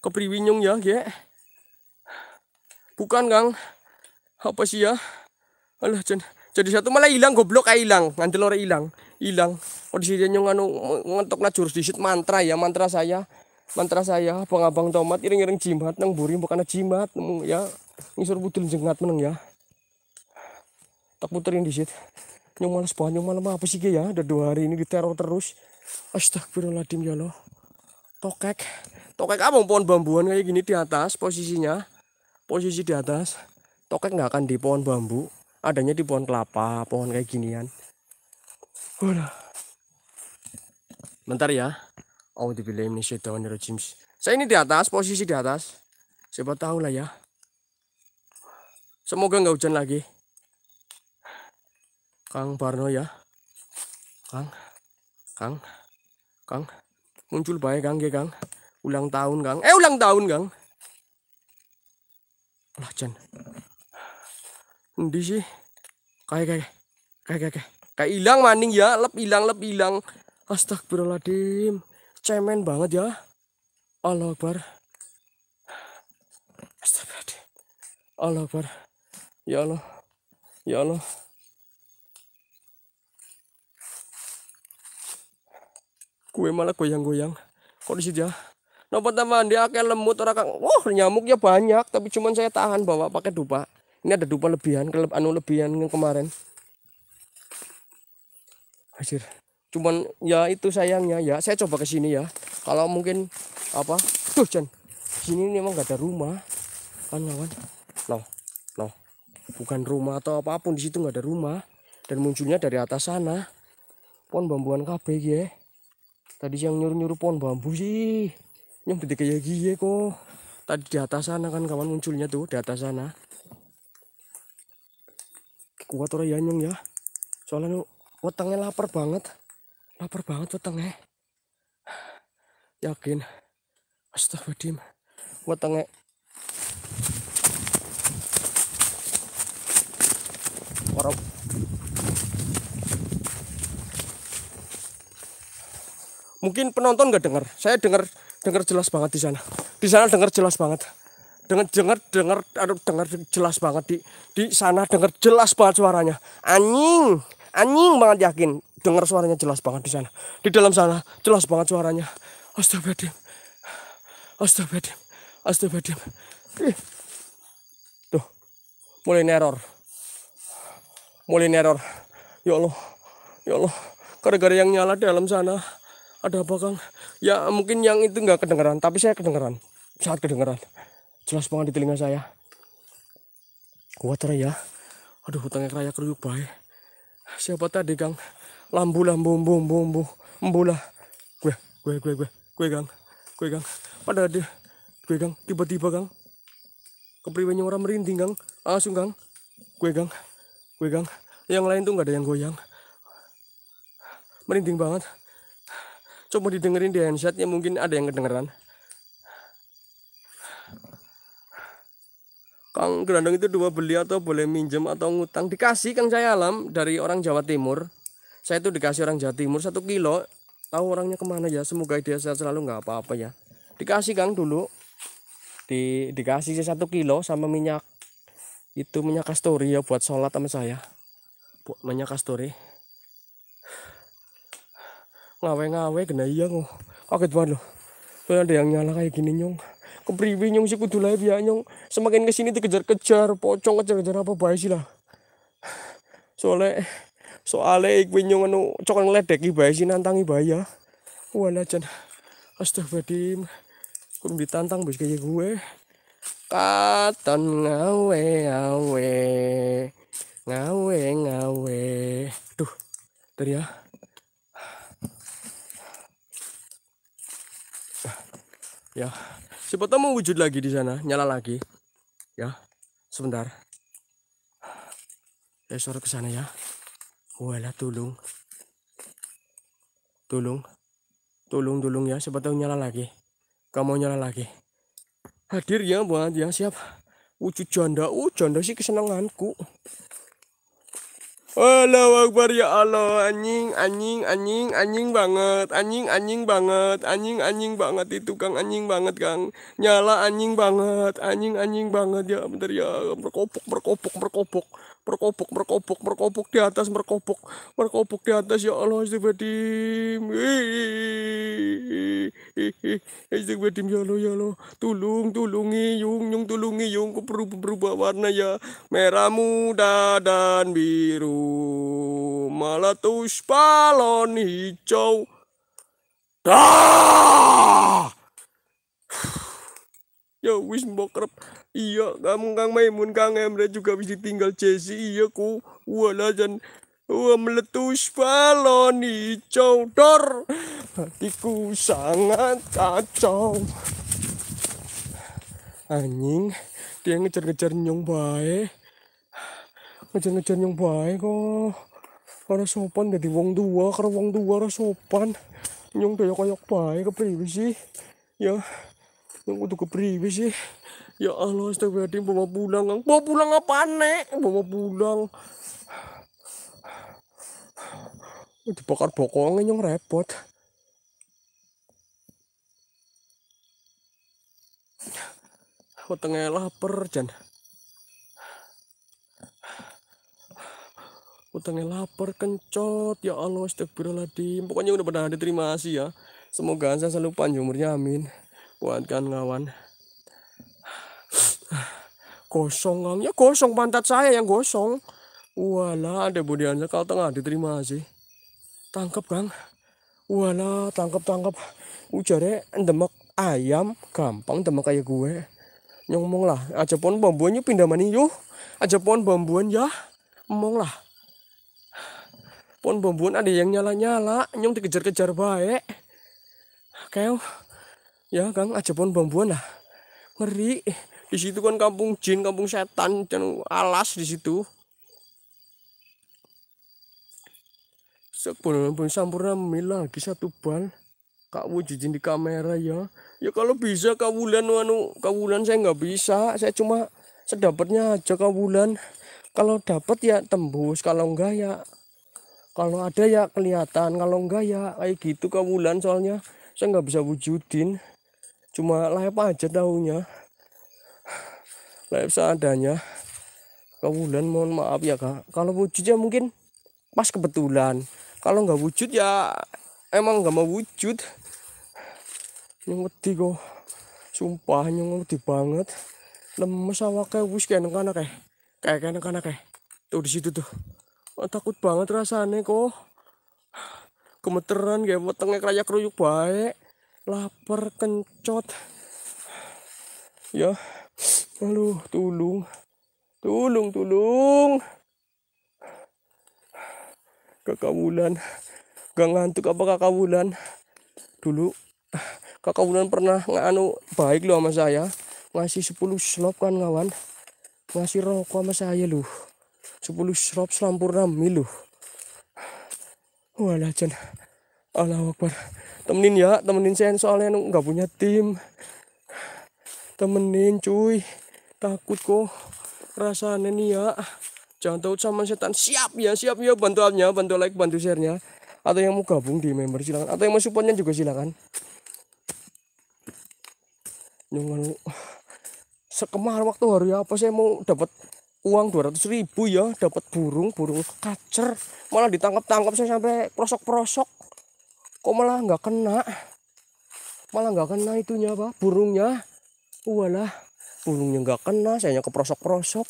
kepriwinyung ya ya bukan kang apa sih ya alah jen jadi satu malah hilang goblok kayak hilang ngandel orang hilang hilang oh di nyong anu ngentok lah jurus disit mantra ya mantra saya mantra saya Pengabang tomat iring-iring jimat nang buri bukan jimat ya ngisor butil jengat meneng ya tak puterin disit Nyumal sebanyak malam apa sih ya? Ada dua hari ini diteror terus. Astagfirullahaladzim ya Allah. Tokek. Tokek apa pohon bambuan kayak gini di atas posisinya. Posisi di atas. Tokek nggak akan di pohon bambu. Adanya di pohon kelapa, pohon kayak ginian. Udah. Bentar ya. ini Oh, James. Saya ini di atas, posisi di atas. Siapa tahu lah ya. Semoga nggak hujan lagi. Kang Parno ya. Kang. Kang. Kang. Muncul baik Kang ya Kang. Ulang tahun Kang. Eh ulang tahun Kang. Lah Jan. Ndi sih? Kayak kayak kayak kayak kayak hilang maning ya, lep hilang lep hilang. Astagfirullahaladzim. Cemen banget ya. Allah Akbar. Astagfirullahaladzim. Allah Akbar. Ya Allah. Ya Allah. Kue malah goyang-goyang. Kondisi ya? nah, dia. No, teman dia kayak lembut orang kang. Wah nyamuknya banyak tapi cuman saya tahan bawa pakai dupa. Ini ada dupa lebihan kelep anu lebihan yang kemarin. Hasil. Cuman ya itu sayangnya ya. Saya coba ke sini ya. Kalau mungkin apa? Tuh Jan. Sini ini emang gak ada rumah. Kan kawan. Loh. Loh. Bukan rumah atau apapun di situ nggak ada rumah dan munculnya dari atas sana pohon bambuan kabeh ya tadi yang nyuruh-nyuruh pohon bambu sih yang gede kayak gini kok tadi di atas sana kan kawan munculnya tuh di atas sana kuat orang ya, nyung ya soalnya wetengnya lapar banget lapar banget wetengnya yakin astagfirullahaladzim wetengnya orang Mungkin penonton nggak dengar. Saya dengar dengar jelas banget di sana. Di sana dengar jelas banget. Dengar dengar dengar aduh dengar jelas banget di di sana dengar jelas banget suaranya. Anjing, anjing banget yakin dengar suaranya jelas banget di sana. Di dalam sana jelas banget suaranya. Astagfirullah. Astagfirullah. Astagfirullah. Tuh. Mulai neror. Mulai neror. Ya Allah. Ya Allah. Gara-gara yang nyala di dalam sana ada apa Kang? Ya mungkin yang itu nggak kedengeran, tapi saya kedengeran. Sangat kedengeran. Jelas banget di telinga saya. Kuat ya. Aduh hutangnya keraya keruyuk baik. Siapa tadi Kang? Lambu lambu bumbu bumbu bumbu lah, Gue gue gue gue gue Kang. Gue Kang. Pada dia gue Kang tiba-tiba Kang. Kepriwenya orang merinding Kang. Langsung Kang. Gue Kang. Gue Kang. Yang lain tuh nggak ada yang goyang. Merinding banget. Coba didengerin di handsetnya mungkin ada yang kedengeran. Kang Grandong itu dua beli atau boleh minjem atau ngutang dikasih Kang saya alam dari orang Jawa Timur. Saya itu dikasih orang Jawa Timur satu kilo. Tahu orangnya kemana ya? Semoga dia sehat selalu nggak apa-apa ya. Dikasih Kang dulu. Di dikasih satu kilo sama minyak itu minyak kasturi ya buat sholat sama saya. buat Minyak kasturi ngawe-ngawe kena iya kok kaget banget loh ada yang nyala kayak gini nyong kepriwe nyong sih kudu nyong semakin kesini dikejar-kejar pocong kejar-kejar apa bae sih lah soalnya soalnya iku nyong anu cok anu ngledeki bae sih nantangi bahaya wala jan astagfirullah kun ditantang bos kayak gue katon ngawe ngawe ngawe ngawe duh teriak ya ya siapa tahu wujud lagi di sana nyala lagi ya sebentar saya eh, sorot ke sana ya wala tulung tulung tulung tulung ya siapa tahu nyala lagi kamu nyala lagi hadir ya buat ya siap wujud janda uh janda sih kesenanganku Allah Akbar ya Allah anjing anjing anjing anjing banget anjing anjing banget anjing anjing banget itu Kang anjing banget Kang nyala anjing banget anjing anjing banget ya bentar ya berkopok berkopok berkopok merkobok merkobok merkobok di atas merkobok merkobok di atas ya Allah astagfirullahaladzim astagfirullahaladzim ya Allah ya Allah tulung tulungi yung yung tulungi yung ku berubah, berubah warna ya merah muda dan biru malah tuh balon hijau dah ya wis mbokrep Iya, kamu Kang Maimun, Kang Emre juga bisa tinggal Jesse. Iya, ku. wala dan Wah meletus balon hijau dor Hatiku sangat kacau Anjing Dia ngejar-ngejar nyong bae Ngejar-ngejar nyong bae kok Karena sopan jadi wong dua Karena wong dua karena sopan Nyong doyok-koyok bae ke sih Ya Nyong kudu ke sih Ya Allah, astagfirullahaladzim, bawa pulang. Bawa pulang apa, Nek? Bawa pulang. Dibakar bokongnya yang repot. Wetenge lapar, Jan. Utangnya lapar, kencot. Ya Allah, astagfirullahaladzim. Pokoknya udah pernah diterima kasih ya. Semoga saya selalu panjang umurnya, amin. Buatkan ngawan. Kosong kang, ya kosong pantat saya yang kosong wala ada bodian kalau tengah diterima sih. Tangkep kang. wala tangkap tangkap Ujarnya uh, demek ayam gampang demek kayak gue. Nyomong lah, aja pon bambuannya pindah mani yuk. Aja pon bambuan ya, ngomong lah. Pon bambuan ada yang nyala-nyala, nyong dikejar-kejar baik. kau ya kang, aja pon bambuan lah. Ngeri di situ kan kampung jin kampung setan dan alas di situ sebelum pun milah, lagi satu bal kak wujudin di kamera ya ya kalau bisa kak Wulan anu kak Wulan saya nggak bisa saya cuma sedapatnya aja kak Wulan kalau dapat ya tembus kalau enggak ya kalau ada ya kelihatan kalau enggak ya kayak gitu kak Wulan soalnya saya nggak bisa wujudin cuma lah apa aja tahunya live seadanya Kebulan, mohon maaf ya kak kalau wujudnya mungkin pas kebetulan kalau nggak wujud ya emang nggak mau wujud yang kok sumpah yang wedi banget lemes awak kayak wis kayak anak kayak kayak kayak anak kayak tuh di situ tuh oh, takut banget rasanya kok kemeteran kayak wetenge kaya keruyuk baik lapar kencot ya lalu tulung. Tulung, tulung. Kakak Wulan. Gak ngantuk apa kakak Wulan? Dulu kakak Wulan pernah nganu baik loh sama saya. Ngasih 10 slop kan kawan. Ngasih rokok sama saya loh. 10 slop selampur rami loh. walajan Allah Akbar. Temenin ya, temenin saya soalnya nggak punya tim temenin cuy takut kok rasanya nih ya jangan takut sama setan siap ya siap ya bantu abnya bantu like bantu sharenya atau yang mau gabung di member silakan atau yang mau supportnya juga silakan jangan sekemar waktu hari apa saya mau dapat uang 200 ribu ya dapat burung burung kacer malah ditangkap tangkap saya sampai prosok prosok kok malah nggak kena malah nggak kena itunya apa burungnya walah burungnya nggak kena sayanya keprosok-prosok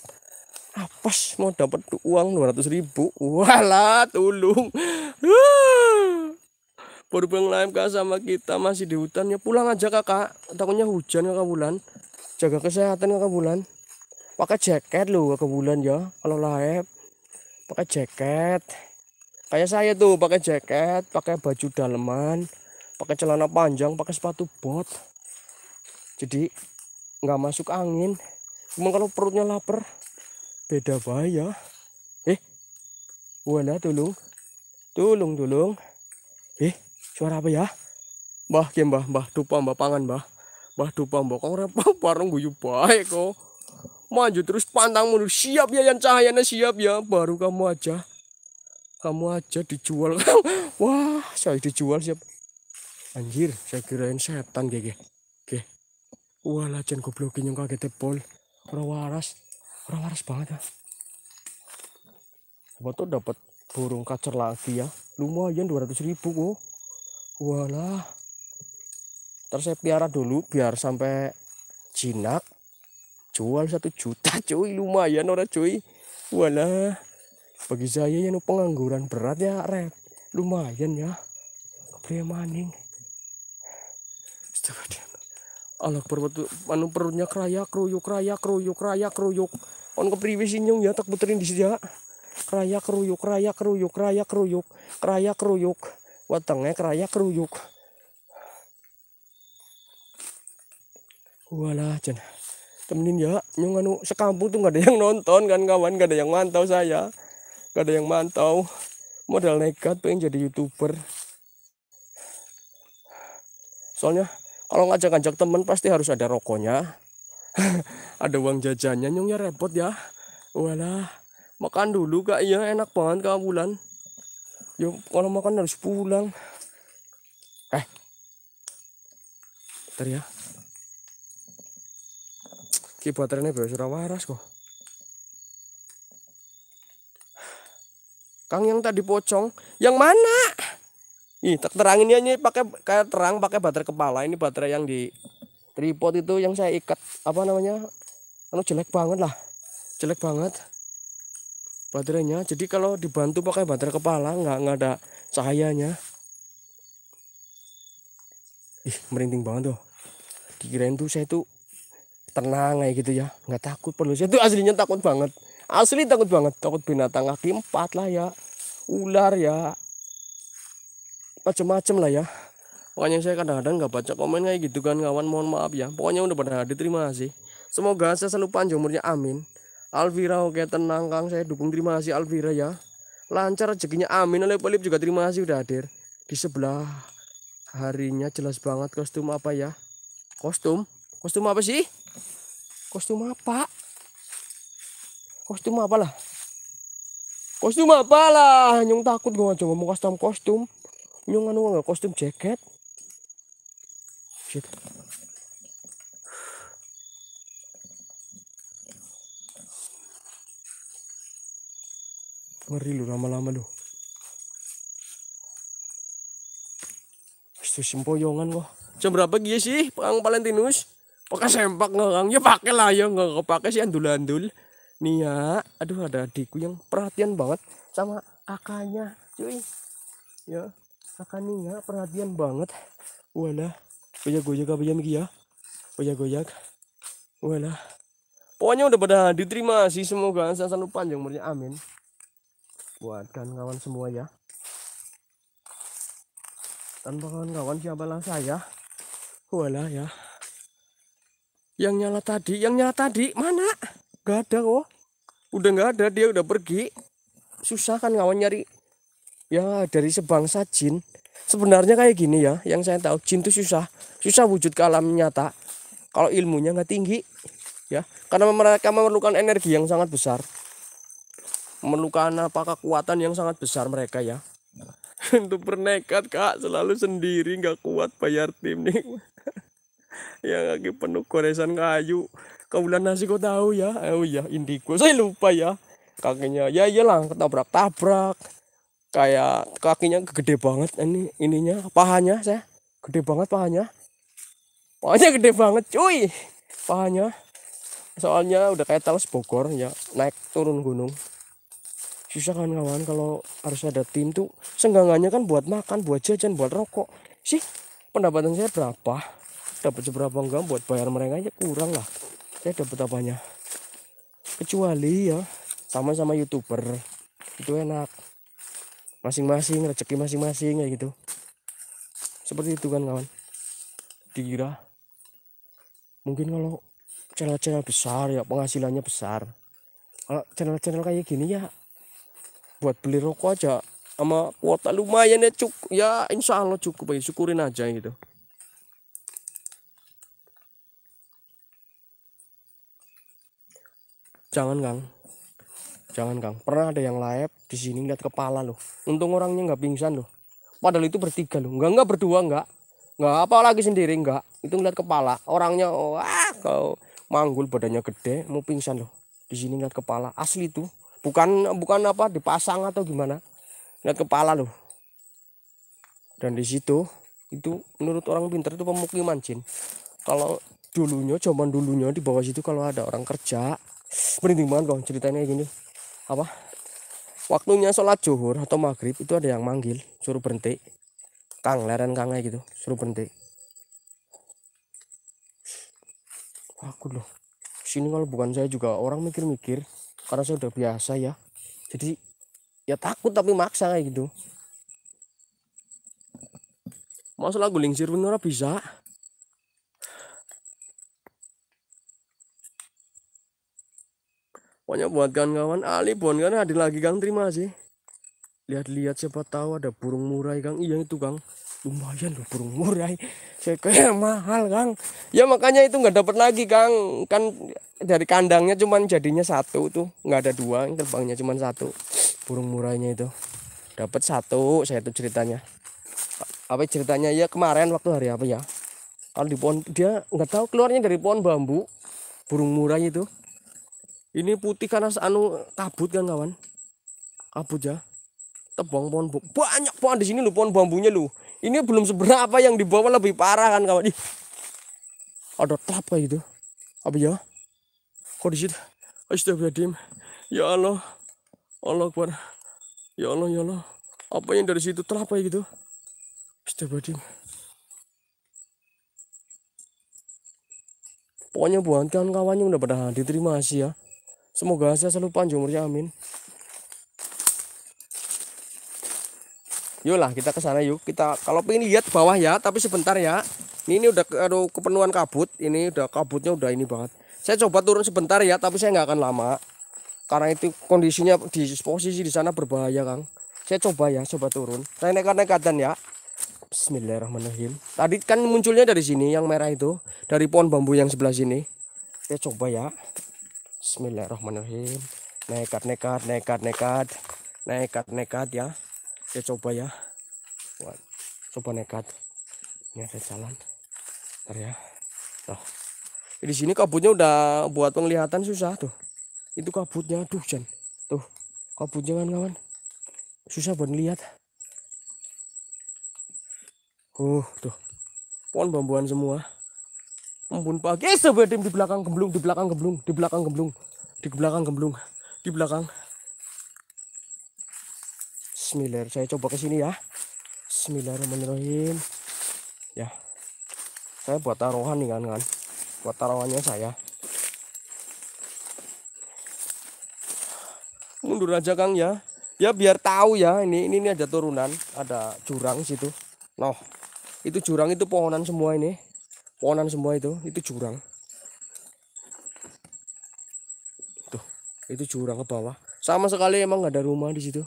apes ah, mau dapat uang dua ratus ribu walah tulung baru lain kak sama kita masih di hutan ya pulang aja kakak takutnya hujan kakak bulan jaga kesehatan kakak bulan pakai jaket loh kakak bulan ya kalau live pakai jaket kayak saya tuh pakai jaket pakai baju daleman pakai celana panjang pakai sepatu bot jadi nggak masuk angin cuma kalau perutnya lapar beda bahaya eh wala tulung tulung tulung eh suara apa ya bah, kem bah mbah dupa mbah pangan bah mbah dupa mbah kau repa bareng guyu baik kok maju terus pantang mundur siap ya yang cahayanya siap ya baru kamu aja kamu aja dijual wah saya dijual siap anjir saya kirain setan gege wah lajen goblokin yang kaget pol Ora waras Ora waras banget ya apa tuh dapat burung kacer lagi ya lumayan 200 ribu kok walah ntar saya piara dulu biar sampai jinak jual satu juta cuy lumayan orang cuy walah bagi saya yang pengangguran berat ya rep lumayan ya premaning Astaga Allah perbuat anu perutnya keraya keruyuk keraya keruyuk keraya keruyuk on anu kepriwe nyung ya tak puterin di sedia ya. keraya keruyuk keraya keruyuk keraya keruyuk keraya keruyuk watangnya keraya keruyuk walah cen. temenin ya nyung anu sekampung tuh gak ada yang nonton kan kawan gak ada yang mantau saya gak ada yang mantau modal nekat pengen jadi youtuber soalnya kalau ngajak-ngajak temen pasti harus ada rokoknya ada uang jajannya nyonya repot ya walah makan dulu kak iya enak banget kak bulan ya kalau makan harus pulang eh bentar ya ki baterainya surah waras kok Kang yang tadi pocong yang mana Ih, tak terangin ya, ini pakai kayak terang pakai baterai kepala. Ini baterai yang di tripod itu yang saya ikat apa namanya? Anu jelek banget lah. Jelek banget baterainya. Jadi kalau dibantu pakai baterai kepala nggak nggak ada cahayanya. Ih, merinding banget tuh. Dikirain tuh saya tuh tenang kayak gitu ya nggak takut perlu saya tuh aslinya takut banget asli takut banget takut binatang kaki empat lah ya ular ya macam-macam lah ya pokoknya saya kadang-kadang nggak baca komen kayak gitu kan kawan mohon maaf ya pokoknya udah pada hadir terima kasih semoga saya selalu panjang umurnya amin Alvira oke tenang Kang saya dukung terima kasih Alvira ya lancar rezekinya amin oleh Pelip juga terima kasih udah hadir di sebelah harinya jelas banget kostum apa ya kostum kostum apa sih kostum apa kostum apa lah kostum apa lah nyung takut gue mau kostum kostum Yung uang nggak kostum jaket, Shit. Ngeri lu lama-lama lu. Itu simpoyongan kok. Jam berapa gini sih, pang Valentinus? Pakai sempak nggak Kang? Ya pakai lah ya nggak kepake sih andul-andul. Nia, ya. aduh ada adikku yang perhatian banget sama akanya, cuy. Ya, sakaninga perhatian banget wala goyak goyak apa jam ya goyak goyak wala pokoknya udah pada diterima sih semoga selalu panjang umurnya amin buatkan kawan semua ya tanpa kawan-kawan siapalah saya wala ya yang nyala tadi yang nyala tadi mana gak ada kok udah gak ada dia udah pergi susah kan kawan nyari ya dari sebangsa jin sebenarnya kayak gini ya yang saya tahu jin itu susah susah wujud ke alam nyata kalau ilmunya nggak tinggi ya karena mereka memerlukan energi yang sangat besar memerlukan apa kekuatan yang sangat besar mereka ya untuk bernekat kak selalu sendiri nggak kuat bayar tim nih yang lagi penuh goresan kayu kebulan nasi kau tahu ya oh ya indigo saya lupa ya kakinya ya iyalah ketabrak tabrak kayak kakinya gede banget ini ininya pahanya saya gede banget pahanya pahanya gede banget cuy pahanya soalnya udah kayak talas Bogor ya naik turun gunung susah kan kawan kalau harus ada tim tuh senggangannya kan buat makan buat jajan buat rokok sih pendapatan saya berapa dapat seberapa enggak buat bayar mereka aja kurang lah saya dapat apanya kecuali ya sama-sama youtuber itu enak masing-masing rezeki masing-masing kayak gitu seperti itu kan kawan dikira mungkin kalau channel-channel besar ya penghasilannya besar kalau channel-channel kayak gini ya buat beli rokok aja sama kuota lumayan ya, ya cukup ya insya Allah cukup ya syukurin aja gitu jangan kang Jangan Kang, pernah ada yang laep di sini ngeliat kepala loh. Untung orangnya nggak pingsan loh. Padahal itu bertiga loh, nggak nggak berdua nggak, nggak apa lagi sendiri nggak. Itu ngeliat kepala, orangnya wah kau manggul badannya gede, mau pingsan loh. Di sini ngeliat kepala, asli itu. Bukan bukan apa dipasang atau gimana, ngeliat kepala loh. Dan di situ itu menurut orang pintar itu pemukiman jin. Kalau dulunya zaman dulunya di bawah situ kalau ada orang kerja merinding banget kok ceritanya gini apa waktunya sholat zuhur atau maghrib itu ada yang manggil suruh berhenti kang leren kangai gitu suruh berhenti aku loh sini kalau bukan saya juga orang mikir-mikir karena saya udah biasa ya jadi ya takut tapi maksa kayak gitu masalah guling sirwin ora bisa Pokoknya buat kawan-kawan Ali bon kan ada lagi Kang terima sih. Lihat-lihat siapa tahu ada burung murai Kang. Iya itu Kang. Lumayan loh burung murai. Saya mahal Kang. Ya makanya itu nggak dapat lagi Kang. Kan dari kandangnya cuman jadinya satu tuh. nggak ada dua, yang terbangnya cuman satu. Burung murainya itu. Dapat satu saya itu ceritanya. Apa ceritanya ya kemarin waktu hari apa ya? Kalau di pohon dia nggak tahu keluarnya dari pohon bambu burung murai itu ini putih karena anu kabut kan kawan kabut ya tebang pohon bambu banyak pohon di sini lu pohon bambunya lu ini belum seberapa yang dibawa lebih parah kan kawan Ih, ada trap kayak gitu apa ya kok di situ Astagfirullahaladzim ya Allah Allah kuat ya Allah ya Allah apa yang dari situ trap kayak gitu Astagfirullahaladzim pokoknya buat kawan-kawannya udah pada diterima sih ya Semoga saya selalu panjang umurnya amin. Yuk kita ke sana yuk. Kita kalau pengen lihat bawah ya, tapi sebentar ya. Ini, ini udah aduh kepenuhan kabut. Ini udah kabutnya udah ini banget. Saya coba turun sebentar ya, tapi saya nggak akan lama. Karena itu kondisinya di posisi di sana berbahaya, Kang. Saya coba ya, coba turun. Saya nekat-nekatan ya. Bismillahirrahmanirrahim. Tadi kan munculnya dari sini yang merah itu, dari pohon bambu yang sebelah sini. Saya coba ya. Bismillahirrahmanirrahim. Nekat, nekat, nekat, nekat. Nekat, nekat ya. Saya coba ya. Wah, coba nekat. Ini ada jalan. Ntar ya. Tuh. Di sini kabutnya udah buat penglihatan susah tuh. Itu kabutnya, aduh Jan. Tuh, kabutnya kan kawan. Susah buat lihat. Uh, tuh. Pohon bambuan semua embun pagi sebedim di belakang gemblung di belakang gemblung di belakang gemblung di belakang gemblung di belakang Bismillah saya coba ke sini ya Bismillahirrahmanirrahim ya saya buat taruhan nih kan kan buat taruhannya saya mundur aja Kang ya ya biar tahu ya ini ini, ini ada turunan ada jurang situ noh itu jurang itu pohonan semua ini pohonan semua itu itu jurang tuh itu jurang ke bawah sama sekali emang nggak ada rumah di situ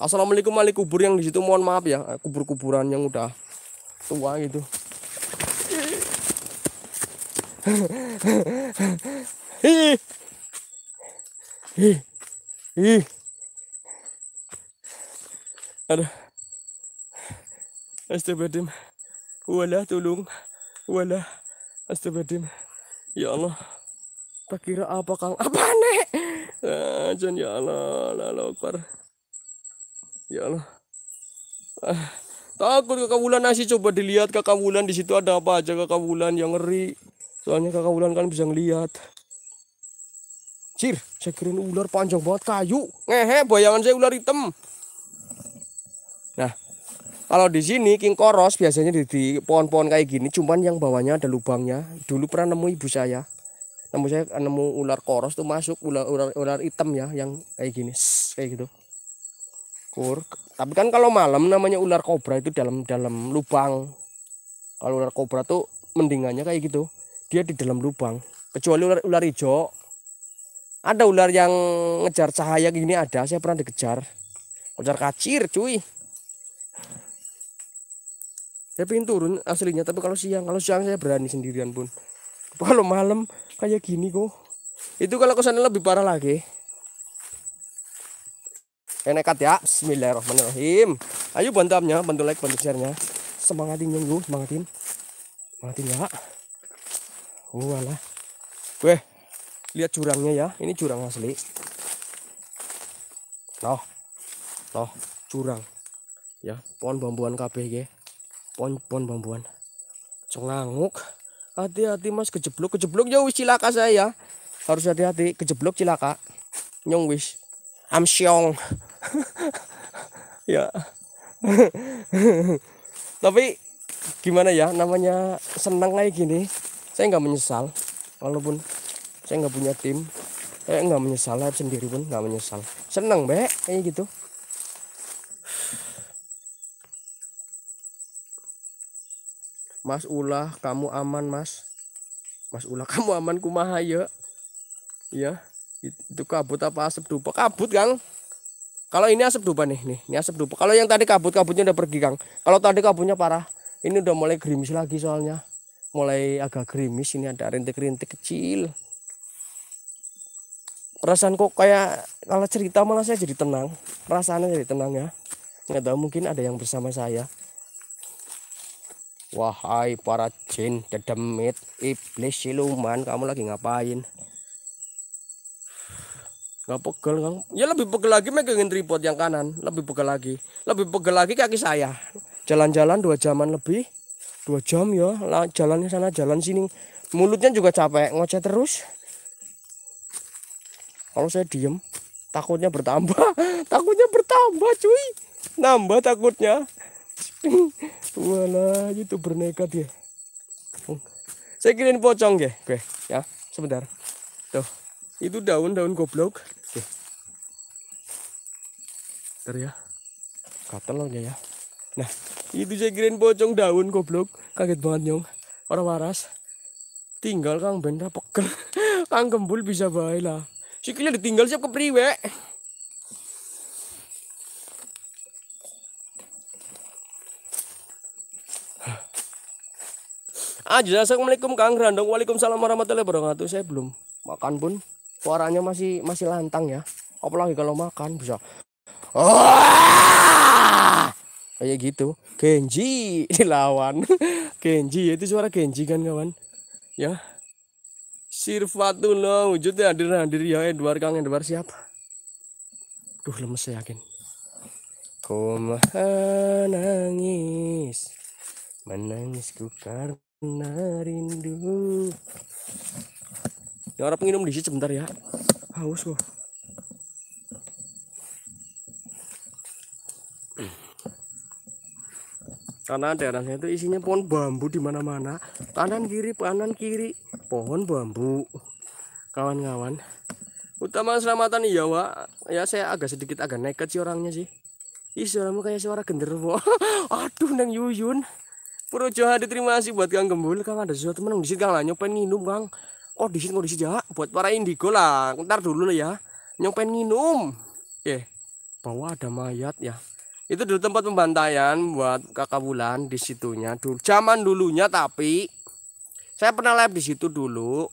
Assalamualaikum wali kubur yang di situ mohon maaf ya kubur-kuburan yang udah tua gitu Hi. Hi. Hi. Aduh. Astagfirullahaladzim. Walah tulung. Walah. astagfirullah Ya Allah. Tak kira apa kang. Apa nek? Ah, Jan ya Allah. Lalu akbar. Ya Allah. Ah, takut kakak Wulan nasi coba dilihat kakak Wulan di situ ada apa aja kakak Wulan yang ngeri. Soalnya kakak Wulan kan bisa ngelihat. Cir, saya kirain ular panjang banget kayu. Ngehe, bayangan saya ular hitam. Nah, kalau di sini king koros biasanya di, di pohon-pohon kayak gini, cuman yang bawahnya ada lubangnya. Dulu pernah nemu ibu saya. Nemu saya nemu ular koros tuh masuk ular ular ular hitam ya yang kayak gini, Shhh, kayak gitu. Kur. Tapi kan kalau malam namanya ular kobra itu dalam dalam lubang. Kalau ular kobra tuh mendingannya kayak gitu. Dia di dalam lubang. Kecuali ular ular hijau. Ada ular yang ngejar cahaya gini ada, saya pernah dikejar. Ngejar kacir, cuy saya pengen turun aslinya tapi kalau siang kalau siang saya berani sendirian pun kalau malam kayak gini kok itu kalau kesana lebih parah lagi enekat ya Bismillahirrahmanirrahim ayo bantu amnya bantu like bantu sharenya semangatin gue semangatin semangatin ya walah oh, weh lihat curangnya ya ini curang asli loh loh curang ya pohon bambuan kabeh ya Pon-pon bambuan. Cenganguk. Hati-hati mas kejeblok kejeblok ya wis cilaka saya. Ya. Harus hati-hati kejeblok cilaka. Nyong wis. siong ya. Tapi gimana ya namanya senang kayak gini. Saya nggak menyesal walaupun saya nggak punya tim saya nggak menyesal sendiri pun nggak menyesal seneng be kayak gitu Mas ulah kamu aman mas Mas ulah kamu aman kumaha ya Ya itu kabut apa asap dupa kabut Kang kalau ini asap dupa nih nih ini asap dupa kalau yang tadi kabut kabutnya udah pergi Kang kalau tadi kabutnya parah ini udah mulai gerimis lagi soalnya mulai agak gerimis ini ada rintik-rintik kecil perasaan kok kayak kalau cerita malah saya jadi tenang perasaannya jadi tenang ya nggak tahu mungkin ada yang bersama saya Wahai para jin, dedemit, iblis, siluman, kamu lagi ngapain? Gak pegel kamu. Ya lebih pegel lagi megangin tripod yang kanan. Lebih pegel lagi. Lebih pegel lagi kaki saya. Jalan-jalan dua jaman lebih. Dua jam ya. Lah, jalan sana, jalan sini. Mulutnya juga capek. Ngoceh terus. Kalau saya diem. Takutnya bertambah. Takutnya bertambah cuy. Nambah takutnya. Wala itu bernekat ya. Saya kirim pocong ya, gue. Ya, sebentar. Tuh. Itu daun-daun goblok. Oke. Bentar ya. Katelongnya ya. Nah, itu saya kirim pocong daun goblok. Kaget banget nyong. Orang waras. Tinggal Kang Benda pekel Kang Gembul bisa baik lah. Sikilnya ditinggal siap priwek aja assalamualaikum kang Randong waalaikumsalam warahmatullahi wabarakatuh saya belum makan pun suaranya masih masih lantang ya apalagi kalau makan bisa ah! kayak gitu Genji dilawan Genji itu suara Genji kan kawan ya Sirfatullah wujudnya hadir hadir ya Edward Kang Edward siap duh lemes saya yakin Kumaha nangis menangis Narindu. ya orang penginum di sini sebentar ya haus kok karena daerahnya itu isinya pohon bambu di mana-mana kanan kiri kanan kiri pohon bambu kawan-kawan utama keselamatan iya wa ya saya agak sedikit agak nekat sih orangnya sih ih suaramu kayak suara genderuwo aduh neng yuyun Bro Johan terima kasih buat Kang Gembul. Kang ada sesuatu menang sini Kang lah nyopen minum Kang. Oh di sini kondisi jawa buat para indigo lah. Ntar dulu lah ya. Nyopen minum. Eh bahwa ada mayat ya. Itu dulu tempat pembantaian buat kakak bulan di situnya. Dulu zaman dulunya tapi saya pernah live di situ dulu.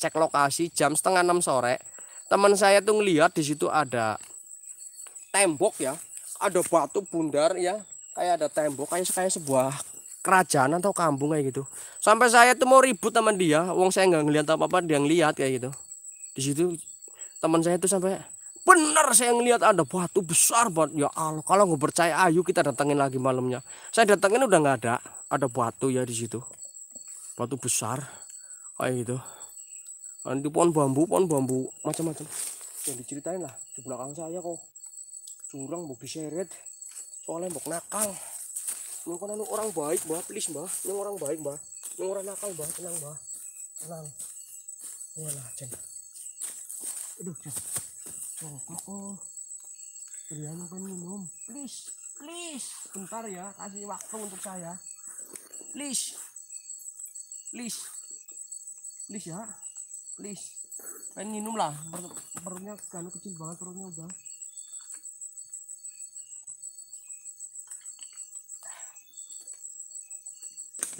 Cek lokasi jam setengah enam sore. Teman saya tuh ngeliat di situ ada tembok ya ada batu bundar ya kayak ada tembok kayak kayak sebuah kerajaan atau kampung kayak gitu sampai saya tuh mau ribut teman dia uang saya nggak ngeliat apa apa dia ngeliat kayak gitu di situ teman saya tuh sampai benar saya ngeliat ada batu besar banget ya Allah kalau nggak percaya ayo kita datangin lagi malamnya saya datangin udah nggak ada ada batu ya di situ batu besar kayak gitu nanti pohon bambu pohon bambu macam-macam yang diceritain lah di belakang saya kok curang mau diseret soalnya mau nakal kan anu orang baik mbah please mbah Ini orang baik mbah Ini orang nakal mbah tenang mbah tenang walah cen aduh cen rokok kok beliau kan minum please please bentar ya kasih waktu untuk saya please please please ya please pengen minum lah perutnya kan kecil banget perutnya udah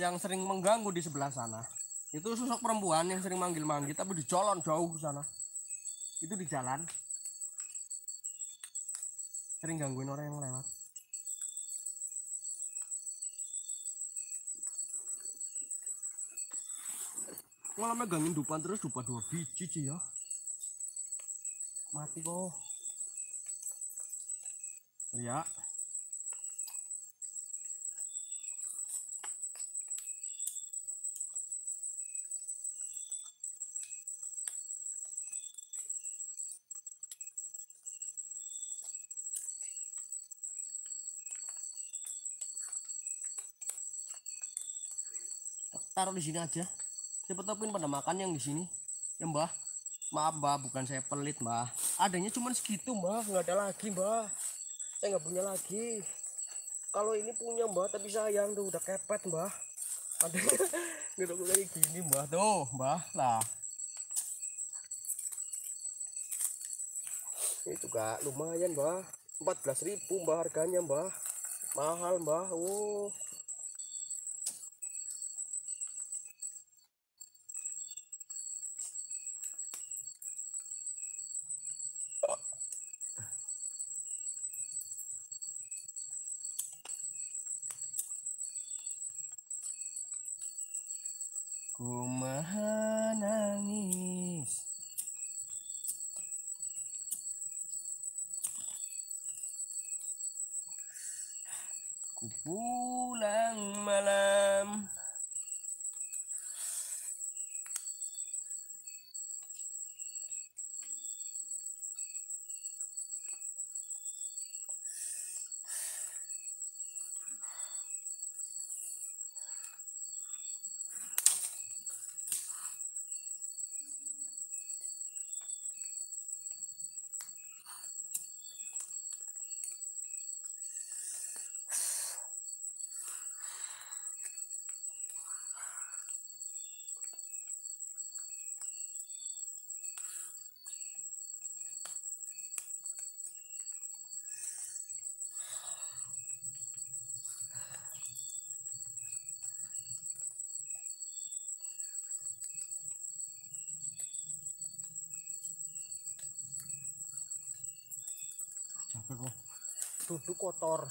yang sering mengganggu di sebelah sana itu sosok perempuan yang sering manggil-manggil tapi di jalan jauh ke sana itu di jalan sering gangguin orang yang lewat malah megangin dupan terus dupa dua biji sih ya mati kok ya taruh di sini aja siapa tahu pada makan yang di sini ya mbah maaf mbah bukan saya pelit mbah adanya cuma segitu mbah nggak ada lagi mbah saya nggak punya lagi kalau ini punya mbah tapi sayang tuh udah kepet mbah adanya gedung kayak gini mbah tuh mbah lah ini juga lumayan mbah 14.000 mbah harganya mbah mahal mbah oh duduk kotor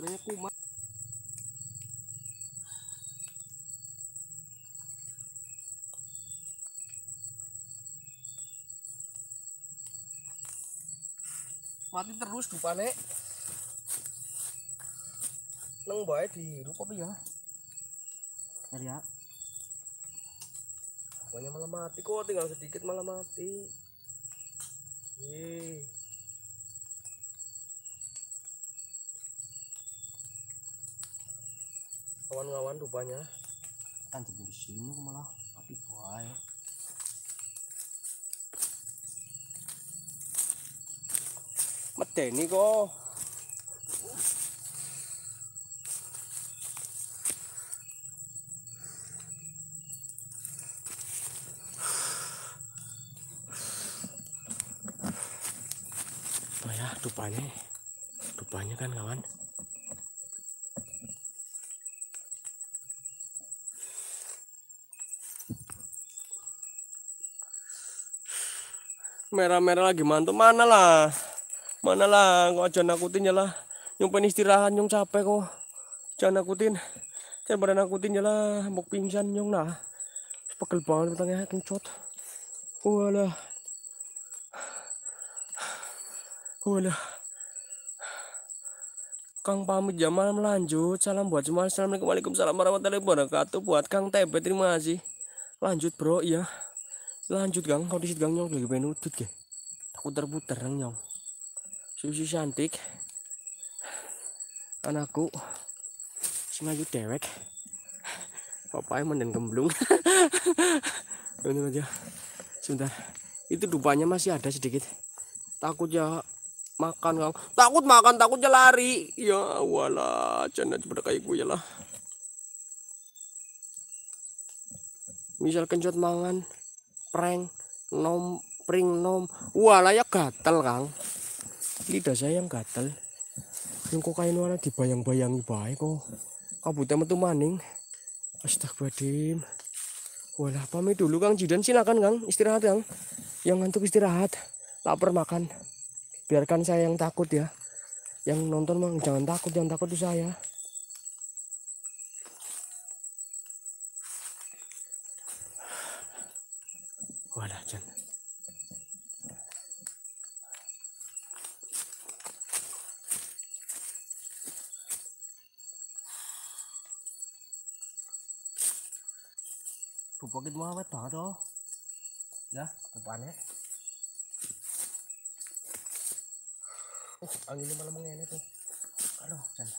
sebenarnya kumat mati terus dupane neng bae dihirup apa ya Bentar ya banyak malah mati kok tinggal sedikit malah mati Yeay. rupanya kan di sini malah tapi kuai medeni kok Oh ya, dupanya, dupanya kan kawan. merah-merah lagi mantu mana lah mana lah kok aja nakutin ya lah nyung pengen istirahat nyung capek kok jangan nakutin jangan pada nakutin ya lah mau pingsan nyung nah pegel banget petangnya kencot walah walah Kang pamit jam ya, malam lanjut salam buat semua assalamualaikum warahmatullahi wabarakatuh buat Kang Tebe terima kasih lanjut bro iya lanjut gang disit gang nyong lagi pengen udut ya putar putar nyong susu cantik anakku semaju dewek papaya menden gemblung ini aja sebentar itu dupanya masih ada sedikit Takut ya makan gang, takut makan takut ya lari ya wala jangan cepet kayak gue ya lah misal kencot mangan prank nom pring nom wah layak gatel kang lidah saya yang gatel yang kok kain warna dibayang-bayangi baik kok kabutnya metu maning astagfirullahaladzim wala pamit dulu kang Jidan silakan kang istirahat kang yang ngantuk istirahat lapar makan biarkan saya yang takut ya yang nonton mang jangan takut yang takut itu saya awet banget loh ya rupanya uh anginnya malah mengenek tuh aduh jangan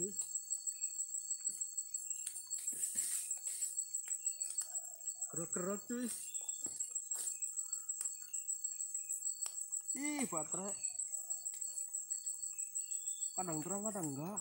itu kerok-kerok cuy ih baterai kadang terang kadang enggak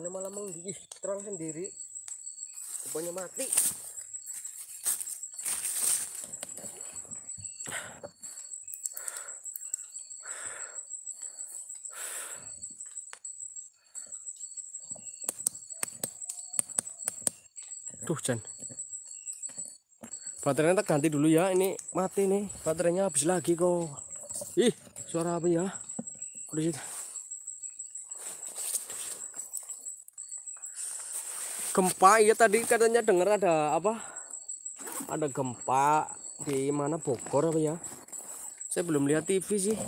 buahnya malah menggigih terang sendiri buahnya mati Tuh Jan Baterainya tak ganti dulu ya Ini mati nih Baterainya habis lagi kok Ih suara apa ya Udah situ gempa ya tadi katanya dengar ada apa ada gempa di mana Bogor apa ya saya belum lihat TV sih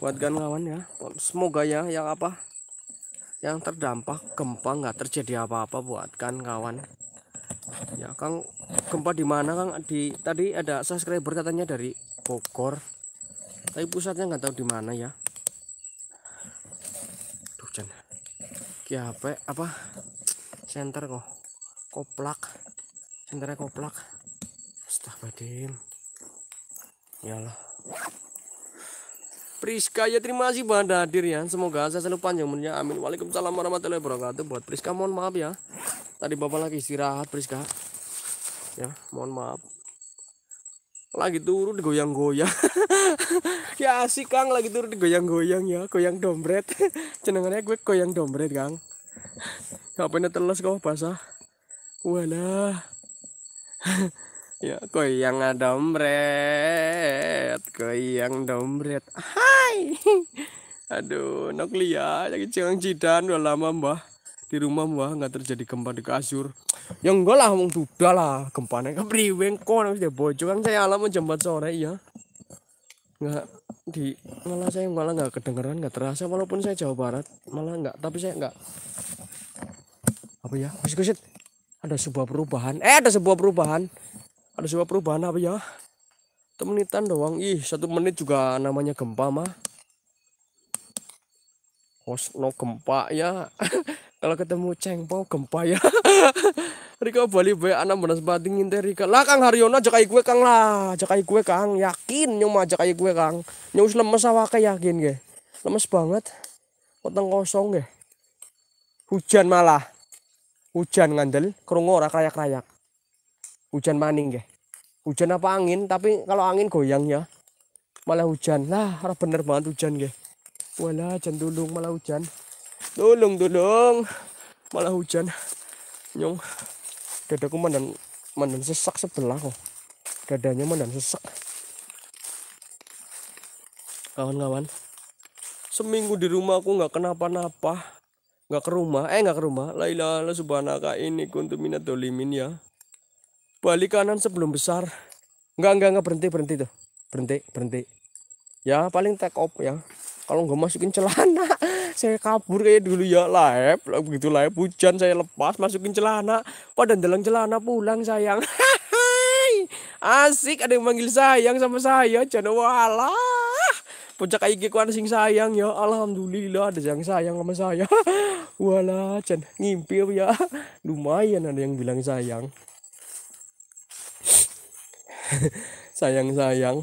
buat kawan ya semoga ya yang apa yang terdampak gempa nggak terjadi apa-apa buat kan kawan ya Kang gempa di mana Kang di tadi ada subscriber katanya dari Bogor tapi pusatnya nggak tahu di mana ya Duh, Ya, apa? apa senter kok koplak senternya koplak astagfirullahaladzim ya Allah Priska ya terima kasih Banda hadir ya semoga saya selalu panjang umurnya amin Waalaikumsalam warahmatullahi wabarakatuh buat Priska mohon maaf ya tadi Bapak lagi istirahat Priska ya mohon maaf lagi turun digoyang-goyang ya asik Kang lagi turun digoyang-goyang ya goyang dompet jenengannya gue goyang dompet Kang hp pernah teles kok basah walah ya yang goyang yang goyang domret hai aduh noklia lagi cengang cidan udah lama mbah di rumah mbah nggak terjadi gempa di kasur yang enggak lah wong duda lah gempanya kepriweng kon harus bojo kan saya alam jembat sore ya nggak di malah saya malah nggak kedengeran nggak terasa walaupun saya Jawa Barat malah nggak tapi saya nggak apa ya masih kusit ada sebuah perubahan eh ada sebuah perubahan ada sebuah perubahan apa ya satu doang ih satu menit juga namanya gempa mah no gempa ya kalau ketemu cengpo gempa ya Rika Bali be anak benar bating deh. Rika lah Kang Haryono jakai gue Kang lah jakai gue Kang yakin nyoma jakai gue Kang nyus lemes kayak yakin ge lemes banget potong kosong ge hujan malah hujan ngandel krungu ora krayak-krayak hujan maning ya hujan apa angin tapi kalau angin goyang ya malah hujan lah Harap bener banget hujan ya wala jan dulung malah hujan dulung dulung malah hujan nyong dadaku mandan mandan sesak sebelah kok dadanya mandan sesak kawan-kawan seminggu di rumah aku nggak kenapa-napa nggak ke rumah eh nggak ke rumah la ilaha subhanaka ini kuntu minat dolimin ya balik kanan sebelum besar nggak nggak nggak berhenti berhenti tuh berhenti berhenti ya paling take off ya kalau nggak masukin celana saya kabur kayak dulu ya laep begitu laep hujan saya lepas masukin celana pada dalam celana pulang sayang asik ada yang manggil sayang sama saya jangan walah puncak IG ku sing sayang ya alhamdulillah ada yang sayang sama saya wala cen ngimpi ya lumayan ada yang bilang sayang sayang sayang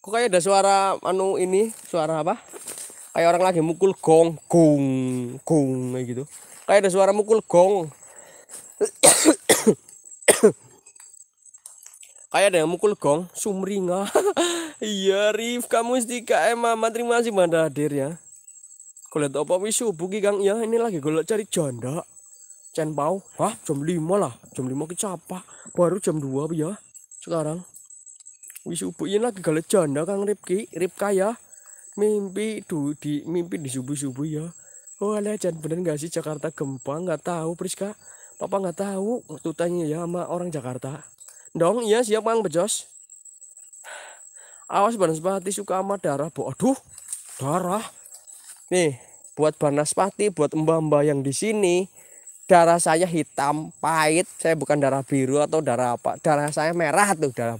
kok kayak ada suara anu ini suara apa kayak orang lagi mukul gong gong gong kayak gitu kayak ada suara mukul gong kayak ada yang mukul gong sumringa iya Rif kamu Mustika Emma terima kasih mana hadir ya Kulit apa wisu buki Kang? Ya, ini lagi gue cari janda. Cen wah Hah, jam 5 lah. Jam 5 kecapa. Baru jam 2 ya. Sekarang. wisu subuh ini lagi gue janda Kang Ripki, Ripka ya. Mimpi du, di mimpi di subuh-subuh ya. Oh, ada jangan bener gak sih Jakarta gempa? Nggak tahu Priska. Papa nggak tahu. Waktu tanya ya sama orang Jakarta. Dong, iya siap Mang Bejos. Awas Banaspati suka sama darah, Bu. Aduh, darah. Nih, buat Banaspati, buat mbak-mbak yang di sini, darah saya hitam, pahit. Saya bukan darah biru atau darah apa. Darah saya merah tuh, darah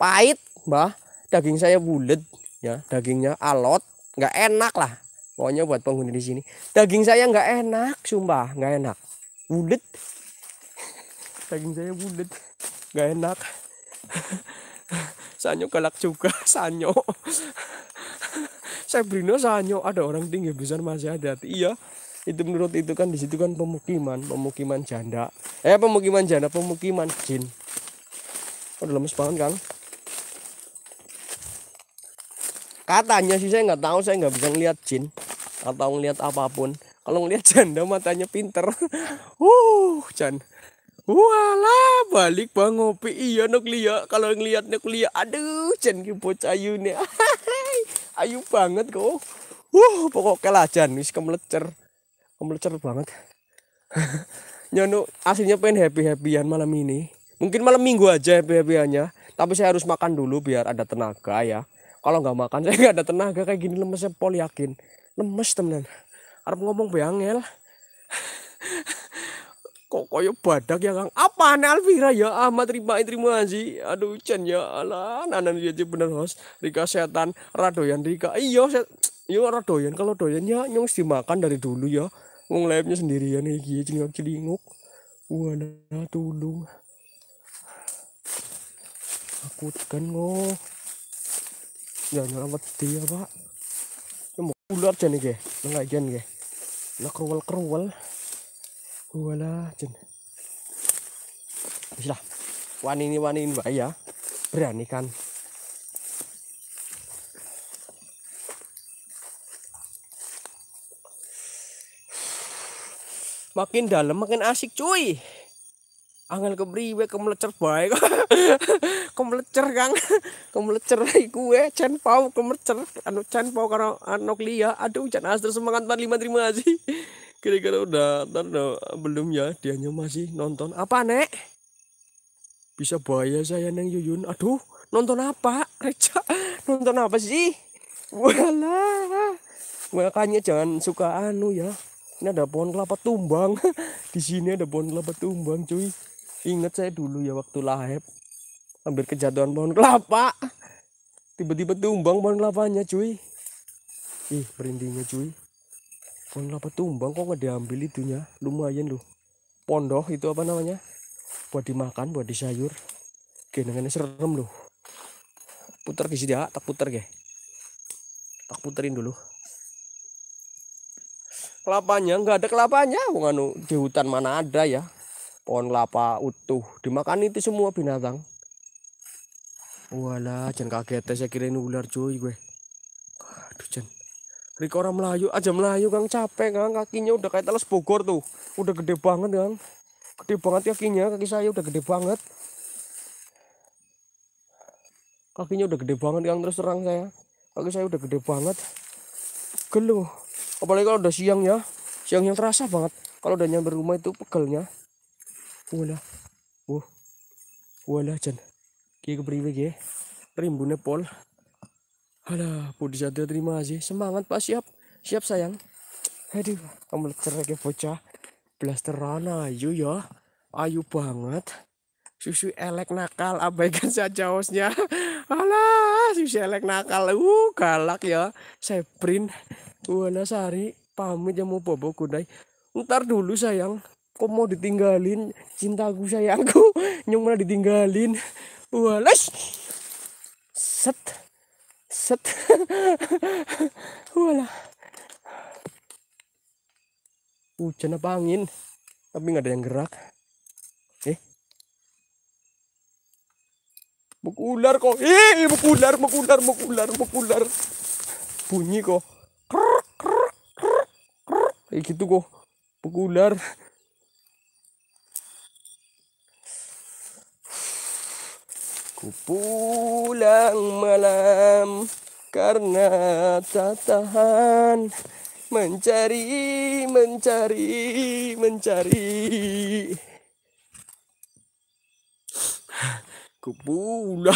pahit, Mbah. Daging saya bulat ya, dagingnya alot, nggak enak lah. Pokoknya buat penghuni di sini. Daging saya nggak enak, sumpah, nggak enak. Bulat. Daging saya bulat. Gak enak. Sanyo galak juga, Sanyo. saya brino Sanyo, ada orang tinggi besar masih ada. Iya, itu menurut itu kan di situ kan pemukiman, pemukiman janda. Eh, pemukiman janda, pemukiman jin. Udah lemes banget, Kang. Katanya sih saya nggak tahu, saya nggak bisa ngeliat jin atau ngeliat apapun. Kalau ngeliat janda matanya pinter. uh, janda Walah balik bang ngopi iya nuk liya kalau ngelihat nuk liya aduh jen ki bocah ayune. Ayu banget kok. Uh pokok kelajan wis kemlecer. Kemlecer banget. Nyono aslinya pengen happy-happyan malam ini. Mungkin malam minggu aja happy-happyannya. Tapi saya harus makan dulu biar ada tenaga ya. Kalau nggak makan saya nggak ada tenaga kayak gini lemesnya pol yakin. Lemes temen. Harus ngomong bayangel. kok koyo badak ya Kang. Apa nih Alvira ya Ahmad terima terima sih. Aduh Chan ya Allah. Nanan dia ya, ya, bener host. Rika setan radoyan Rika. iyo set. iyo radoyan kalau doyannya ya nyong makan dari dulu ya. ngung layapnya sendirian gini ya, cilingak cilinguk. wana dulu Aku tekan ngoh Jangan amat dia pak. Ular jan iki. Nang ajan Nak kerwal kerwal lah jen. Bislah. Wani ini wani ini mbak ya. Berani kan. Makin dalam makin asik cuy. Angel kebriwe kemlecer baik. kemlecer Kang. Kemlecer lagi gue, eh. Chen pau kemlecer anu Chen pau karena anu liya. Aduh jangan asli semangat 45 terima kasih kira-kira udah tanda belum ya dianya masih nonton apa nek bisa bahaya saya neng Yuyun aduh nonton apa Reca nonton apa sih walah makanya jangan suka anu ya ini ada pohon kelapa tumbang di sini ada pohon kelapa tumbang cuy ingat saya dulu ya waktu lahap hampir kejatuhan pohon kelapa tiba-tiba tumbang pohon kelapanya cuy ih merindingnya cuy pohon kelapa tumbang kok nggak diambil itunya lumayan loh pondoh itu apa namanya buat dimakan buat disayur ini serem loh putar di sini ya tak putar ya tak puterin dulu kelapanya nggak ada kelapanya wong anu, di hutan mana ada ya pohon kelapa utuh dimakan itu semua binatang wala jangan kaget saya kirain ular cuy gue Riko orang Melayu aja Melayu Kang capek Kang kakinya udah kayak telas Bogor tuh udah gede banget Kang gede banget kakinya kaki saya udah gede banget kakinya udah gede banget Kang terus terang saya kaki saya udah gede banget geluh apalagi kalau udah siang ya siangnya terasa banget kalau udah nyampe rumah itu pegelnya wala wah wala jan kayak kepriwe kayak rimbunnya pol halo Budi Satria terima kasih. Semangat Pak siap. Siap sayang. Aduh, kamu lecer kayak bocah. Blasteran ayu ya. Ayu banget. Susu elek nakal abaikan saja hostnya. Alah, susu elek nakal. Uh, galak ya. Sebrin. Wana Sari pamit ya mau bobo kudai. Ntar dulu sayang. Kok mau ditinggalin cintaku sayangku? Nyung mana ditinggalin? Walas. Set set wala hujan apa angin tapi nggak ada yang gerak eh buku ular kok eh buku ular buku ular buku ular buku ular bunyi kok kayak gitu kok buku ular Ku pulang malam karena tak tahan mencari, mencari, mencari. Aku pulang.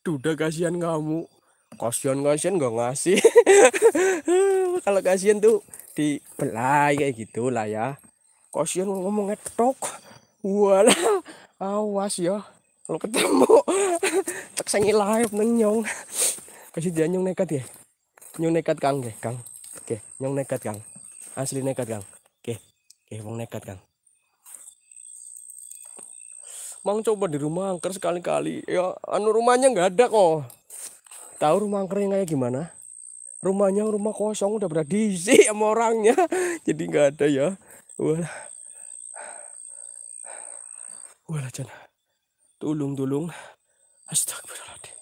Duda kasihan kamu. Kasihan kasihan gak ngasih. Kalau kasihan tuh dibelai kayak gitu lah ya. Kasihan ngomong ngetok. Walah, awas ya kalau ketemu tak sangi live neng nyong kasih dia nyong nekat ya nyong nekat kang deh kang oke nyong nekat kang asli nekat kang oke oke mau nekat kang mang coba di rumah angker sekali-kali ya anu rumahnya nggak ada kok tahu rumah angkernya kayak gimana rumahnya rumah kosong udah berada diisi sama orangnya jadi nggak ada ya wah wah jangan Tulung-tulung. Astagfirullahaladzim.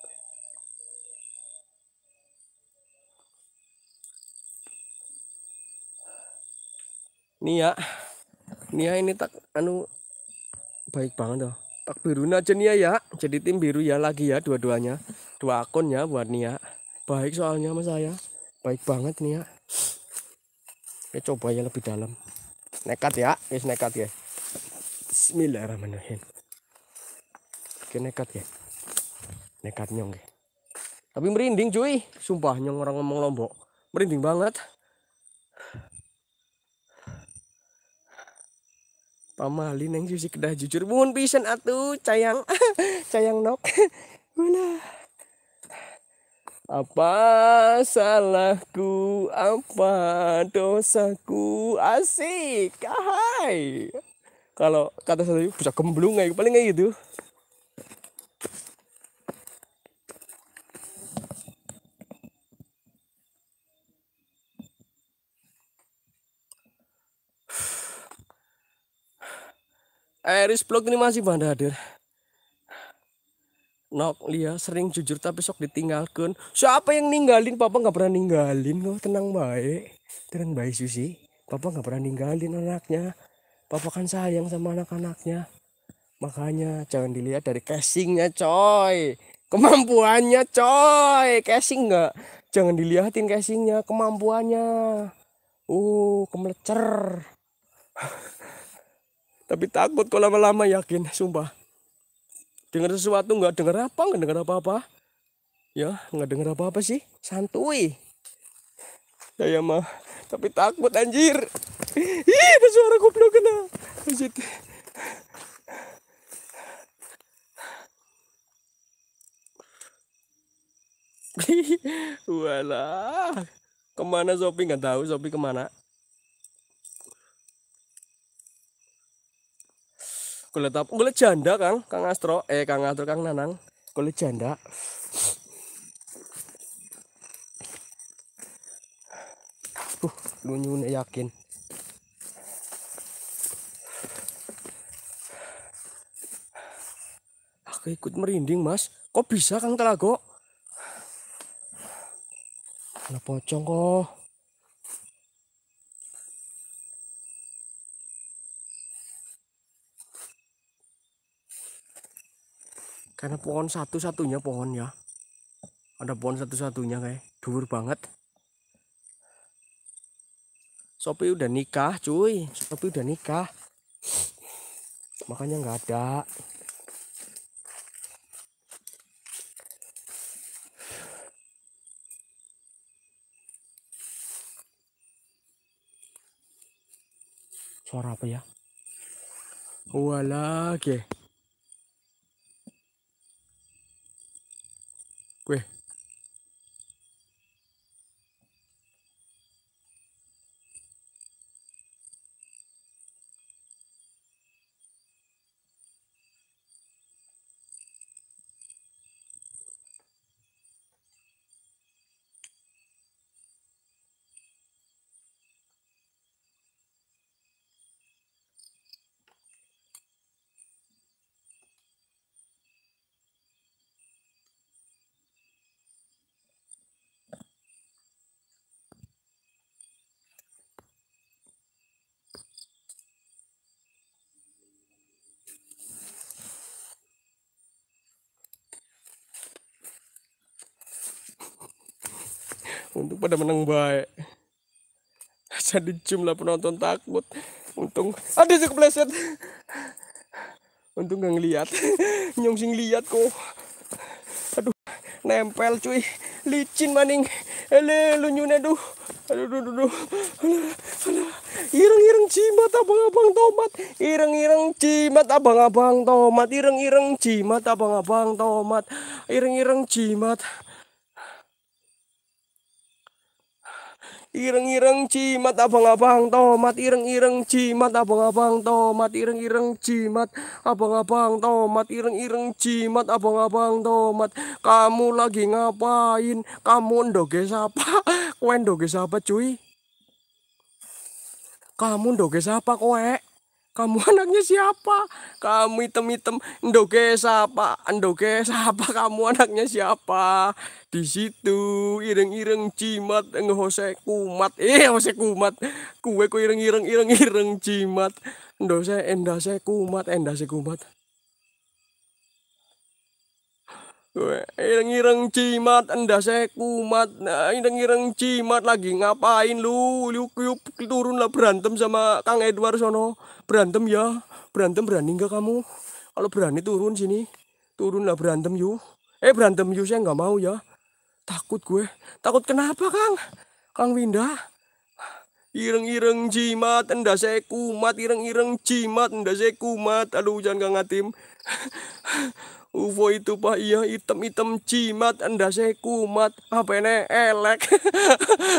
Nia, Nia ini tak anu baik banget loh. Tak biru aja Nia ya. Jadi tim biru ya lagi ya dua-duanya. Dua akun ya buat Nia. Baik soalnya sama saya. Baik banget Nia. Kita coba ya lebih dalam. Nekat ya, guys nekat ya. Bismillahirrahmanirrahim. Oke nekat ya. Nekat nyong ya. Tapi merinding cuy. Sumpah nyong orang ngomong lombok. Merinding banget. pamali neng sisi kedah jujur mohon pisan atu cayang cayang nok mana apa salahku apa dosaku asik kahai kalau kata saya bisa gemblung kayak paling kayak gitu Eris blog ini masih banda hadir. Nok Lia sering jujur tapi sok ditinggalkan. Siapa yang ninggalin? Papa nggak pernah ninggalin loh. Tenang baik, tenang baik Susi. Papa nggak pernah ninggalin anaknya. Papa kan sayang sama anak-anaknya. Makanya jangan dilihat dari casingnya coy. Kemampuannya coy. Casing nggak? Jangan dilihatin casingnya, kemampuannya. Uh, kemelecer. Tapi takut kalau lama-lama yakin, sumpah. Dengar sesuatu nggak dengar apa, nggak dengar apa-apa. Ya, nggak dengar apa-apa sih. Santuy. Ya ya mah, tapi takut anjir. Ih, suara goblok kena. Anjir. Walah. Kemana Sopi nggak tahu Sopi kemana. kulit apa? janda, Kang. Kang Astro, eh Kang Astro, Kang Nanang. kulit janda. Uh, lunyune yakin. Aku ikut merinding, Mas. Kok bisa Kang Telago? Ana pocong kok. karena pohon satu-satunya pohon ya ada pohon satu-satunya kayak dur banget Sopi udah nikah cuy Sopi udah nikah makanya nggak ada suara apa ya wala okay. square. pada menang baik jadi jumlah penonton takut untung ada sih kepleset untung gak ngeliat nyong sing liat kok aduh nempel cuy licin maning ele lunyune duh aduh aduh aduh, aduh. ireng-ireng jimat abang-abang tomat ireng-ireng jimat abang-abang tomat ireng-ireng jimat abang-abang tomat ireng-ireng cimat abang -abang tomat. Ireng -ireng cimat abang abang tomat ireng ireng cimat abang abang tomat ireng ireng cimat. abang abang Ireng-ireng cimat abang-abang tomat ireng-ireng cimat abang-abang tomat ireng-ireng cimat abang-abang tomat ireng-ireng cimat abang-abang tomat kamu lagi ngapain kamu ndoge siapa kowe ndoge siapa cuy kamu ndoge siapa kowe kamu anaknya siapa? Kamu item-item ndoge siapa? Ndoge siapa? Kamu anaknya siapa? Di situ ireng-ireng cimat ngehose kumat. Eh, hose kumat. Kue ku ireng-ireng ireng-ireng cimat. Ndose endase kumat, endase kumat. Ireng-ireng cimat endah kumat. Nah, ireng-ireng cimat lagi ngapain lu? Liuk-liuk turunlah berantem sama Kang Edward sono. Berantem ya. Berantem berani nggak kamu? Kalau berani turun sini. turunlah berantem yuk. Eh berantem yuk saya nggak mau ya. Takut gue. Takut kenapa Kang? Kang Winda. Ireng-ireng jimat saya kumat. Ireng-ireng jimat saya kumat. Aduh jangan Kang tim. UFO itu pak iya hitam hitam cimat anda saya kumat apa ini elek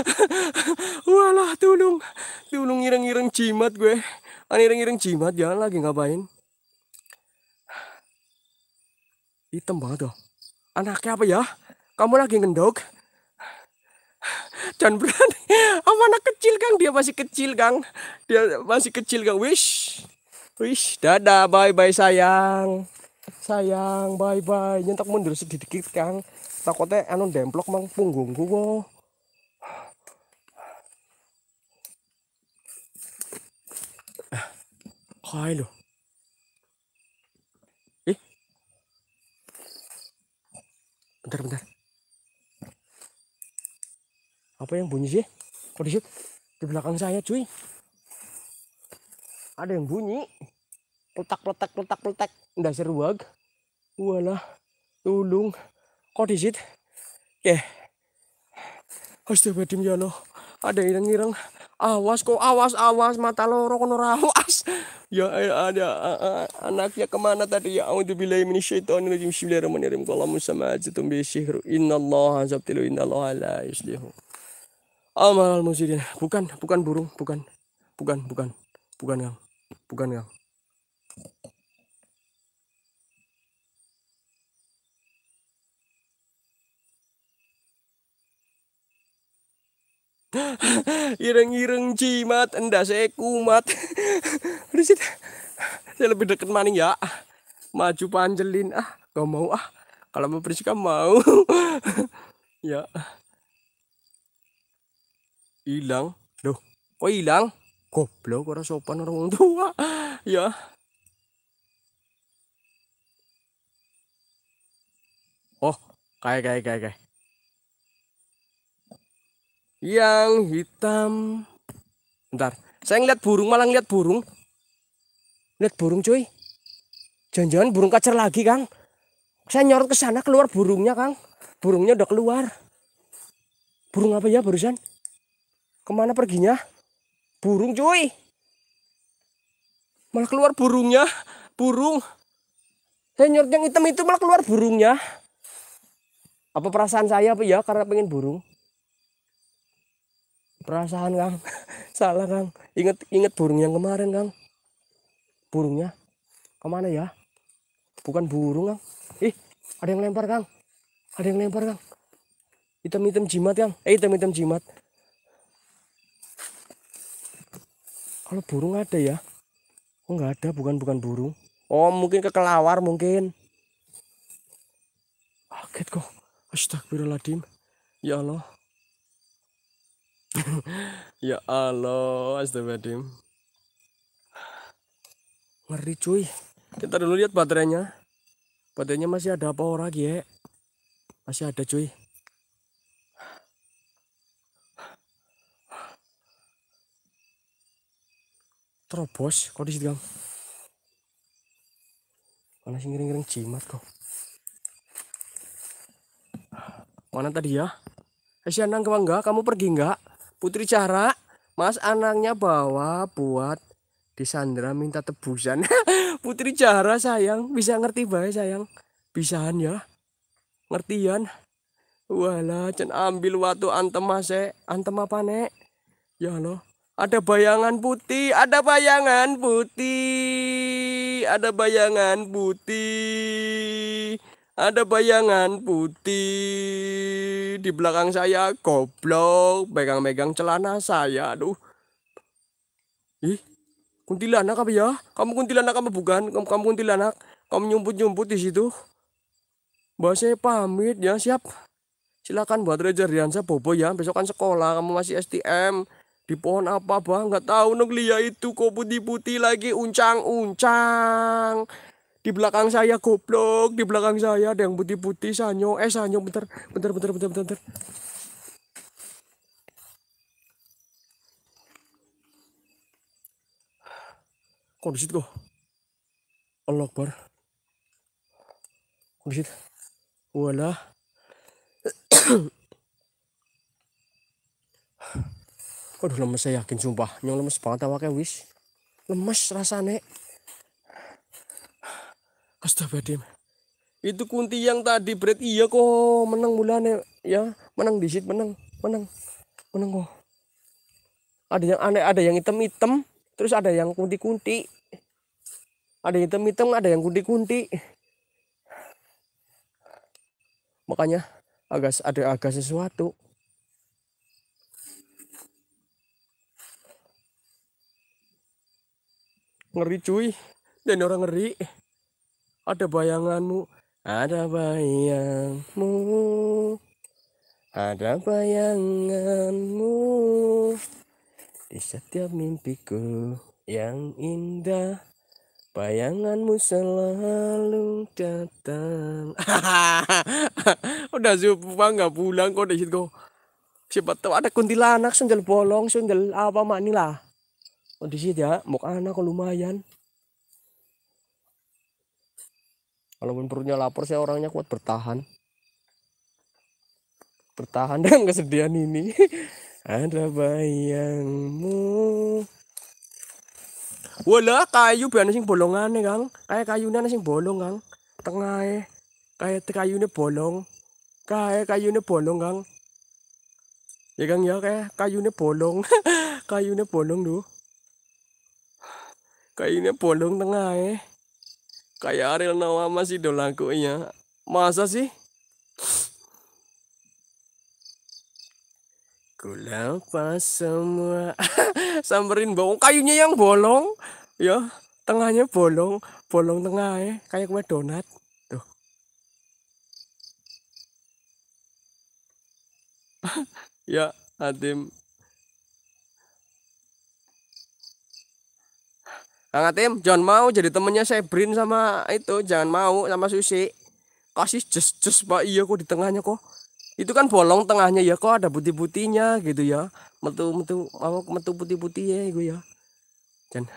walah tulung tulung ireng-ireng cimat gue kan ireng-ireng cimat jangan lagi ngapain hitam banget tuh oh. anaknya apa ya kamu lagi ngendok jangan berani sama anak kecil kang dia masih kecil kang dia masih kecil kang wish wish dadah bye bye sayang sayang bye bye nyentak mundur sedikit kang takutnya anu demplok mang punggungku gua kai lo ih bentar bentar apa yang bunyi sih kok di di belakang saya cuy ada yang bunyi peletak peletak peletak peletak dasar wag wala tulung kok disit oke Astagfirullahaladzim ya lo ada yang ngirang awas kok awas awas mata lo loro kono rawas ya, ya ada anaknya kemana tadi ya untuk auzubillahi minasyaitonirrajim bismillahirrahmanirrahim qala musama'atum bi syihr innallaha inna allah ala yuslihu amal musyrikin bukan bukan burung bukan bukan bukan bukan yang bukan yang ireng-ireng jimat endah saya kumat udah sih saya lebih deket maning ya maju panjelin ah gak mau ah kalau mau bersihkan mau ya hilang loh kok hilang goblok orang sopan orang tua ya oh kayak kayak kayak kayak yang hitam. Bentar, saya ngeliat burung, malah ngeliat burung. ngeliat burung cuy. Jangan-jangan burung kacer lagi Kang. Saya nyorot ke sana keluar burungnya Kang. Burungnya udah keluar. Burung apa ya barusan? Kemana perginya? Burung cuy. Malah keluar burungnya. Burung. Saya nyorot yang hitam itu malah keluar burungnya. Apa perasaan saya apa ya karena pengen burung? perasaan kang salah kang inget inget burung yang kemarin kang burungnya kemana ya bukan burung kang ih ada yang lempar kang ada yang lempar kang hitam hitam jimat kang eh hitam hitam jimat kalau burung ada ya oh nggak ada bukan bukan burung oh mungkin kekelawar mungkin kaget kok astagfirullahaladzim ya Allah ya Allah astagfirullahaladzim ngeri cuy kita dulu lihat baterainya baterainya masih ada apa orang ya masih ada cuy terobos kok di situ mana sih ngiring-ngiring jimat kok mana tadi ya eh, si Anang enggak kamu pergi enggak Putri Cahra, Mas anaknya bawa buat Disandra minta tebusan. Putri Cahra sayang, bisa ngerti bahaya sayang. bisaan ya. Ngertian. Wala cen ambil waktu antem mase. Antem apa, Nek? Ya loh. Ada bayangan putih, ada bayangan putih. Ada bayangan putih. Ada bayangan putih di belakang saya, goblok, pegang-megang celana saya, aduh. Ih, kuntilanak apa ya? Kamu kuntilanak apa bukan? Kamu, kamu kuntilanak? Kamu nyumput-nyumput di situ? Mbak saya pamit ya, siap. Silakan buat Reza Riansa Bobo ya, besok kan sekolah, kamu masih STM. Di pohon apa bang? Nggak tahu, Noglia itu kok putih-putih lagi, uncang-uncang di belakang saya goblok di belakang saya ada yang putih-putih sanyo eh sanyo bentar bentar bentar bentar bentar, bentar. kok di kok Allah Akbar kok wala Aduh lemes saya yakin sumpah nyong lemes banget awaknya wis lemes rasane Astagfirullahaladzim. Itu kunti yang tadi bread iya kok menang mulane ya menang di disit menang menang menang kok. Ada yang aneh ada yang hitam hitam terus ada yang kunti kunti. Ada yang hitam hitam ada yang kunti kunti. Makanya agak ada agak sesuatu. Ngeri cuy, dan orang ngeri ada bayanganmu ada bayangmu ada bayanganmu di setiap mimpiku yang indah bayanganmu selalu datang udah siapa nggak pulang kok di situ siapa tahu ada kuntilanak sendal bolong sendal apa mak Di kondisi ya mau anak lumayan walaupun perutnya lapar saya orangnya kuat bertahan bertahan dengan kesedihan ini ada bayangmu wala kayu biar sing bolongan nih kang kayak kayunya sing bolong kang tengah kayak kayunya bolong kayak kayunya bolong kang ya kang ya kayak kayunya bolong kayunya bolong tuh kayunya bolong tengah Kayak Ariel Noah masih dolakunya. Masa sih? pas semua samperin bau kayunya yang bolong ya tengahnya bolong bolong tengah eh kayak kue donat tuh ya Adim Kang Atim, jangan mau jadi temennya saya brin sama itu, jangan mau sama Susi. Kasih jus-jus Pak, iya kok di tengahnya kok. Itu kan bolong tengahnya ya kok ada putih-putihnya gitu ya. Metu-metu mau metu putih-putih ya gue gitu ya. Dan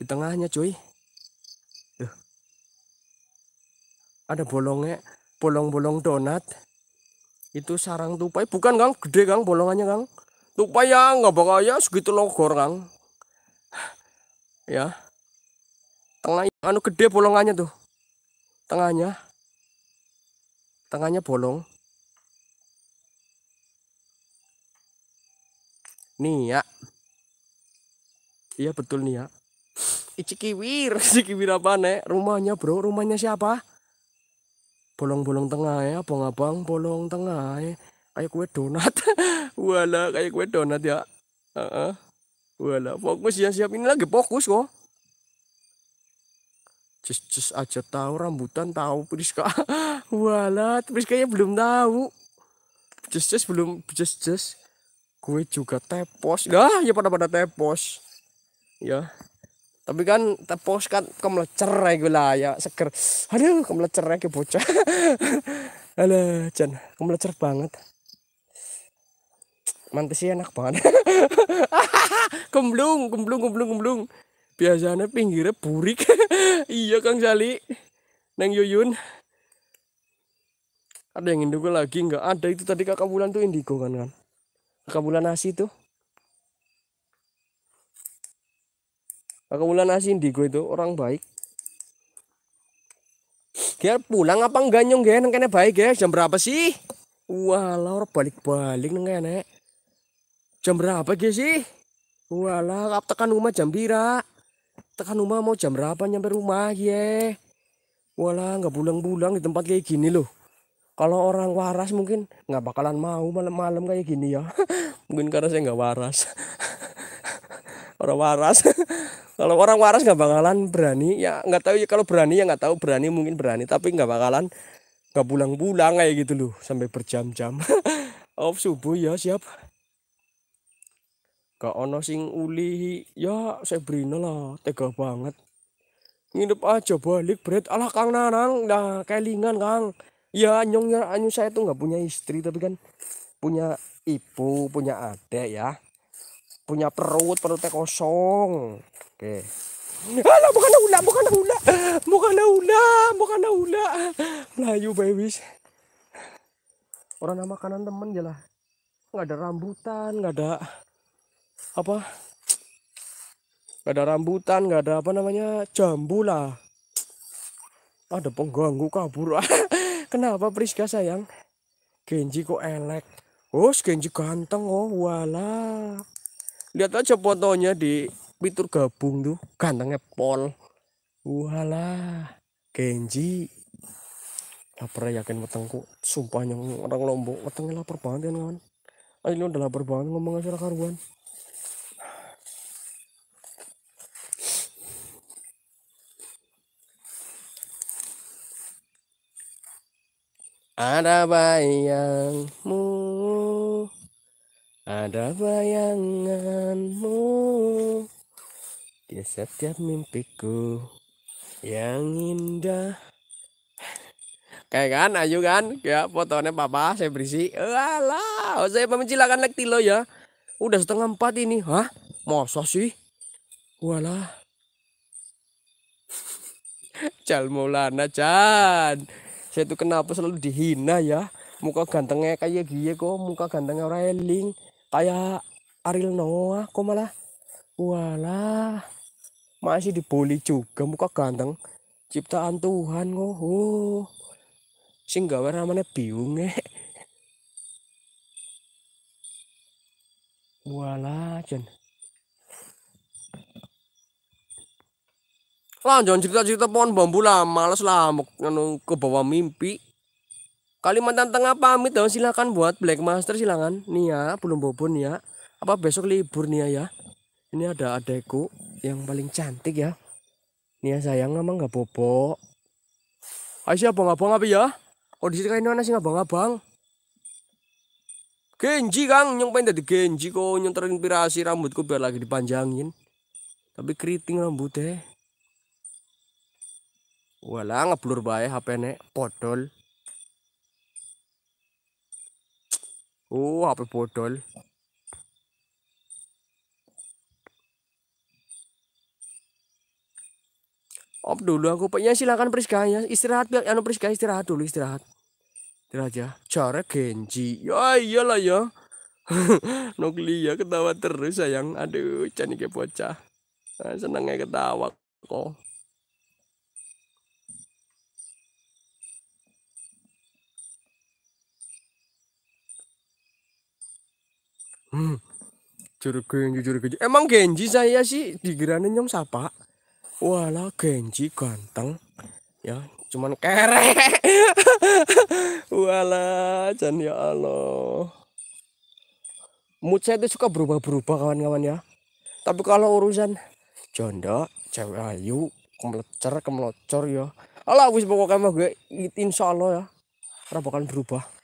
di tengahnya cuy. Duh. Ada bolongnya, bolong-bolong donat. Itu sarang tupai, bukan Kang, gede Kang bolongannya Kang. Tupai ya nggak bakal ya segitu logor Kang ya tengah anu gede bolongannya tuh tengahnya tengahnya bolong nih ya iya betul nih ya Icikiwir, Icikiwir apa nek? Rumahnya bro, rumahnya siapa? Bolong-bolong tengah ya, abang-abang bolong tengah ya. Kayak kue donat, wala kayak kue donat ya. Uh -uh. Wala, fokus ya siap ini lagi fokus kok. Cus cus aja tahu rambutan tahu Priska. Wala, ya belum tahu. Cus cus belum cus cus. Gue juga tepos. Dah, ya pada pada tepos. Ya. Tapi kan tepos kan kemlecer ya gue lah ya seger. Aduh, kemlecer ya ke bocah. Alah, Jan, kemlecer banget mantis sih enak banget kemblung kemblung kemblung kemblung biasanya pinggirnya burik iya Kang Sali Neng Yuyun ada yang indigo lagi nggak ada itu tadi kakak bulan tuh indigo kan kan kakak bulan nasi tuh kakak bulan nasi indigo itu orang baik dia pulang apa enggak nyong gen kene baik ya jam berapa sih walau lor balik-balik neng nenek Jam berapa guys sih? Walah, tekan rumah jam bira. Tekan rumah mau jam berapa nyampe rumah ye? Walah, nggak pulang pulang di tempat kayak gini loh. Kalau orang waras mungkin nggak bakalan mau malam-malam kayak gini ya. mungkin karena saya nggak waras. orang waras. kalau orang waras nggak bakalan berani ya nggak tahu ya kalau berani ya nggak tahu berani mungkin berani tapi nggak bakalan nggak pulang-pulang kayak gitu loh sampai berjam-jam. Off subuh ya siap gak ono sing uli ya Sabrina lah tega banget nginep aja balik bret alah kang nanang dah kelingan kang ya nyong ya anyu saya tuh nggak punya istri tapi kan punya ibu punya adik ya punya perut perutnya kosong oke okay. alah bukan ula bukan ula bukan ula bukan ula melayu babies orang nama kanan temen ya lah nggak ada rambutan nggak ada apa nggak ada rambutan gak ada apa namanya jambu lah ada pengganggu kabur kenapa Priska sayang Genji kok elek oh Genji ganteng oh wala lihat aja fotonya di fitur gabung tuh gantengnya pol wala Genji lapar ya, yakin wetengku sumpahnya orang lombok wetengnya lapar banget kan kawan ini udah lapar banget ngomong aja karuan Ada bayangmu, ada bayanganmu di setiap mimpiku yang indah. Kayak kan, ayo kan, ya fotonya papa saya berisi. Alah, saya memencilakan lek tilo ya. Udah setengah empat ini, hah? Masa sih? Walah. Cal Maulana Chan saya itu kenapa selalu dihina ya muka gantengnya kayak ya gie kok muka gantengnya orang eling kayak Ariel Noah kok malah walah masih dibully juga muka ganteng ciptaan Tuhan kok oh. sing gawe namanya biung eh. walah jen Lah jangan cerita-cerita pohon bambu lah, males lah mau ke bawah mimpi. Kalimantan Tengah pamit dong silakan buat Black Master silangan Nih ya, belum bobon ya. Apa besok libur nih ya? ya? Ini ada adekku yang paling cantik ya. Nih ya sayang emang nggak bobok. Ayo siapa abang apa ya? Oh di sini mana sih abang-abang? Genji kang, nyong pengen jadi Genji kok, nyong terinspirasi rambutku biar lagi dipanjangin. Tapi keriting rambut deh wala ngeblur bae HP ne podol oh uh, HP podol Op dulu aku punya silakan Priska ya istirahat biar anu Priska istirahat dulu istirahat istirahat ya cara Genji ya iyalah ya ya ketawa terus sayang aduh cani ke bocah senangnya ah, senengnya ketawa kok Hmm. Jurku yang jujur keju. Emang Genji saya sih digirane nyong sapa? Walau Genji ganteng. Ya, cuman kere Walau jan ya Allah. Mood saya itu suka berubah-berubah kawan-kawan ya. Tapi kalau urusan janda, cewek ayu, kemlecer, kemlocor ya. Allah wis pokoknya mah gue insya Allah ya. Karena bakal berubah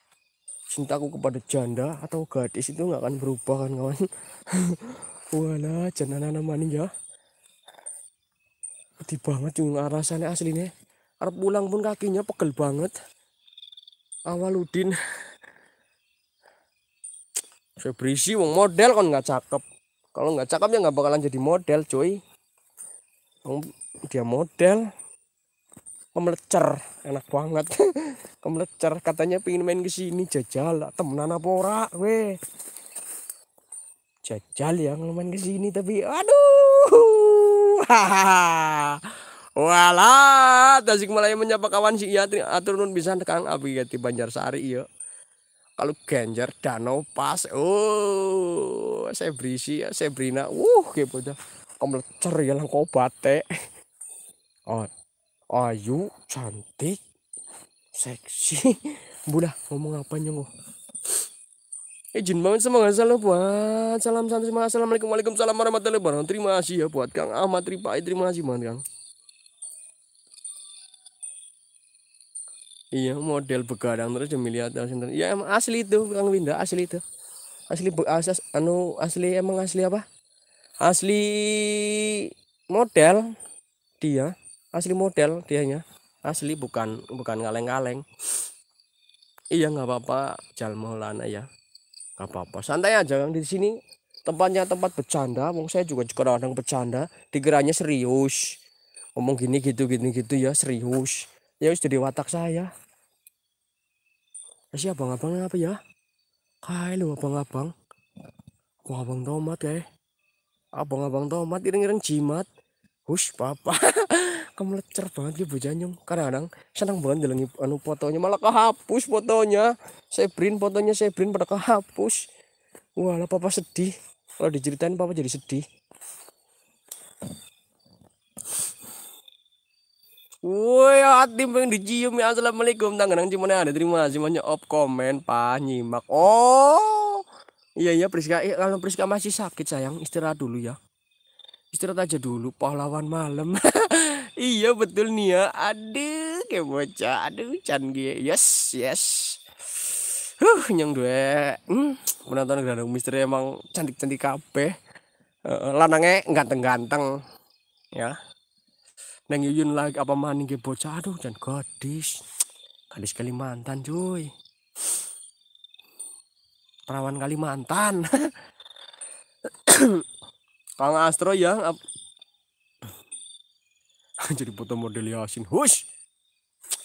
cintaku kepada janda atau gadis itu nggak akan berubah kan kawan wala janda namani ya gede banget cung rasanya aslinya harap pulang pun kakinya pegel banget awal udin saya berisi wong model kan nggak cakep kalau nggak cakep ya nggak bakalan jadi model coy dia model kemelecer enak banget kemelecer katanya pingin main ke sini jajal temenan apa ora we jajal ya main ke sini tapi aduh hahaha Wala, Tasik Malaya menyapa kawan si Iya atur nun bisa tekan api di banjar sari iya. Kalau Ganjar Danau pas, oh, saya berisi ya, saya berina, uh, kayak bocah, kamu ya lang bate. Oh, ayu cantik seksi budah. ngomong apa nyongo izin banget sama nggak salah buat salam salam terima assalamualaikum waalaikumsalam warahmatullahi wabarakatuh terima kasih ya buat kang Ahmad Ripai terima kasih banget kang iya model begadang terus demi lihat Iya emang asli itu kang Winda asli itu asli asas anu asli emang asli apa asli model dia asli model dia nya asli bukan bukan kaleng-kaleng iya nggak apa-apa jal maulana ya nggak apa-apa santai aja yang di sini tempatnya tempat bercanda wong saya juga juga orang kadang bercanda dikiranya serius ngomong gini gitu gini gitu ya serius ya sudah di watak saya masih ya, abang-abang apa ya kai lu abang-abang abang-abang tomat ya abang-abang tomat ireng-ireng jimat hush papa Kamu kemelecer banget ya Bu nyung kadang-kadang senang banget jalani anu fotonya malah kehapus fotonya saya print fotonya saya print pada kehapus wah lah papa sedih kalau diceritain papa jadi sedih Woi hati pengen dicium ya assalamualaikum tangan cuman ada terima kasih banyak op komen pak nyimak oh iya iya Priska eh, kalau Priska masih sakit sayang istirahat dulu ya istirahat aja dulu pahlawan malam iya betul nih ya aduh kayak bocah aduh canggih yes yes huh nyong dua hmm, penonton gerandong misteri emang cantik cantik kape uh, lanangnya ganteng ganteng ya neng yuyun lagi apa maning kayak bocah aduh dan gadis gadis Kalimantan cuy perawan Kalimantan Kang Astro yang jadi foto model Yasin hush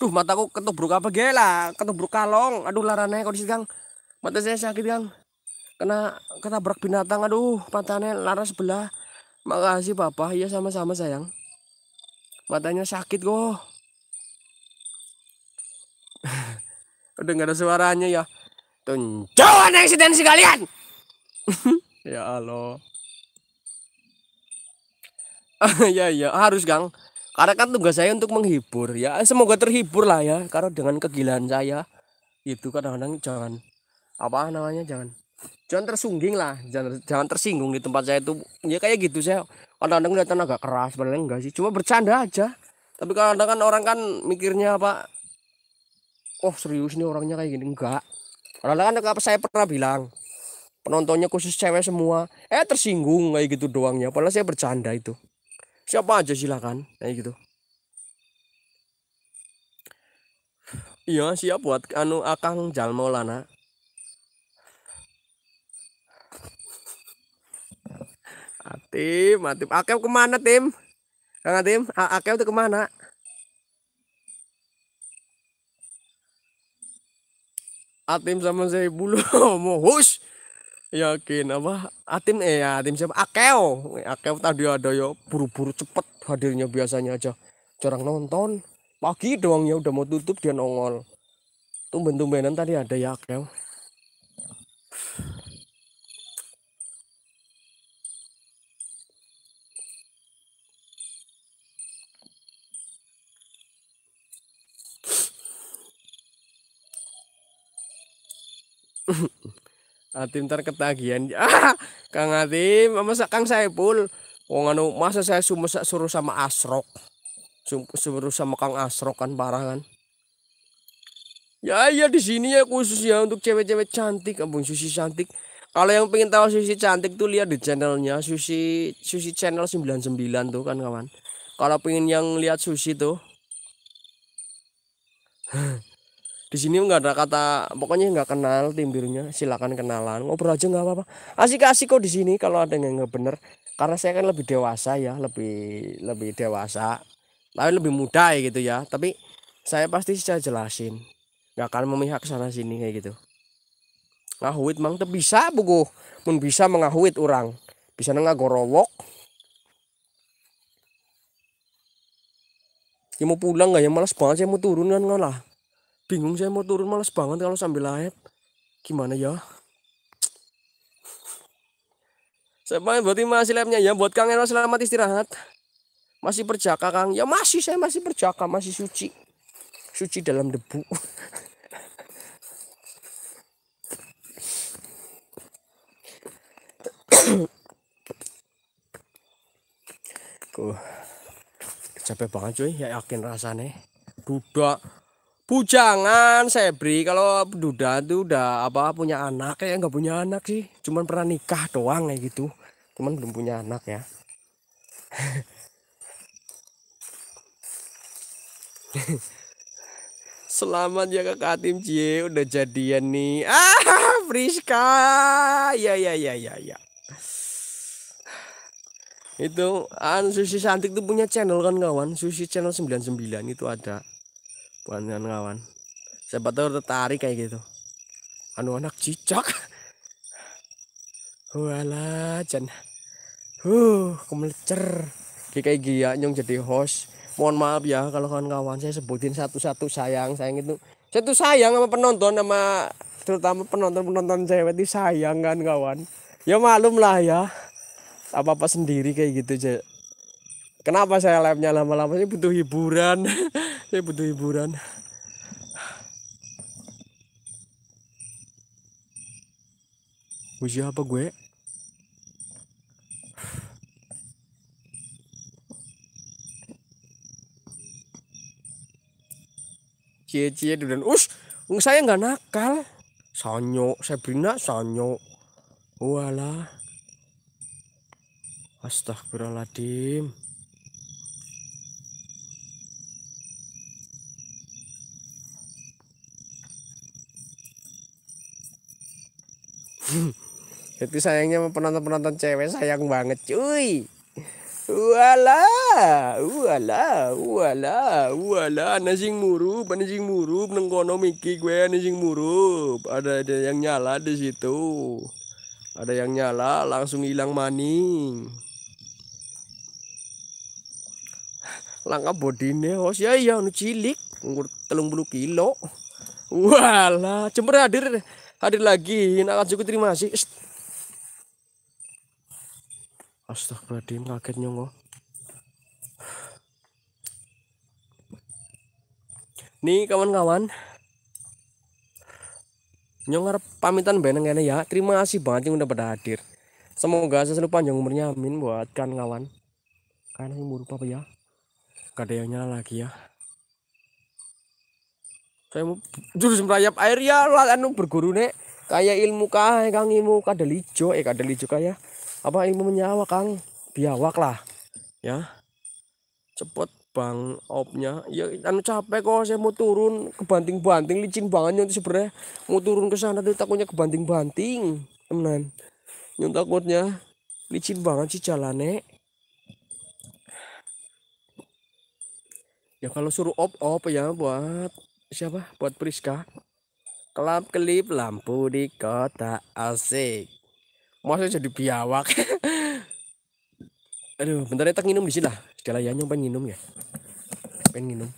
Duh mataku ketuk buruk apa gila, gela buruk kalong aduh larane kondisi gang mata saya sakit gang. kena berak binatang aduh matanya lara sebelah makasih papa iya sama-sama sayang matanya sakit kok udah nggak ada suaranya ya tunjauan eksistensi kalian ya Allah ya ya harus gang karena kan tugas saya untuk menghibur ya. Semoga terhibur lah ya. Karena dengan kegilaan saya itu kadang-kadang jangan apa namanya jangan jangan tersungging lah jangan jangan tersinggung di tempat saya itu ya kayak gitu saya kadang-kadang kelihatan agak keras padahal enggak sih cuma bercanda aja tapi kadang-kadang kan orang kan mikirnya apa oh serius nih orangnya kayak gini enggak kadang-kadang kan apa saya pernah bilang penontonnya khusus cewek semua eh tersinggung kayak gitu doangnya padahal saya bercanda itu siapa aja silakan kayak gitu iya siap buat anu akang maulana Atim, Atim, akem kemana Tim? Kang Atim, akem tuh kemana? Atim sama saya bulu mau hush yakin apa atim eh ya tim siapa akeo akeo tadi ada ya buru-buru cepet hadirnya biasanya aja jarang nonton pagi doang ya udah mau tutup dia nongol tumben-tumbenan tadi ada ya akeo Mm-hmm. Atim ntar ketagihan. Ah, Kang Atim, masa Kang saya Wong anu masa saya sumus suruh sama Asrok. Suruh sama Kang Asrok kan parah kan. Ya iya di sini ya khusus ya untuk cewek-cewek cantik, Abang Susi cantik. Kalau yang pengen tahu Susi cantik tuh lihat di channelnya Susi Susi channel 99 tuh kan kawan. Kalau pengen yang lihat Susi tuh di sini nggak ada kata pokoknya nggak kenal tim birunya silakan kenalan ngobrol aja nggak apa-apa asik-asik kok di sini kalau ada yang nggak bener karena saya kan lebih dewasa ya lebih lebih dewasa tapi lebih muda ya gitu ya tapi saya pasti saya jelasin nggak akan memihak sana sini kayak gitu ngahuit mang tuh bisa buku pun bisa mengahuit orang bisa nengah gorowok ya mau pulang nggak ya malas banget saya mau turun kan ngalah bingung saya mau turun males banget kalau sambil live gimana ya saya pengen buat masih lempnya ya buat Kang Eno selamat istirahat masih perjaka Kang ya masih saya masih perjaka masih suci suci dalam debu Kok capek banget cuy ya yakin rasanya duda bujangan Sebri kalau duda tuh udah apa punya anak kayak nggak punya anak sih cuman pernah nikah doang kayak gitu cuman belum punya anak ya Selamat ya kakak Atim Cie udah jadian nih ah Friska ya ya ya ya ya itu an Susi Santik tuh punya channel kan kawan Susi channel 99 itu ada bukan kawan siapa tahu tertarik kayak gitu anu anak cicak wala jan huh kemelecer kayak gila nyong jadi host mohon maaf ya kalau kawan-kawan saya sebutin satu-satu sayang sayang itu satu sayang sama penonton sama terutama penonton penonton saya berarti sayang kan kawan ya malum lah ya apa apa sendiri kayak gitu aja kenapa saya live-nya lama-lama sih butuh hiburan saya butuh hiburan usia apa gue cie-cie dan us saya nggak nakal sanyo Sabrina sanyo walah astagfirullahaladzim Jadi sayangnya penonton-penonton cewek sayang banget cuy. Wala, wala, wala, wala, nasing murup, nasing murup nengkono miki gue nasing murup. Ada ada yang nyala di situ. Ada yang nyala langsung hilang maning. Langka bodine hos oh, ya iya anu cilik, telung bulu kilo. Wala, jember hadir hadir lagi nak cukup terima kasih Astagfirullahaladzim kaget nyongo nih kawan-kawan nyongar pamitan beneng ini ya terima kasih banget yang udah pada hadir semoga selalu panjang umurnya amin buat kan kawan kan umur apa ya gak ada yang nyala lagi ya saya mau jurus merayap air ya lah anu berguru nek kayak ilmu kah kang ilmu kadelijo eh kadelijo kaya apa ilmu menyawa kang biawak lah ya cepet bang opnya ya anu capek kok saya mau turun kebanting-banting licin banget nanti sebenernya mau turun ke sana tuh takutnya kebanting-banting temenan yang takutnya licin banget sih jalannya ya kalau suruh op op ya buat siapa buat Priska kelap kelip lampu di kota asik masa jadi biawak aduh bentar ya, tak nginum di sini lah segala ya pengen nginum ya pengen nginum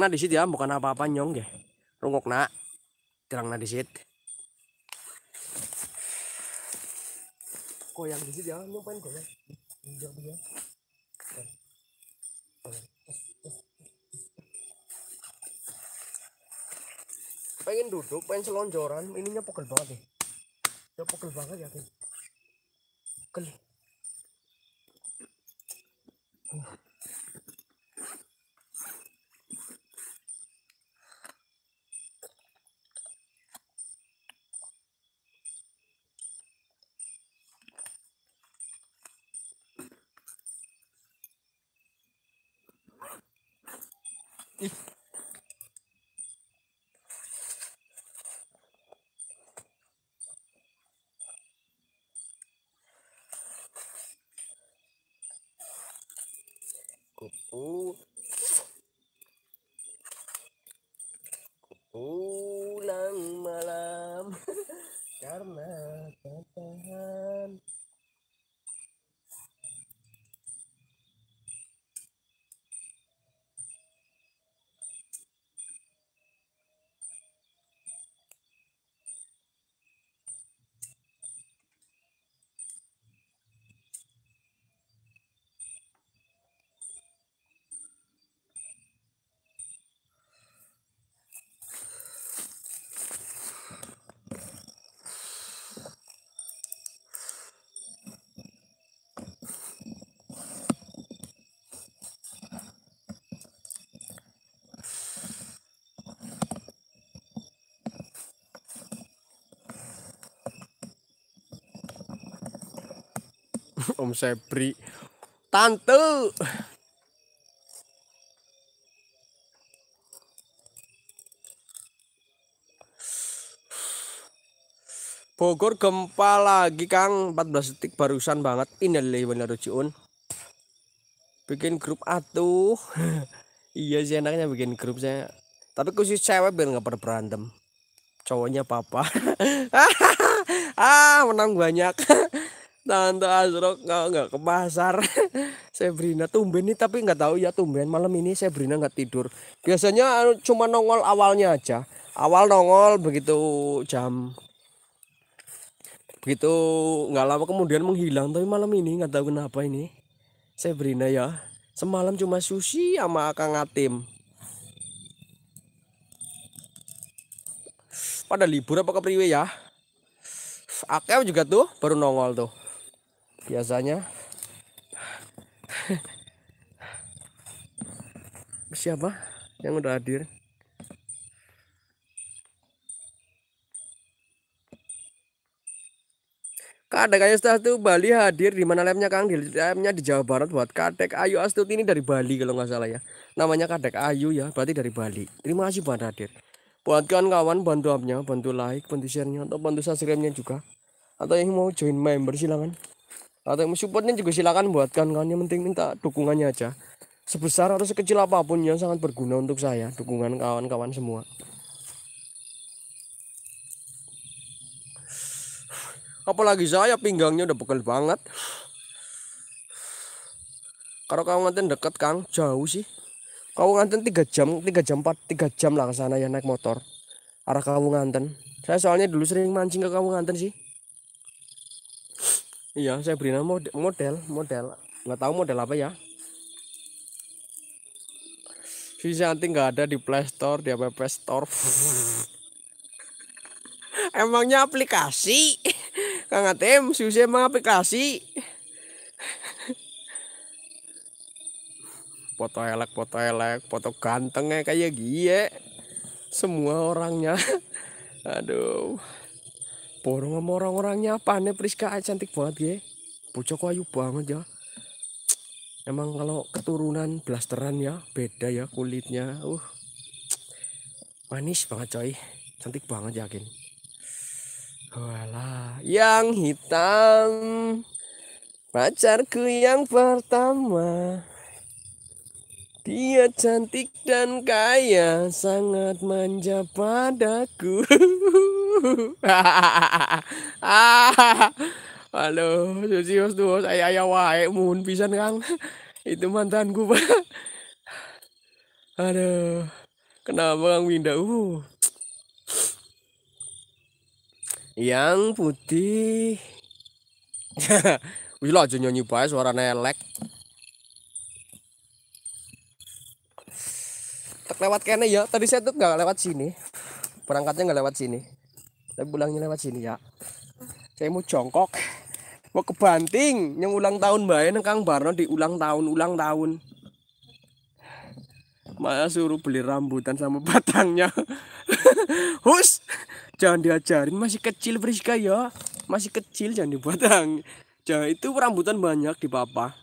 na di situ ya bukan apa-apa nyong ya rungok nak na di situ goyang di situ ya nyong pengen goyang pengen duduk pengen selonjoran ininya pegel banget nih ya. ya pegel banget ya Kim pegel Ih. Om Sepri. Tante. Bogor gempa lagi Kang 14 detik barusan banget ini Innalillahi wa rojiun bikin grup atuh iya sih enaknya bikin grup saya tapi khusus cewek biar nggak berantem cowoknya papa ah menang banyak Tante Azrok nggak nggak ke pasar. Sebrina tumben nih tapi nggak tahu ya tumben malam ini Sebrina nggak tidur. Biasanya anu, cuma nongol awalnya aja. Awal nongol begitu jam begitu nggak lama kemudian menghilang tapi malam ini nggak tahu kenapa ini Sebrina ya semalam cuma sushi sama Kang Atim pada libur apa kepriwe ya Akew juga tuh baru nongol tuh biasanya siapa yang udah hadir Kadek Ayu Astuti Bali hadir di mana lemnya Kang di lemnya di Jawa Barat buat Kadek Ayu Astuti ini dari Bali kalau nggak salah ya. Namanya Kadek Ayu ya, berarti dari Bali. Terima kasih buat hadir. Buat kawan-kawan bantu abnya, bantu like, bantu sharenya atau bantu subscribe-nya juga. Atau yang mau join member silakan atau nah, supportnya juga silakan buatkan kan yang penting minta dukungannya aja sebesar atau sekecil apapun yang sangat berguna untuk saya dukungan kawan-kawan semua apalagi saya pinggangnya udah pegel banget kalau kamu nganten deket kang jauh sih kamu nganten tiga jam tiga jam empat, tiga jam lah ke sana ya naik motor arah kamu nganten. saya soalnya dulu sering mancing ke kamu nganten sih iya saya beri nama model model model. nggak tahu model apa ya Visa nanti nggak ada di Play Store di App Store emangnya aplikasi Kang Atem Visa emang aplikasi foto elek foto elek foto gantengnya kayak gie semua orangnya aduh Borong sama orang-orangnya apa nih Priska cantik banget ya. Bocah ayu banget ya. Emang kalau keturunan blasteran ya beda ya kulitnya. Uh. Manis banget coy. Cantik banget yakin. Walah, yang hitam pacarku yang pertama. Dia cantik dan kaya, sangat manja padaku. Halo, Susi Duo, saya ayah wae mun pisan Kang. Itu mantanku, Pak. Aduh. Kenapa Kang Winda? Uh. Yang putih. Wih lah aja nyanyi bae suara nelek. lewat kene ya tadi saya tuh nggak lewat sini perangkatnya nggak lewat sini tapi pulangnya lewat sini ya saya mau jongkok mau kebanting yang ulang tahun mbak Kang Barno di ulang tahun ulang tahun Maya suruh beli rambutan sama batangnya hus jangan diajarin masih kecil Friska ya masih kecil jangan dibuat jangan itu rambutan banyak di papa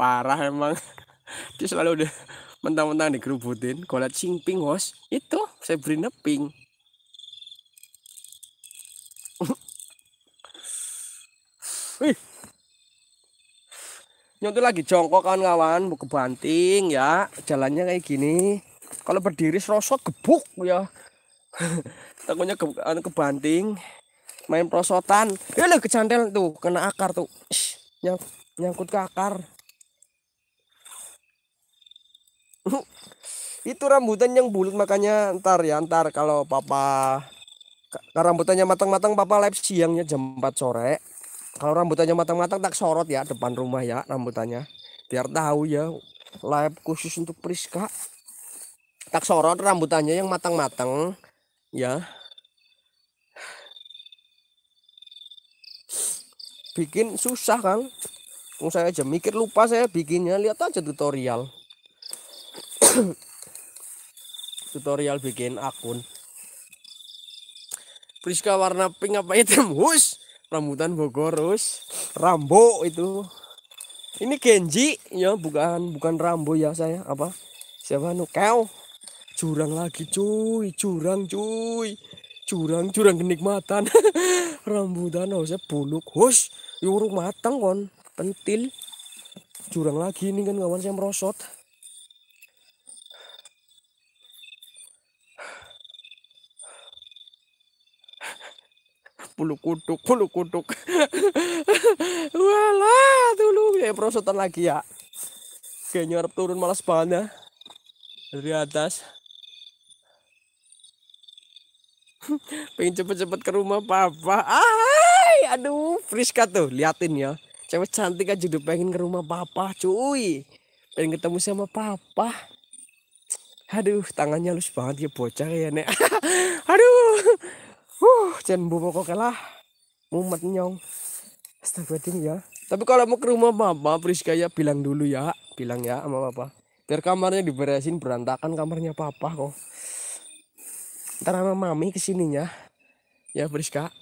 parah emang dia selalu udah mentang-mentang dikerubutin kalau lihat sing pink itu saya beri neping Wih. Nyontoh lagi jongkok kawan-kawan, mau kebanting ya. Jalannya kayak gini. Kalau berdiri serosot gebuk ya. Takutnya ke anu, kebanting. Main prosotan. Ya udah eh, kecantel tuh, kena akar tuh. Nyang nyangkut ke akar. itu rambutan yang bulat makanya ntar ya ntar kalau papa kalau rambutannya matang-matang papa live siangnya jam 4 sore kalau rambutannya matang-matang tak sorot ya depan rumah ya rambutannya biar tahu ya live khusus untuk Priska tak sorot rambutannya yang matang-matang ya bikin susah kan saya aja mikir lupa saya bikinnya lihat aja tutorial tutorial bikin akun Priska warna pink apa itu? hus rambutan Bogor hus Rambo itu ini Genji ya bukan bukan Rambo ya saya apa siapa nukel? curang lagi cuy curang cuy curang curang kenikmatan rambutan harusnya oh, buluk hus yuruk matang kon pentil curang lagi ini kan kawan saya merosot bulu kuduk bulu kuduk walah dulu ya prosotan lagi ya kayaknya harap turun malas banget ya dari atas pengen cepet-cepet ke rumah papa Ay, aduh Friska tuh liatin ya cewek cantik aja udah pengen ke rumah papa cuy pengen ketemu sama papa aduh tangannya halus banget ya bocah ya nek aduh Huh, jangan bumbu kok kalah. Mumet nyong. Astagfirullahaladzim ya. Tapi kalau mau ke rumah mama Priska ya bilang dulu ya. Bilang ya sama papa. Biar kamarnya diberesin berantakan kamarnya papa kok. Ntar sama mami kesininya. Ya Priska.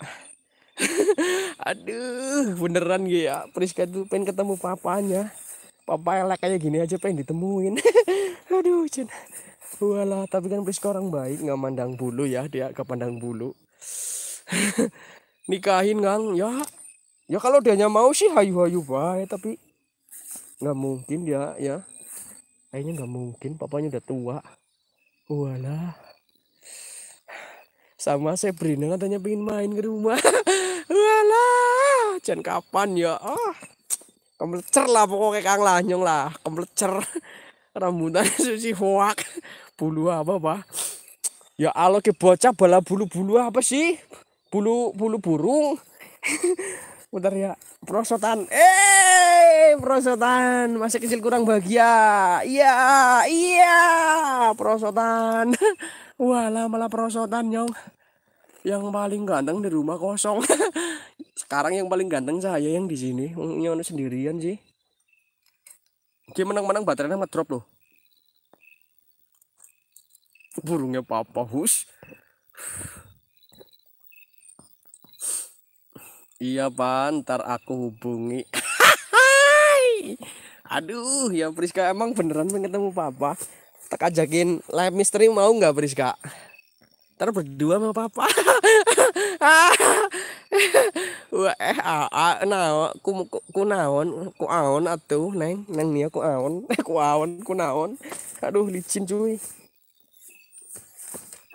Aduh beneran gue gitu ya. Priska tuh pengen ketemu papanya. Papa elek kayak gini aja pengen ditemuin. Aduh, jen. Walah, tapi kan Priska orang baik, nggak mandang bulu ya, dia kepandang pandang bulu. nikahin kang ya ya kalau dianya mau sih hayu-hayu baik tapi nggak mungkin dia ya kayaknya nggak mungkin papanya udah tua walah sama saya berinan katanya pengen main ke rumah walah jangan kapan ya ah kemlecer lah pokoknya kang lanyong lah kemlecer rambutan susi hoak bulu apa pak Ya Allah ke bocah bala bulu-bulu apa sih? Bulu bulu burung. Bentar ya. Prosotan. Eh, prosotan. Masih kecil kurang bahagia. Iya, iya, prosotan. Walah malah prosotan, Nyong. Yang paling ganteng di rumah kosong. Sekarang yang paling ganteng saya yang di sini. Nyono sendirian sih. Oke, menang-menang baterainya ngedrop loh burungnya papa hus iya pan ntar aku hubungi aduh ya Priska emang beneran pengen ketemu papa tak ajakin live misteri mau nggak Priska ntar berdua sama papa wah eh aa naon ku ku naon ku aon atuh neng neng nia ku aon eh, ku aon ku naon aduh licin cuy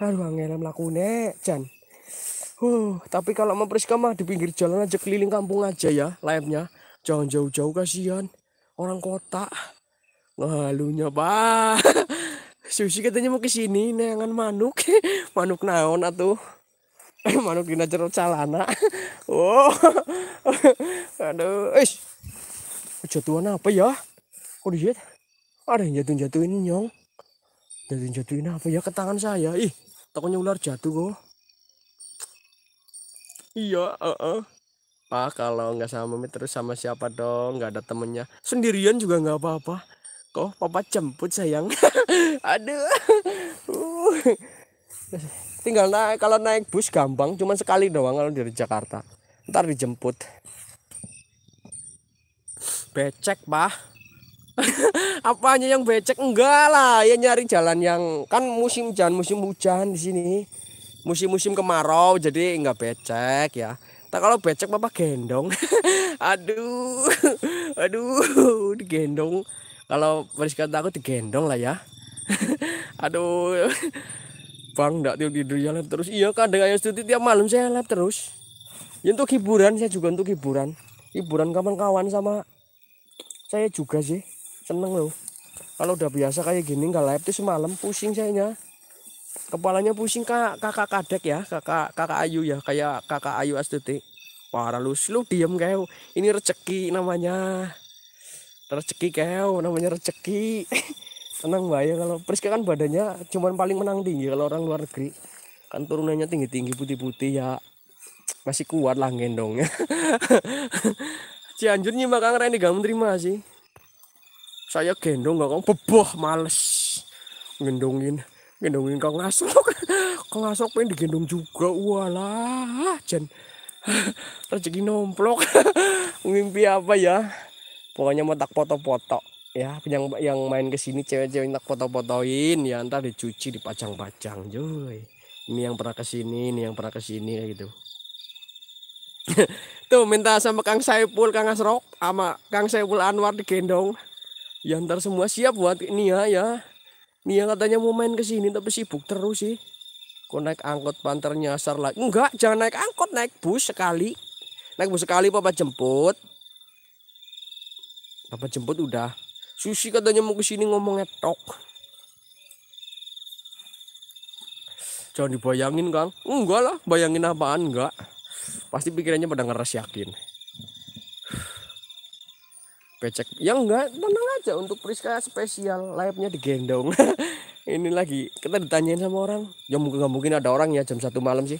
aduh laku melakukannya jan huh, tapi kalau mau Priska mah di pinggir jalan aja keliling kampung aja ya layapnya jangan jauh-jauh kasihan orang kota ngalunya pak Susi katanya mau kesini, sini neangan manuk manuk naon atuh eh, manuk gina jero calana oh aduh ish jatuhan apa ya kok dilihat ada yang jatuh jatuhin nyong jatuhin jatuhin apa ya ke tangan saya ih tokonya ular jatuh kok iya uh -uh. Pak kalau nggak sama Mami terus sama siapa dong nggak ada temennya sendirian juga nggak apa-apa kok papa jemput sayang aduh tinggal naik kalau naik bus gampang cuman sekali doang kalau dari Jakarta ntar dijemput becek pak apanya yang becek enggak lah ya nyari jalan yang kan musim hujan musim hujan di sini musim-musim kemarau jadi enggak becek ya tak kalau becek papa gendong aduh aduh digendong kalau Priska aku digendong lah ya aduh bang enggak tidur tidur jalan terus iya kan dengan yang studi tiap malam saya lab terus ya, untuk hiburan saya juga untuk hiburan hiburan kawan-kawan sama saya juga sih seneng loh kalau udah biasa kayak gini nggak live tuh semalam pusing sayanya kepalanya pusing kak kakak kadek ya kakak kakak ayu ya kayak kakak ayu astuti para lu lu diem kau ini rezeki namanya rezeki kau namanya rezeki tenang mbak kalau Priska kan badannya cuman paling menang tinggi kalau orang luar negeri kan turunannya tinggi tinggi putih putih ya masih kuat lah gendongnya Cianjur nyimak kangen ini gak menerima sih saya gendong gak kong beboh males gendongin gendongin kang asok kang asok pengen digendong juga walah jen rezeki nomplok mimpi apa ya pokoknya mau tak foto-foto ya yang yang main ke sini cewek-cewek tak foto-fotoin ya entar dicuci dipajang-pajang joy ini yang pernah ke sini ini yang pernah ke sini gitu tuh minta sama Kang Saiful Kang Asrok sama Kang Saiful Anwar digendong Ya ntar semua siap buat Nia ya. Nia katanya mau main ke sini tapi sibuk terus sih. Kok naik angkot panter nyasar lagi. Enggak, jangan naik angkot, naik bus sekali. Naik bus sekali papa jemput. Papa jemput udah. Susi katanya mau ke sini ngomong tok. Jangan dibayangin, Kang. Enggak lah, bayangin apaan enggak. Pasti pikirannya pada ngeres yakin becek yang enggak tenang aja untuk Priska spesial nya digendong ini lagi kita ditanyain sama orang ya mungkin nggak mungkin ada orang ya jam satu malam sih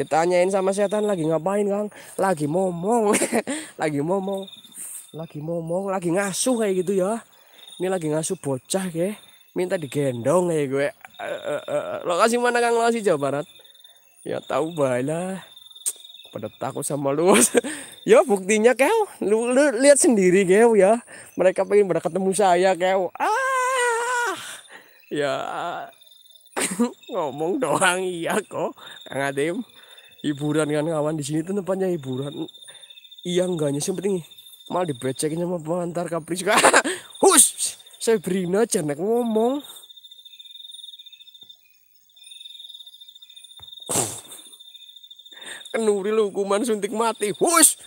ditanyain sama setan lagi ngapain kang lagi momong lagi momong lagi momong lagi ngasuh kayak gitu ya ini lagi ngasuh bocah ya minta digendong ya gue eh, eh, eh, lokasi mana kang lokasi Jawa Barat ya tahu baiklah pada takut sama lu ya buktinya kau lu, lu lihat sendiri kau ya mereka pengen pada ketemu saya kau ah ya ngomong doang iya kok kang Adem hiburan kan kawan di sini tuh tempatnya hiburan iya enggaknya sih penting malah dibecekin sama pengantar kapris hus aja naik ngomong Nuri lu hukuman suntik mati hush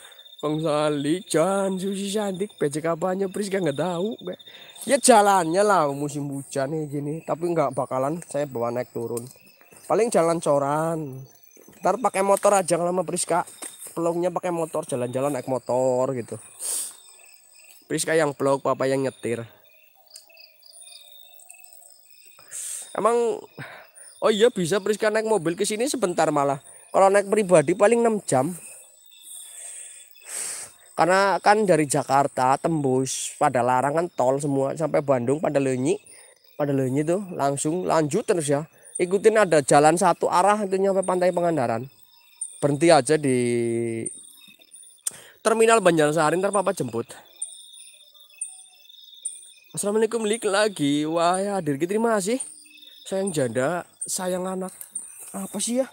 Bang Sali Jan Susi cantik, becek apanya Priska nggak tahu ya jalannya lah musim hujan nih gini tapi nggak bakalan saya bawa naik turun paling jalan coran ntar pakai motor aja kalau sama Priska pelongnya pakai motor jalan-jalan naik motor gitu Priska yang pelok papa yang nyetir emang oh iya bisa Priska naik mobil ke sini sebentar malah kalau naik pribadi paling 6 jam. Karena kan dari Jakarta tembus pada larangan tol semua sampai Bandung pada Lenyi. Pada Lenyi tuh langsung lanjut terus ya. Ikutin ada jalan satu arah itu nyampe pantai Pangandaran. Berhenti aja di Terminal Banjarsari ntar papa jemput. Assalamualaikum Lik lagi. Wah, ya hadir terima kasih. Sayang janda, sayang anak. Apa sih ya?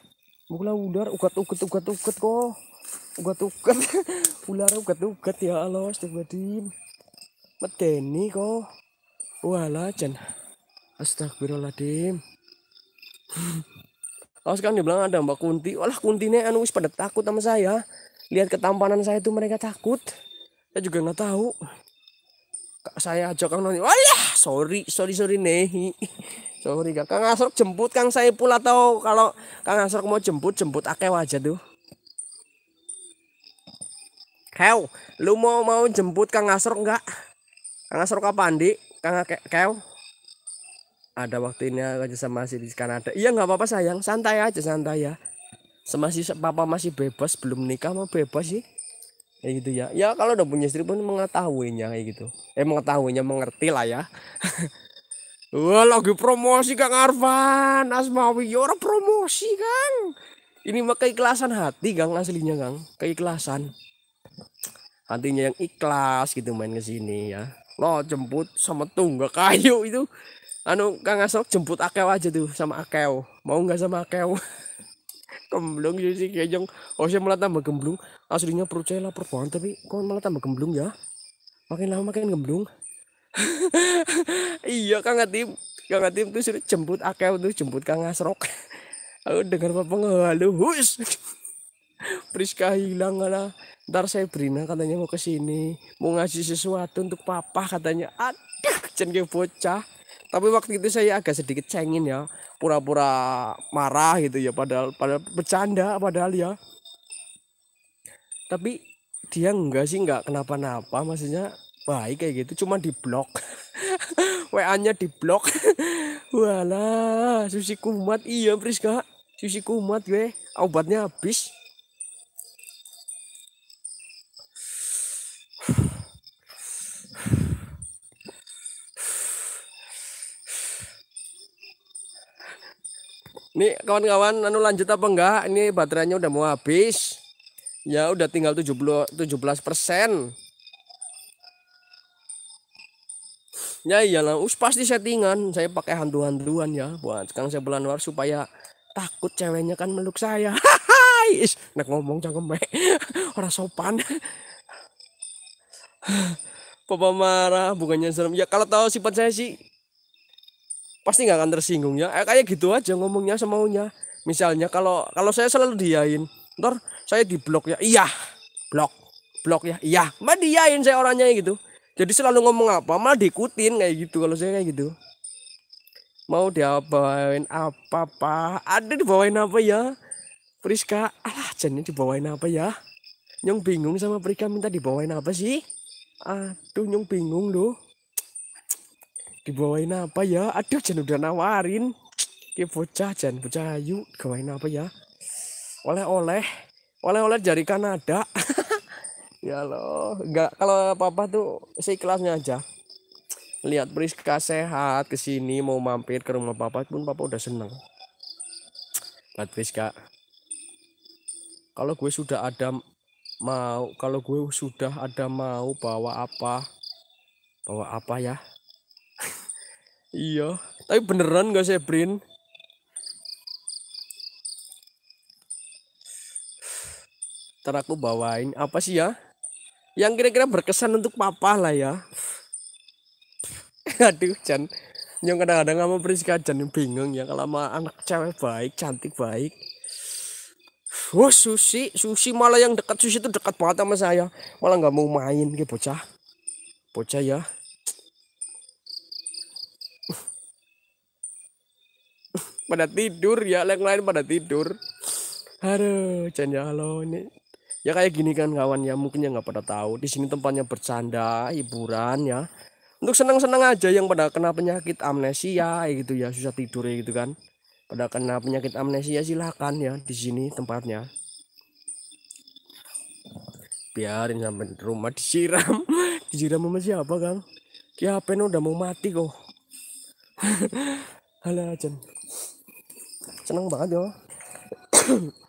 Mula ular ugat ugat ugat ugat kok. Ugat ugat. ular ugat ugat ya Allah astagfirullahaladzim. Medeni kok. Walah jan. Astagfirullahaladzim. Awas kan bilang ada Mbak Kunti. Walah Kuntinya anu pada takut sama saya. Lihat ketampanan saya itu mereka takut. Saya juga nggak tahu saya ajak Kang Noni. Wah, ya, sorry, sorry, sorry Nehi. Sorry gak Kang Asrok jemput Kang saya pula tau kalau Kang Asrok mau jemput jemput akeh wajah tuh. Kau, lu mau mau jemput Kang Asrok nggak, Kang Asrok apa andi Kang Kau? Ada waktunya aja sama si di Kanada. Iya nggak apa-apa sayang, santai aja santai ya. Sama si papa masih bebas, belum nikah mau bebas sih kayak gitu ya ya kalau udah punya istri pun mengetahuinya kayak gitu eh mengetahuinya mengerti lah ya Wah lagi promosi Kang Arfan Asmawi yora orang promosi Kang ini mah keikhlasan hati Kang aslinya Kang keikhlasan hatinya yang ikhlas gitu main ke sini ya lo jemput sama tunggak kayu itu anu Kang Asok jemput Akeo aja tuh sama Akeo mau nggak sama Akeo gemblung sih kejong oh saya malah tambah gemblung aslinya perut saya lapar banget tapi kok malah tambah gemblung ya makin lama makin gemblung iya kang Atim kang Atim tuh sudah jemput akal tuh jemput kang Asrok aku dengar apa hus Priska hilang lah ntar saya Brina katanya mau kesini mau ngasih sesuatu untuk papa katanya aduh jangan bocah tapi waktu itu saya agak sedikit cengin ya pura-pura marah gitu ya padahal padahal bercanda padahal ya tapi dia enggak sih enggak kenapa-napa maksudnya baik kayak gitu cuma di blok WA-nya di blok wala susi kumat iya Priska susi kumat gue obatnya habis Nih kawan-kawan anu lanjut apa enggak? Ini baterainya udah mau habis. Ya udah tinggal 70, 17 persen. Ya iyalah, us pasti settingan. Saya pakai hantu-hantuan ya buat sekarang saya bulan luar supaya takut ceweknya kan meluk saya. Is, nak ngomong cangkem Orang sopan. Papa marah, bukannya serem. Ya kalau tahu sifat saya sih pasti nggak akan tersinggung ya. Eh, kayak gitu aja ngomongnya semaunya. Misalnya kalau kalau saya selalu diain, ntar saya di ya iya blok blok ya iya mah diain saya orangnya gitu jadi selalu ngomong apa malah diikutin kayak gitu kalau saya kayak gitu mau diapain apa apa ada dibawain apa ya Priska alah jadinya dibawain apa ya nyong bingung sama Priska minta dibawain apa sih aduh nyong bingung loh dibawain apa ya aduh jangan udah nawarin ke bocah jangan bocah ayu gawain apa ya oleh-oleh oleh-oleh dari Kanada ya loh nggak kalau papa tuh si kelasnya aja lihat Priska sehat kesini mau mampir ke rumah papa pun papa udah seneng lihat Priska kalau gue sudah ada mau kalau gue sudah ada mau bawa apa bawa apa ya iya tapi beneran gak sih Brin Ntar aku bawain apa sih ya? Yang kira-kira berkesan untuk papa lah ya. Aduh, Jan. Yang kadang-kadang sama Priska Jan bingung ya kalau sama anak cewek baik, cantik baik. Wah, oh, Susi, Susi malah yang dekat Susi itu dekat banget sama saya. Malah nggak mau main ke bocah. Bocah ya. pada tidur ya, yang lain pada tidur. Aduh, jangan ya halo nih ya kayak gini kan kawan ya mungkin ya nggak pada tahu di sini tempatnya bercanda hiburan ya untuk senang-senang aja yang pada kena penyakit amnesia gitu ya susah tidur ya gitu kan pada kena penyakit amnesia silahkan ya di sini tempatnya biarin sampai rumah disiram disiram sama siapa kang kiapen udah mau mati kok halah Jen seneng banget ya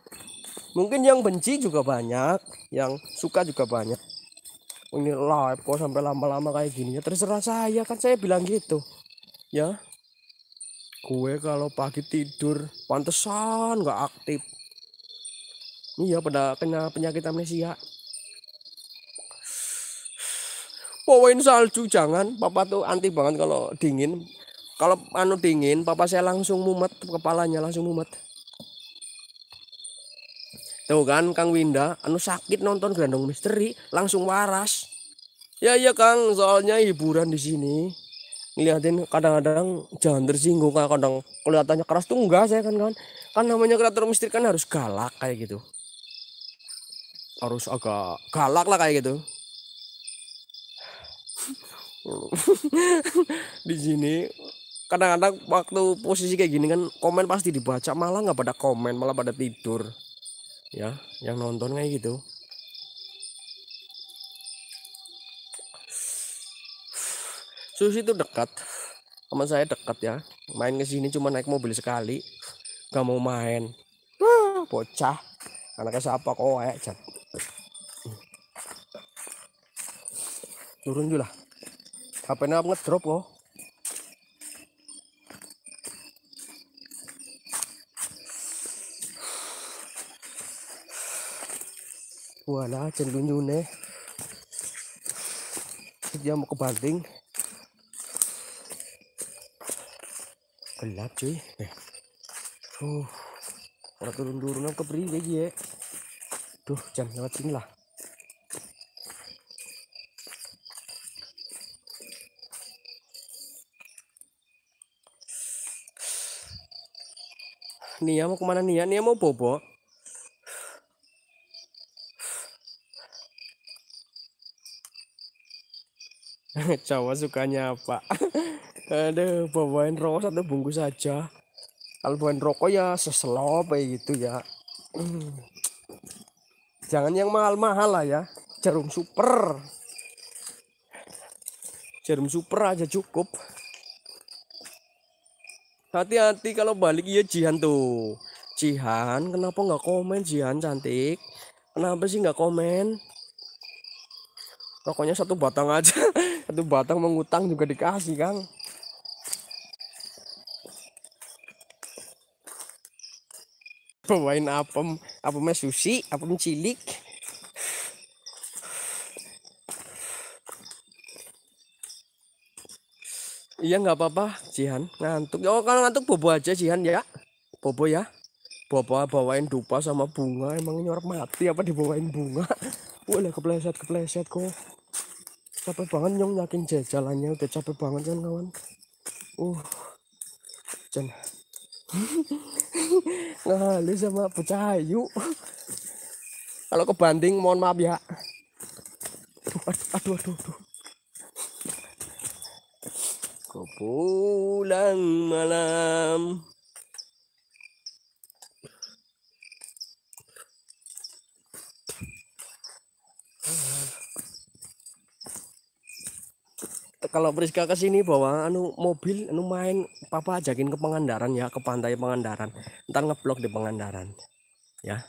mungkin yang benci juga banyak yang suka juga banyak ini live kok sampai lama-lama kayak gini ya terserah saya kan saya bilang gitu ya gue kalau pagi tidur pantesan nggak aktif iya pada kena penyakit amnesia poin salju jangan papa tuh anti banget kalau dingin kalau anu dingin papa saya langsung mumet kepalanya langsung mumet Tuh kan Kang Winda, anu sakit nonton Grandong Misteri langsung waras. Ya iya Kang, soalnya hiburan di sini. Ngeliatin kadang-kadang jangan tersinggung kan kadang kelihatannya keras tuh enggak saya kan kan. Kan namanya kreator misteri kan harus galak kayak gitu. Harus agak galak lah kayak gitu. di sini kadang-kadang waktu posisi kayak gini kan komen pasti dibaca malah nggak pada komen malah pada tidur ya yang nonton kayak gitu Susi itu dekat teman saya dekat ya main ke sini cuma naik mobil sekali gak mau main bocah anaknya siapa kok kayak eh, jat turun juga HP-nya ngedrop loh? wala cendun yune dia mau kebanting gelap cuy eh. uh orang turun turun ke beri lagi ya eh. tuh jam lewat sini lah Nia mau kemana Nia? Nia mau bobo. cowok sukanya apa ada bawain rokok satu bungkus saja kalau bawain rokok ya seselop kayak gitu ya jangan yang mahal-mahal lah ya jarum super jarum super aja cukup hati-hati kalau balik iya Jihan tuh Jihan kenapa nggak komen Jihan cantik kenapa sih nggak komen pokoknya satu batang aja satu batang mengutang juga dikasih kang bawain apem apemnya sushi apem cilik iya nggak apa-apa Jihan ngantuk oh kalau ngantuk bobo aja Jihan ya bobo ya bobo bawain dupa sama bunga emang nyorok mati apa dibawain bunga Wah, kepleset kepleset kok capek banget nyong yakin jalannya udah capek banget kan kawan uh jen, ngalu sama pecahayu kalau kebanding mohon maaf ya aduh aduh aduh, aduh. Kau pulang malam kalau Priska ke sini bawa anu mobil anu main papa ajakin ke Pengandaran ya ke pantai Pengandaran, ntar ngeblok di Pengandaran, ya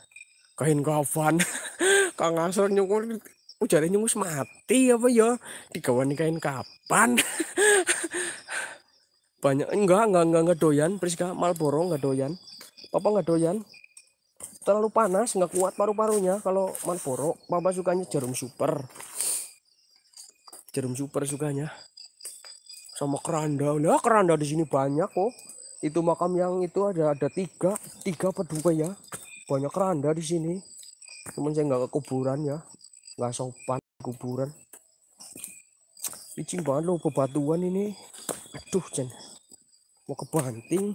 kain kafan kang asor nyungkur ujarnya nyungus mati apa ya dikawani kain kapan banyak enggak enggak enggak enggak doyan Priska Malboro enggak doyan papa enggak doyan terlalu panas enggak kuat paru-parunya kalau Malboro papa sukanya jarum super jarum super sukanya sama keranda nah keranda di sini banyak kok oh. itu makam yang itu ada ada tiga tiga peduka ya banyak keranda di sini cuman saya nggak ke kuburan ya nggak sopan kuburan licin banget loh bebatuan ini aduh Jen mau kebanting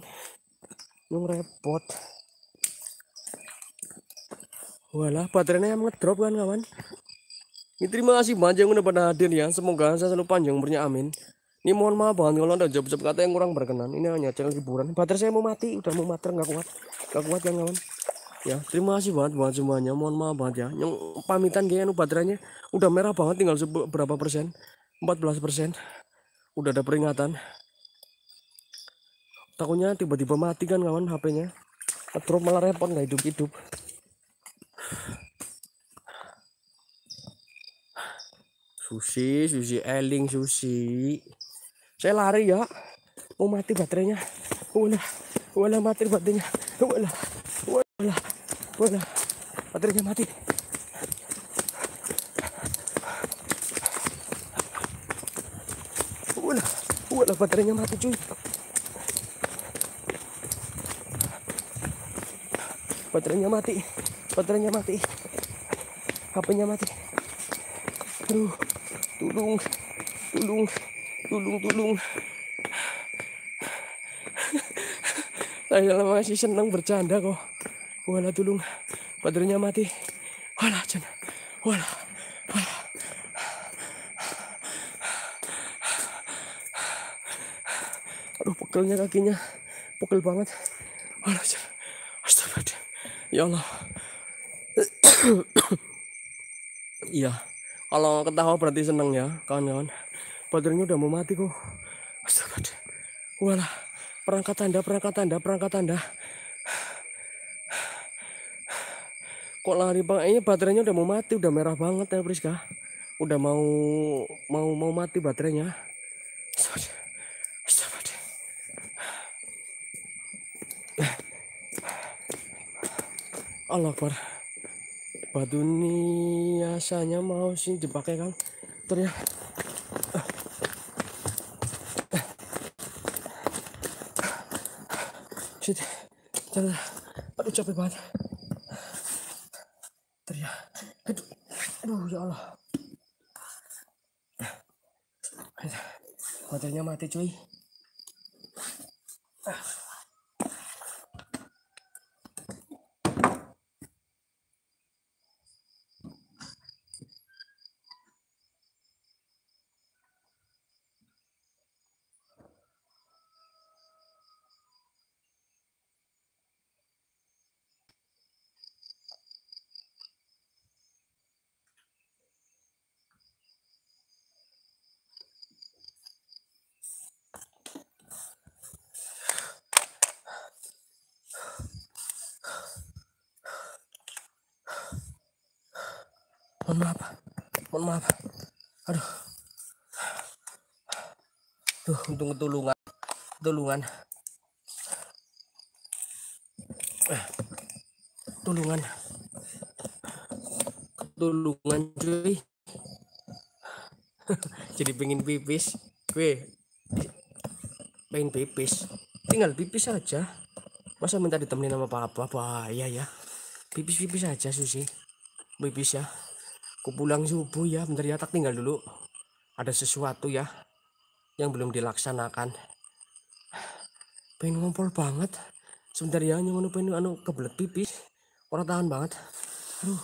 yang repot walah baterainya yang ngedrop kan kawan ini terima kasih banyak udah pada hadir ya. Semoga saya selalu panjang umurnya amin. Ini mohon maaf banget kalau ada jawab-jawab kata yang kurang berkenan. Ini hanya channel hiburan. Baterai saya mau mati, udah mau mati nggak kuat. Nggak kuat ya kawan. Ya, terima kasih banget buat semuanya. Mohon maaf banget ya. Yang pamitan kayaknya anu baterainya udah merah banget tinggal berapa persen? 14 persen. Udah ada peringatan. Takutnya tiba-tiba mati kan kawan HP-nya. Terus malah repot nggak hidup-hidup. Susi, Susi Eling, Susi. Saya lari ya. Mau mati baterainya. Wala, wala mati baterainya. Wala, wala, wala. Baterainya mati. Wala, wala baterainya mati cuy. Baterainya mati. Baterainya mati. HP-nya mati. Aduh, tulung, tulung, tulung, tulung. Saya masih senang bercanda kok. Wala tulung, padernya mati. Wala cina, wala, wala. Aduh, pukulnya kakinya, pukul banget. Wala cina, astagfirullah Ya Allah. Iya. yeah. Kalau ketawa berarti seneng ya, kawan-kawan. Baterainya udah mau mati kok. Astaga. Walah, perangkat tanda, perangkat tanda, perangkat tanda. Kok lari bang? Ini baterainya udah mau mati, udah merah banget ya Priska. Udah mau mau mau mati baterainya. Astaga. Astaga. Allah Akbar batu ini biasanya mau sih dipakai kan teriak ya. shit ternyata aduh capek banget teriak ya. aduh aduh ya Allah baterainya mati cuy tulungan tulungan tulungan cuy jadi pengen pipis gue pengen pipis tinggal pipis aja masa minta ditemenin sama papa bahaya ya pipis pipis aja susi pipis ya aku pulang subuh ya bentar ya tak tinggal dulu ada sesuatu ya yang belum dilaksanakan pengen ngompol banget sebentar ya nyono pengen anu kebelet pipis orang tahan banget aduh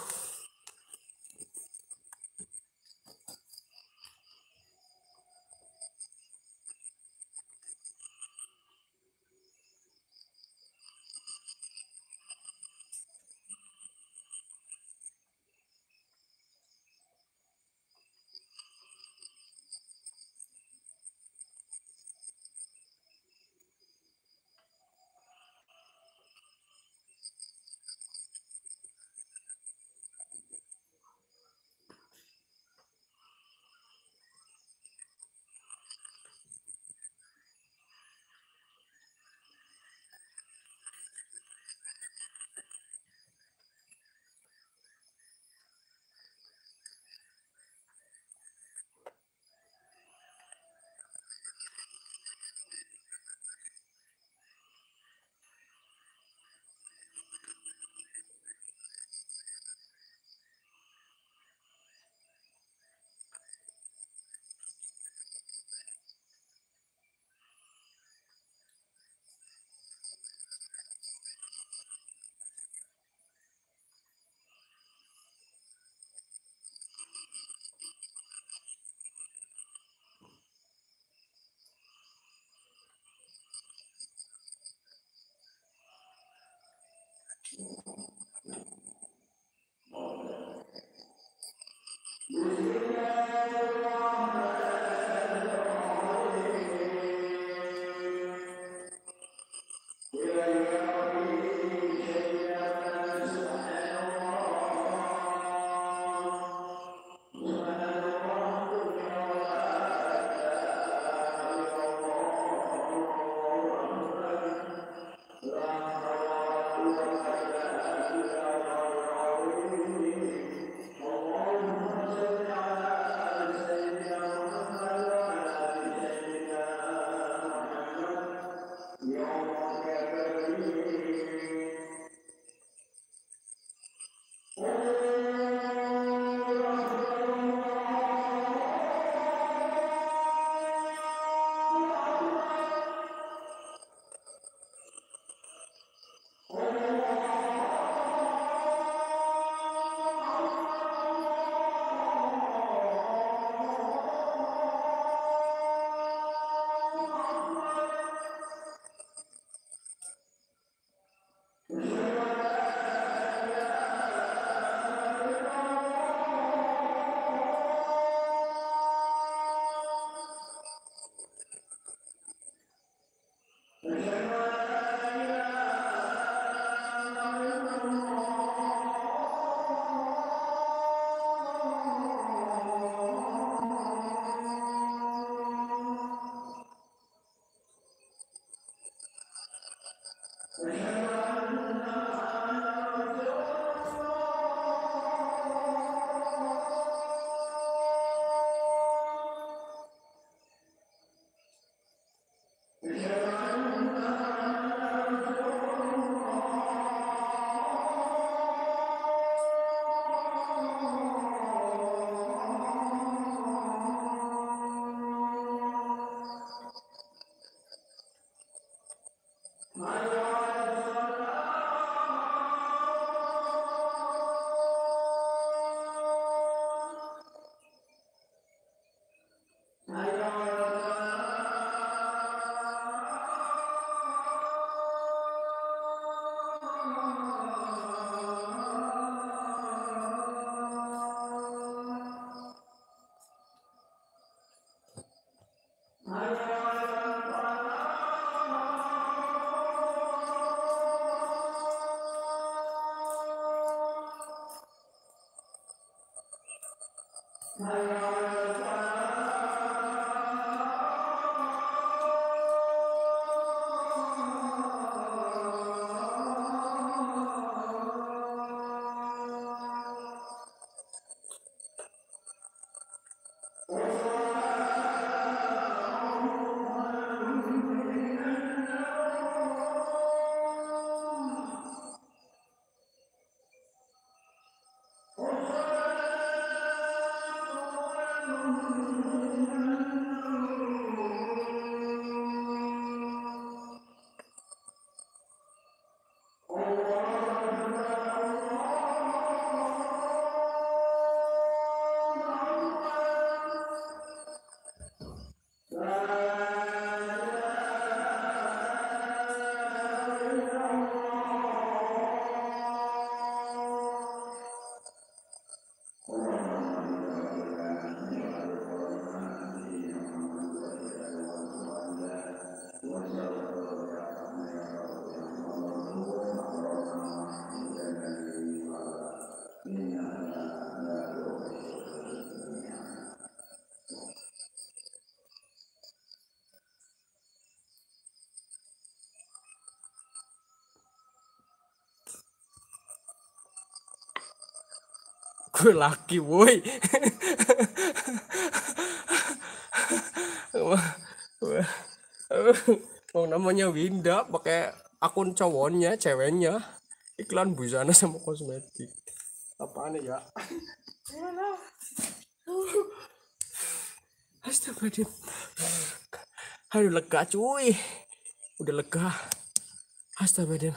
gue laki boy Oh namanya Winda pakai akun cowoknya ceweknya iklan busana sama kosmetik apa aneh ya Astaga dia Aduh lega cuy Udah lega Astaga dia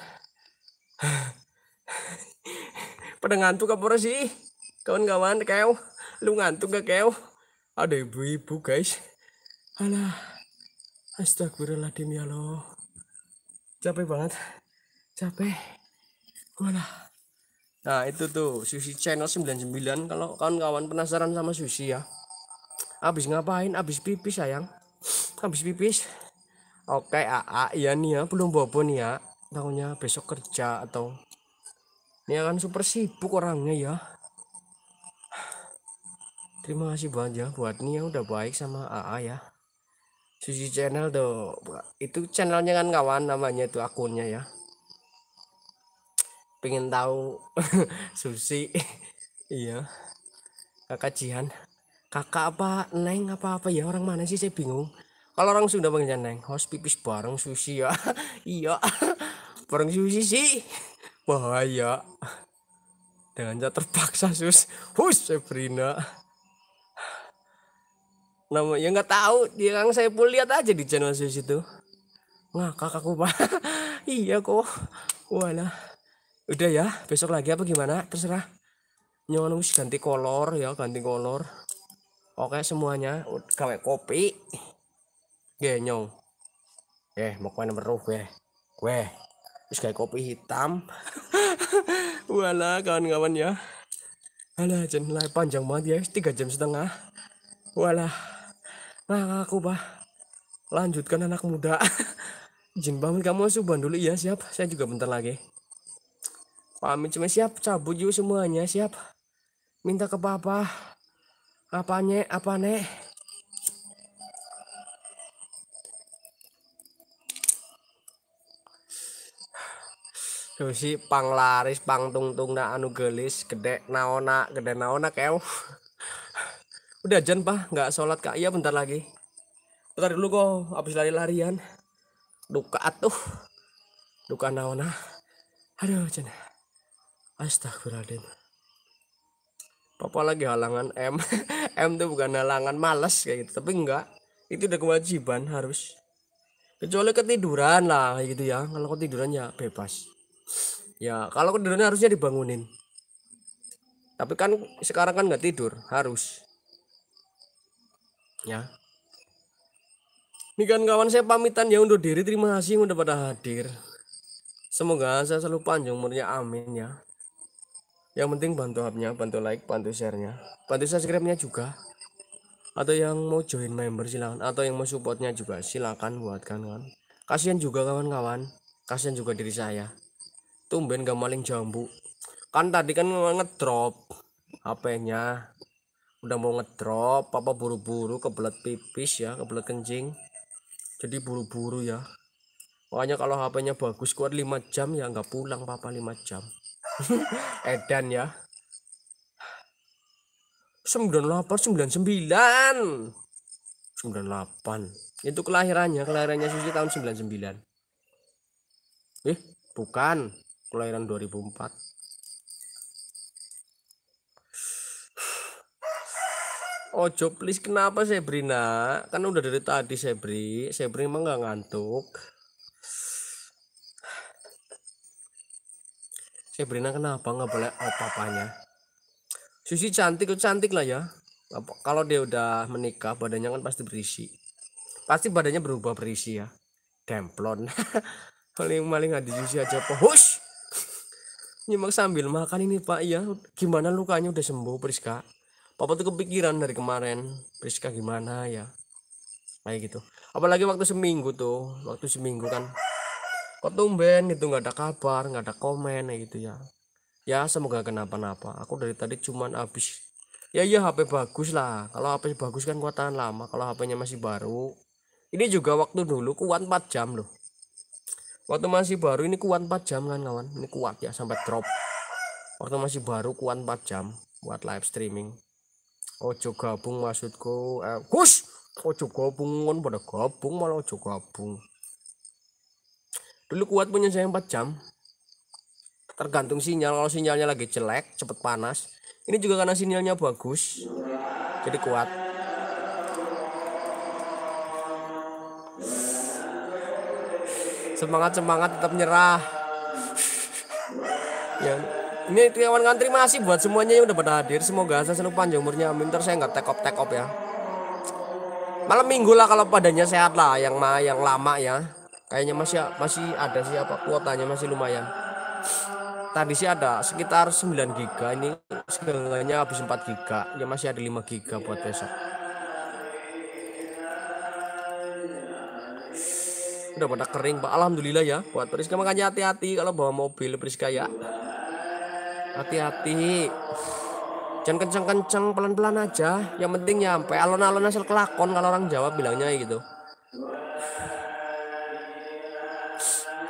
Pada ngantuk apa sih kawan-kawan keo lu ngantuk gak keo ada ibu-ibu guys alah astagfirullahaladzim ya lo capek banget capek gua lah. nah itu tuh sushi channel 99 kalau kawan-kawan penasaran sama sushi ya habis ngapain habis pipis sayang habis pipis oke aa ah, ah, iya nih ya belum bobo nih ya tahunya besok kerja atau ini akan super sibuk orangnya ya terima kasih banyak buat Nia udah baik sama AA ya Susi channel tuh itu channelnya kan kawan namanya itu akunnya ya pengen tahu Susi iya kakak Jihan kakak apa neng apa apa ya orang mana sih saya bingung kalau orang sudah panggilnya neng host pipis bareng Susi ya iya bareng Susi sih bahaya dengan terpaksa sus hus Sabrina nama ya nggak tahu dia yang saya pun lihat aja di channel saya itu nah kakakku pak iya kok Wala, udah ya besok lagi apa gimana terserah nyono wis ganti kolor ya ganti kolor oke semuanya kawe kopi genyong nyong eh mau kemana meruh gue gue terus kayak kopi hitam Wala kawan-kawan ya Alah, jangan panjang banget ya, tiga jam setengah. Wala. Nah aku bah lanjutkan anak muda. Jin pamit kamu subhan dulu ya siap. Saya juga bentar lagi. Pamit cuma siap cabut yuk semuanya siap. Minta ke papa. Apanya apa nek? Duh si panglaris pangtungtung na anu gelis gede naona gede naona kew udah Jan pak nggak sholat kak iya bentar lagi bentar dulu kok habis lari-larian duka atuh duka naona ah. aduh Jan astagfirullahaladzim papa lagi halangan M M tuh bukan halangan males kayak gitu tapi enggak itu udah kewajiban harus kecuali ketiduran lah gitu ya kalau ketiduran ya bebas ya kalau ketiduran harusnya dibangunin tapi kan sekarang kan nggak tidur harus Ya. Nih kan kawan saya pamitan ya undur diri. Terima kasih sudah pada hadir. Semoga saya selalu panjang umurnya. Amin ya. Yang penting bantu hubnya, bantu like, bantu sharenya, bantu subscribe-nya juga. Atau yang mau join member silakan, atau yang mau supportnya juga silakan buatkan kawan Kasihan juga kawan-kawan, kasihan juga diri saya. Tumben gak maling jambu. Kan tadi kan ngedrop HP-nya udah mau ngedrop papa buru-buru kebelet pipis ya kebelet kencing jadi buru-buru ya makanya kalau HP-nya bagus kuat 5 jam ya nggak pulang papa 5 jam edan ya 98 99 98 itu kelahirannya kelahirannya Susi tahun 99 eh bukan kelahiran 2004 ojo please kenapa Sebri nak kan udah dari tadi Sebri Sebri emang nggak ngantuk Sebrina kenapa nggak boleh apa oh, papanya Susi cantik oh, cantik lah ya kalau dia udah menikah badannya kan pasti berisi pasti badannya berubah berisi ya Templon, maling-maling ada Susi aja pohus nyimak sambil makan ini pak ya gimana lukanya udah sembuh Priska papa tuh kepikiran dari kemarin Priska gimana ya kayak gitu apalagi waktu seminggu tuh waktu seminggu kan kok tumben gitu nggak ada kabar nggak ada komen gitu ya ya semoga kenapa-napa aku dari tadi cuman habis ya ya, HP bagus lah kalau HP bagus kan kuat tahan lama kalau HP-nya masih baru ini juga waktu dulu kuat 4 jam loh waktu masih baru ini kuat 4 jam kan kawan ini kuat ya sampai drop waktu masih baru kuat 4 jam buat live streaming ojo gabung maksudku eh, kus ojo gabung kan pada gabung malah ojo gabung dulu kuat punya saya 4 jam tergantung sinyal kalau sinyalnya lagi jelek cepet panas ini juga karena sinyalnya bagus jadi kuat semangat semangat tetap nyerah ya ini kawan-kawan terima kasih buat semuanya yang udah pada hadir semoga saya selalu panjang umurnya amin terus saya nggak tekop tekop ya malam minggu lah kalau padanya sehat lah yang ma yang lama ya kayaknya masih masih ada sih apa kuotanya masih lumayan tadi sih ada sekitar 9 giga ini segalanya habis 4 giga ya masih ada 5 giga buat besok udah pada kering pak alhamdulillah ya buat Priska makanya hati-hati kalau bawa mobil Priska ya Hati-hati. Jangan kenceng-kenceng, pelan-pelan aja. Yang penting nyampe. Alon-alon hasil kelakon kalau orang Jawa bilangnya gitu.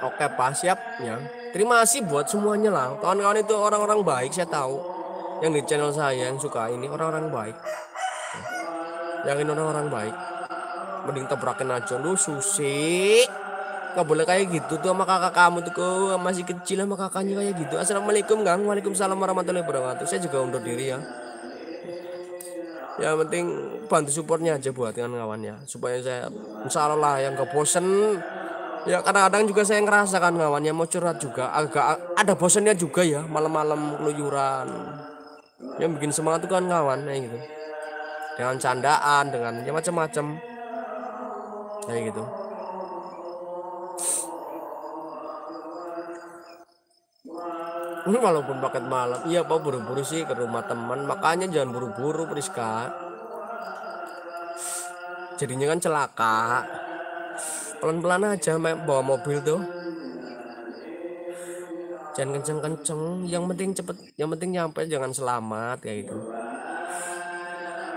Oke, Pak, siap ya. Terima kasih buat semuanya lah. Kawan-kawan itu orang-orang baik, saya tahu. Yang di channel saya yang suka ini orang-orang baik. Yang ini orang-orang baik. Mending tabrakin aja lu, Susi. Gak boleh kayak gitu tuh sama kakak kamu tuh kok masih kecil sama kakaknya kayak gitu. Assalamualaikum Kang. Waalaikumsalam warahmatullahi wabarakatuh. Saya juga undur diri ya. Ya penting bantu supportnya aja buat dengan kawannya supaya saya insya Allah lah yang gak bosen ya kadang-kadang juga saya ngerasakan kawannya mau curhat juga agak ada bosennya juga ya malam-malam keluyuran yang bikin semangat tuh kan kawan kayak gitu dengan candaan dengan ya macam-macam kayak gitu walaupun paket malam iya pak buru-buru sih ke rumah teman makanya jangan buru-buru Priska jadinya kan celaka pelan-pelan aja bawa mobil tuh jangan kenceng-kenceng yang penting cepet yang penting nyampe jangan selamat kayak gitu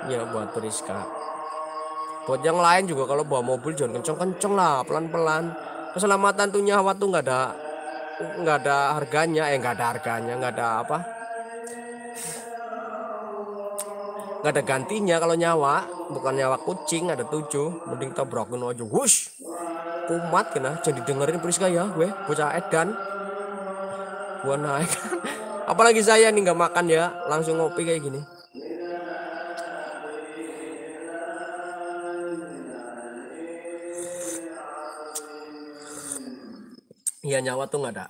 Iya buat Priska buat yang lain juga kalau bawa mobil jangan kenceng-kenceng lah pelan-pelan keselamatan tuh nyawa tuh nggak ada nggak ada harganya eh nggak ada harganya nggak ada apa nggak ada gantinya kalau nyawa bukan nyawa kucing ada tujuh mending tabrakin aja gus kumat kena jadi dengerin Priska ya gue bocah edan gue naik apalagi saya nih nggak makan ya langsung ngopi kayak gini Iya nyawa tuh nggak ada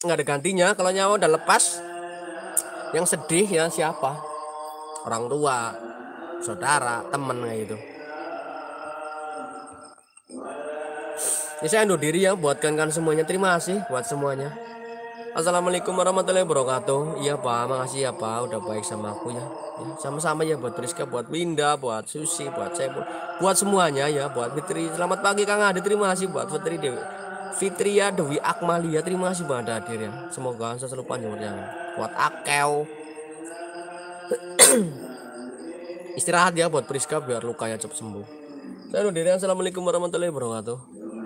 nggak ada gantinya kalau nyawa udah lepas yang sedih ya siapa orang tua saudara temen kayak gitu ini saya undur diri ya buat kan semuanya terima kasih buat semuanya Assalamualaikum warahmatullahi wabarakatuh. Iya Pak, makasih ya Pak, udah baik sama aku ya. ya sama-sama ya buat Rizka, buat Winda, buat Susi, buat saya, buat semuanya ya, buat Fitri. Selamat pagi Kang Adi, terima kasih buat Fitri Dewi. Fitria Dewi Akmalia terima kasih banget ya, semoga saya selalu panjang ya. buat Akeo istirahat ya buat Priska biar lukanya cepat sembuh saya Diri Assalamualaikum warahmatullahi wabarakatuh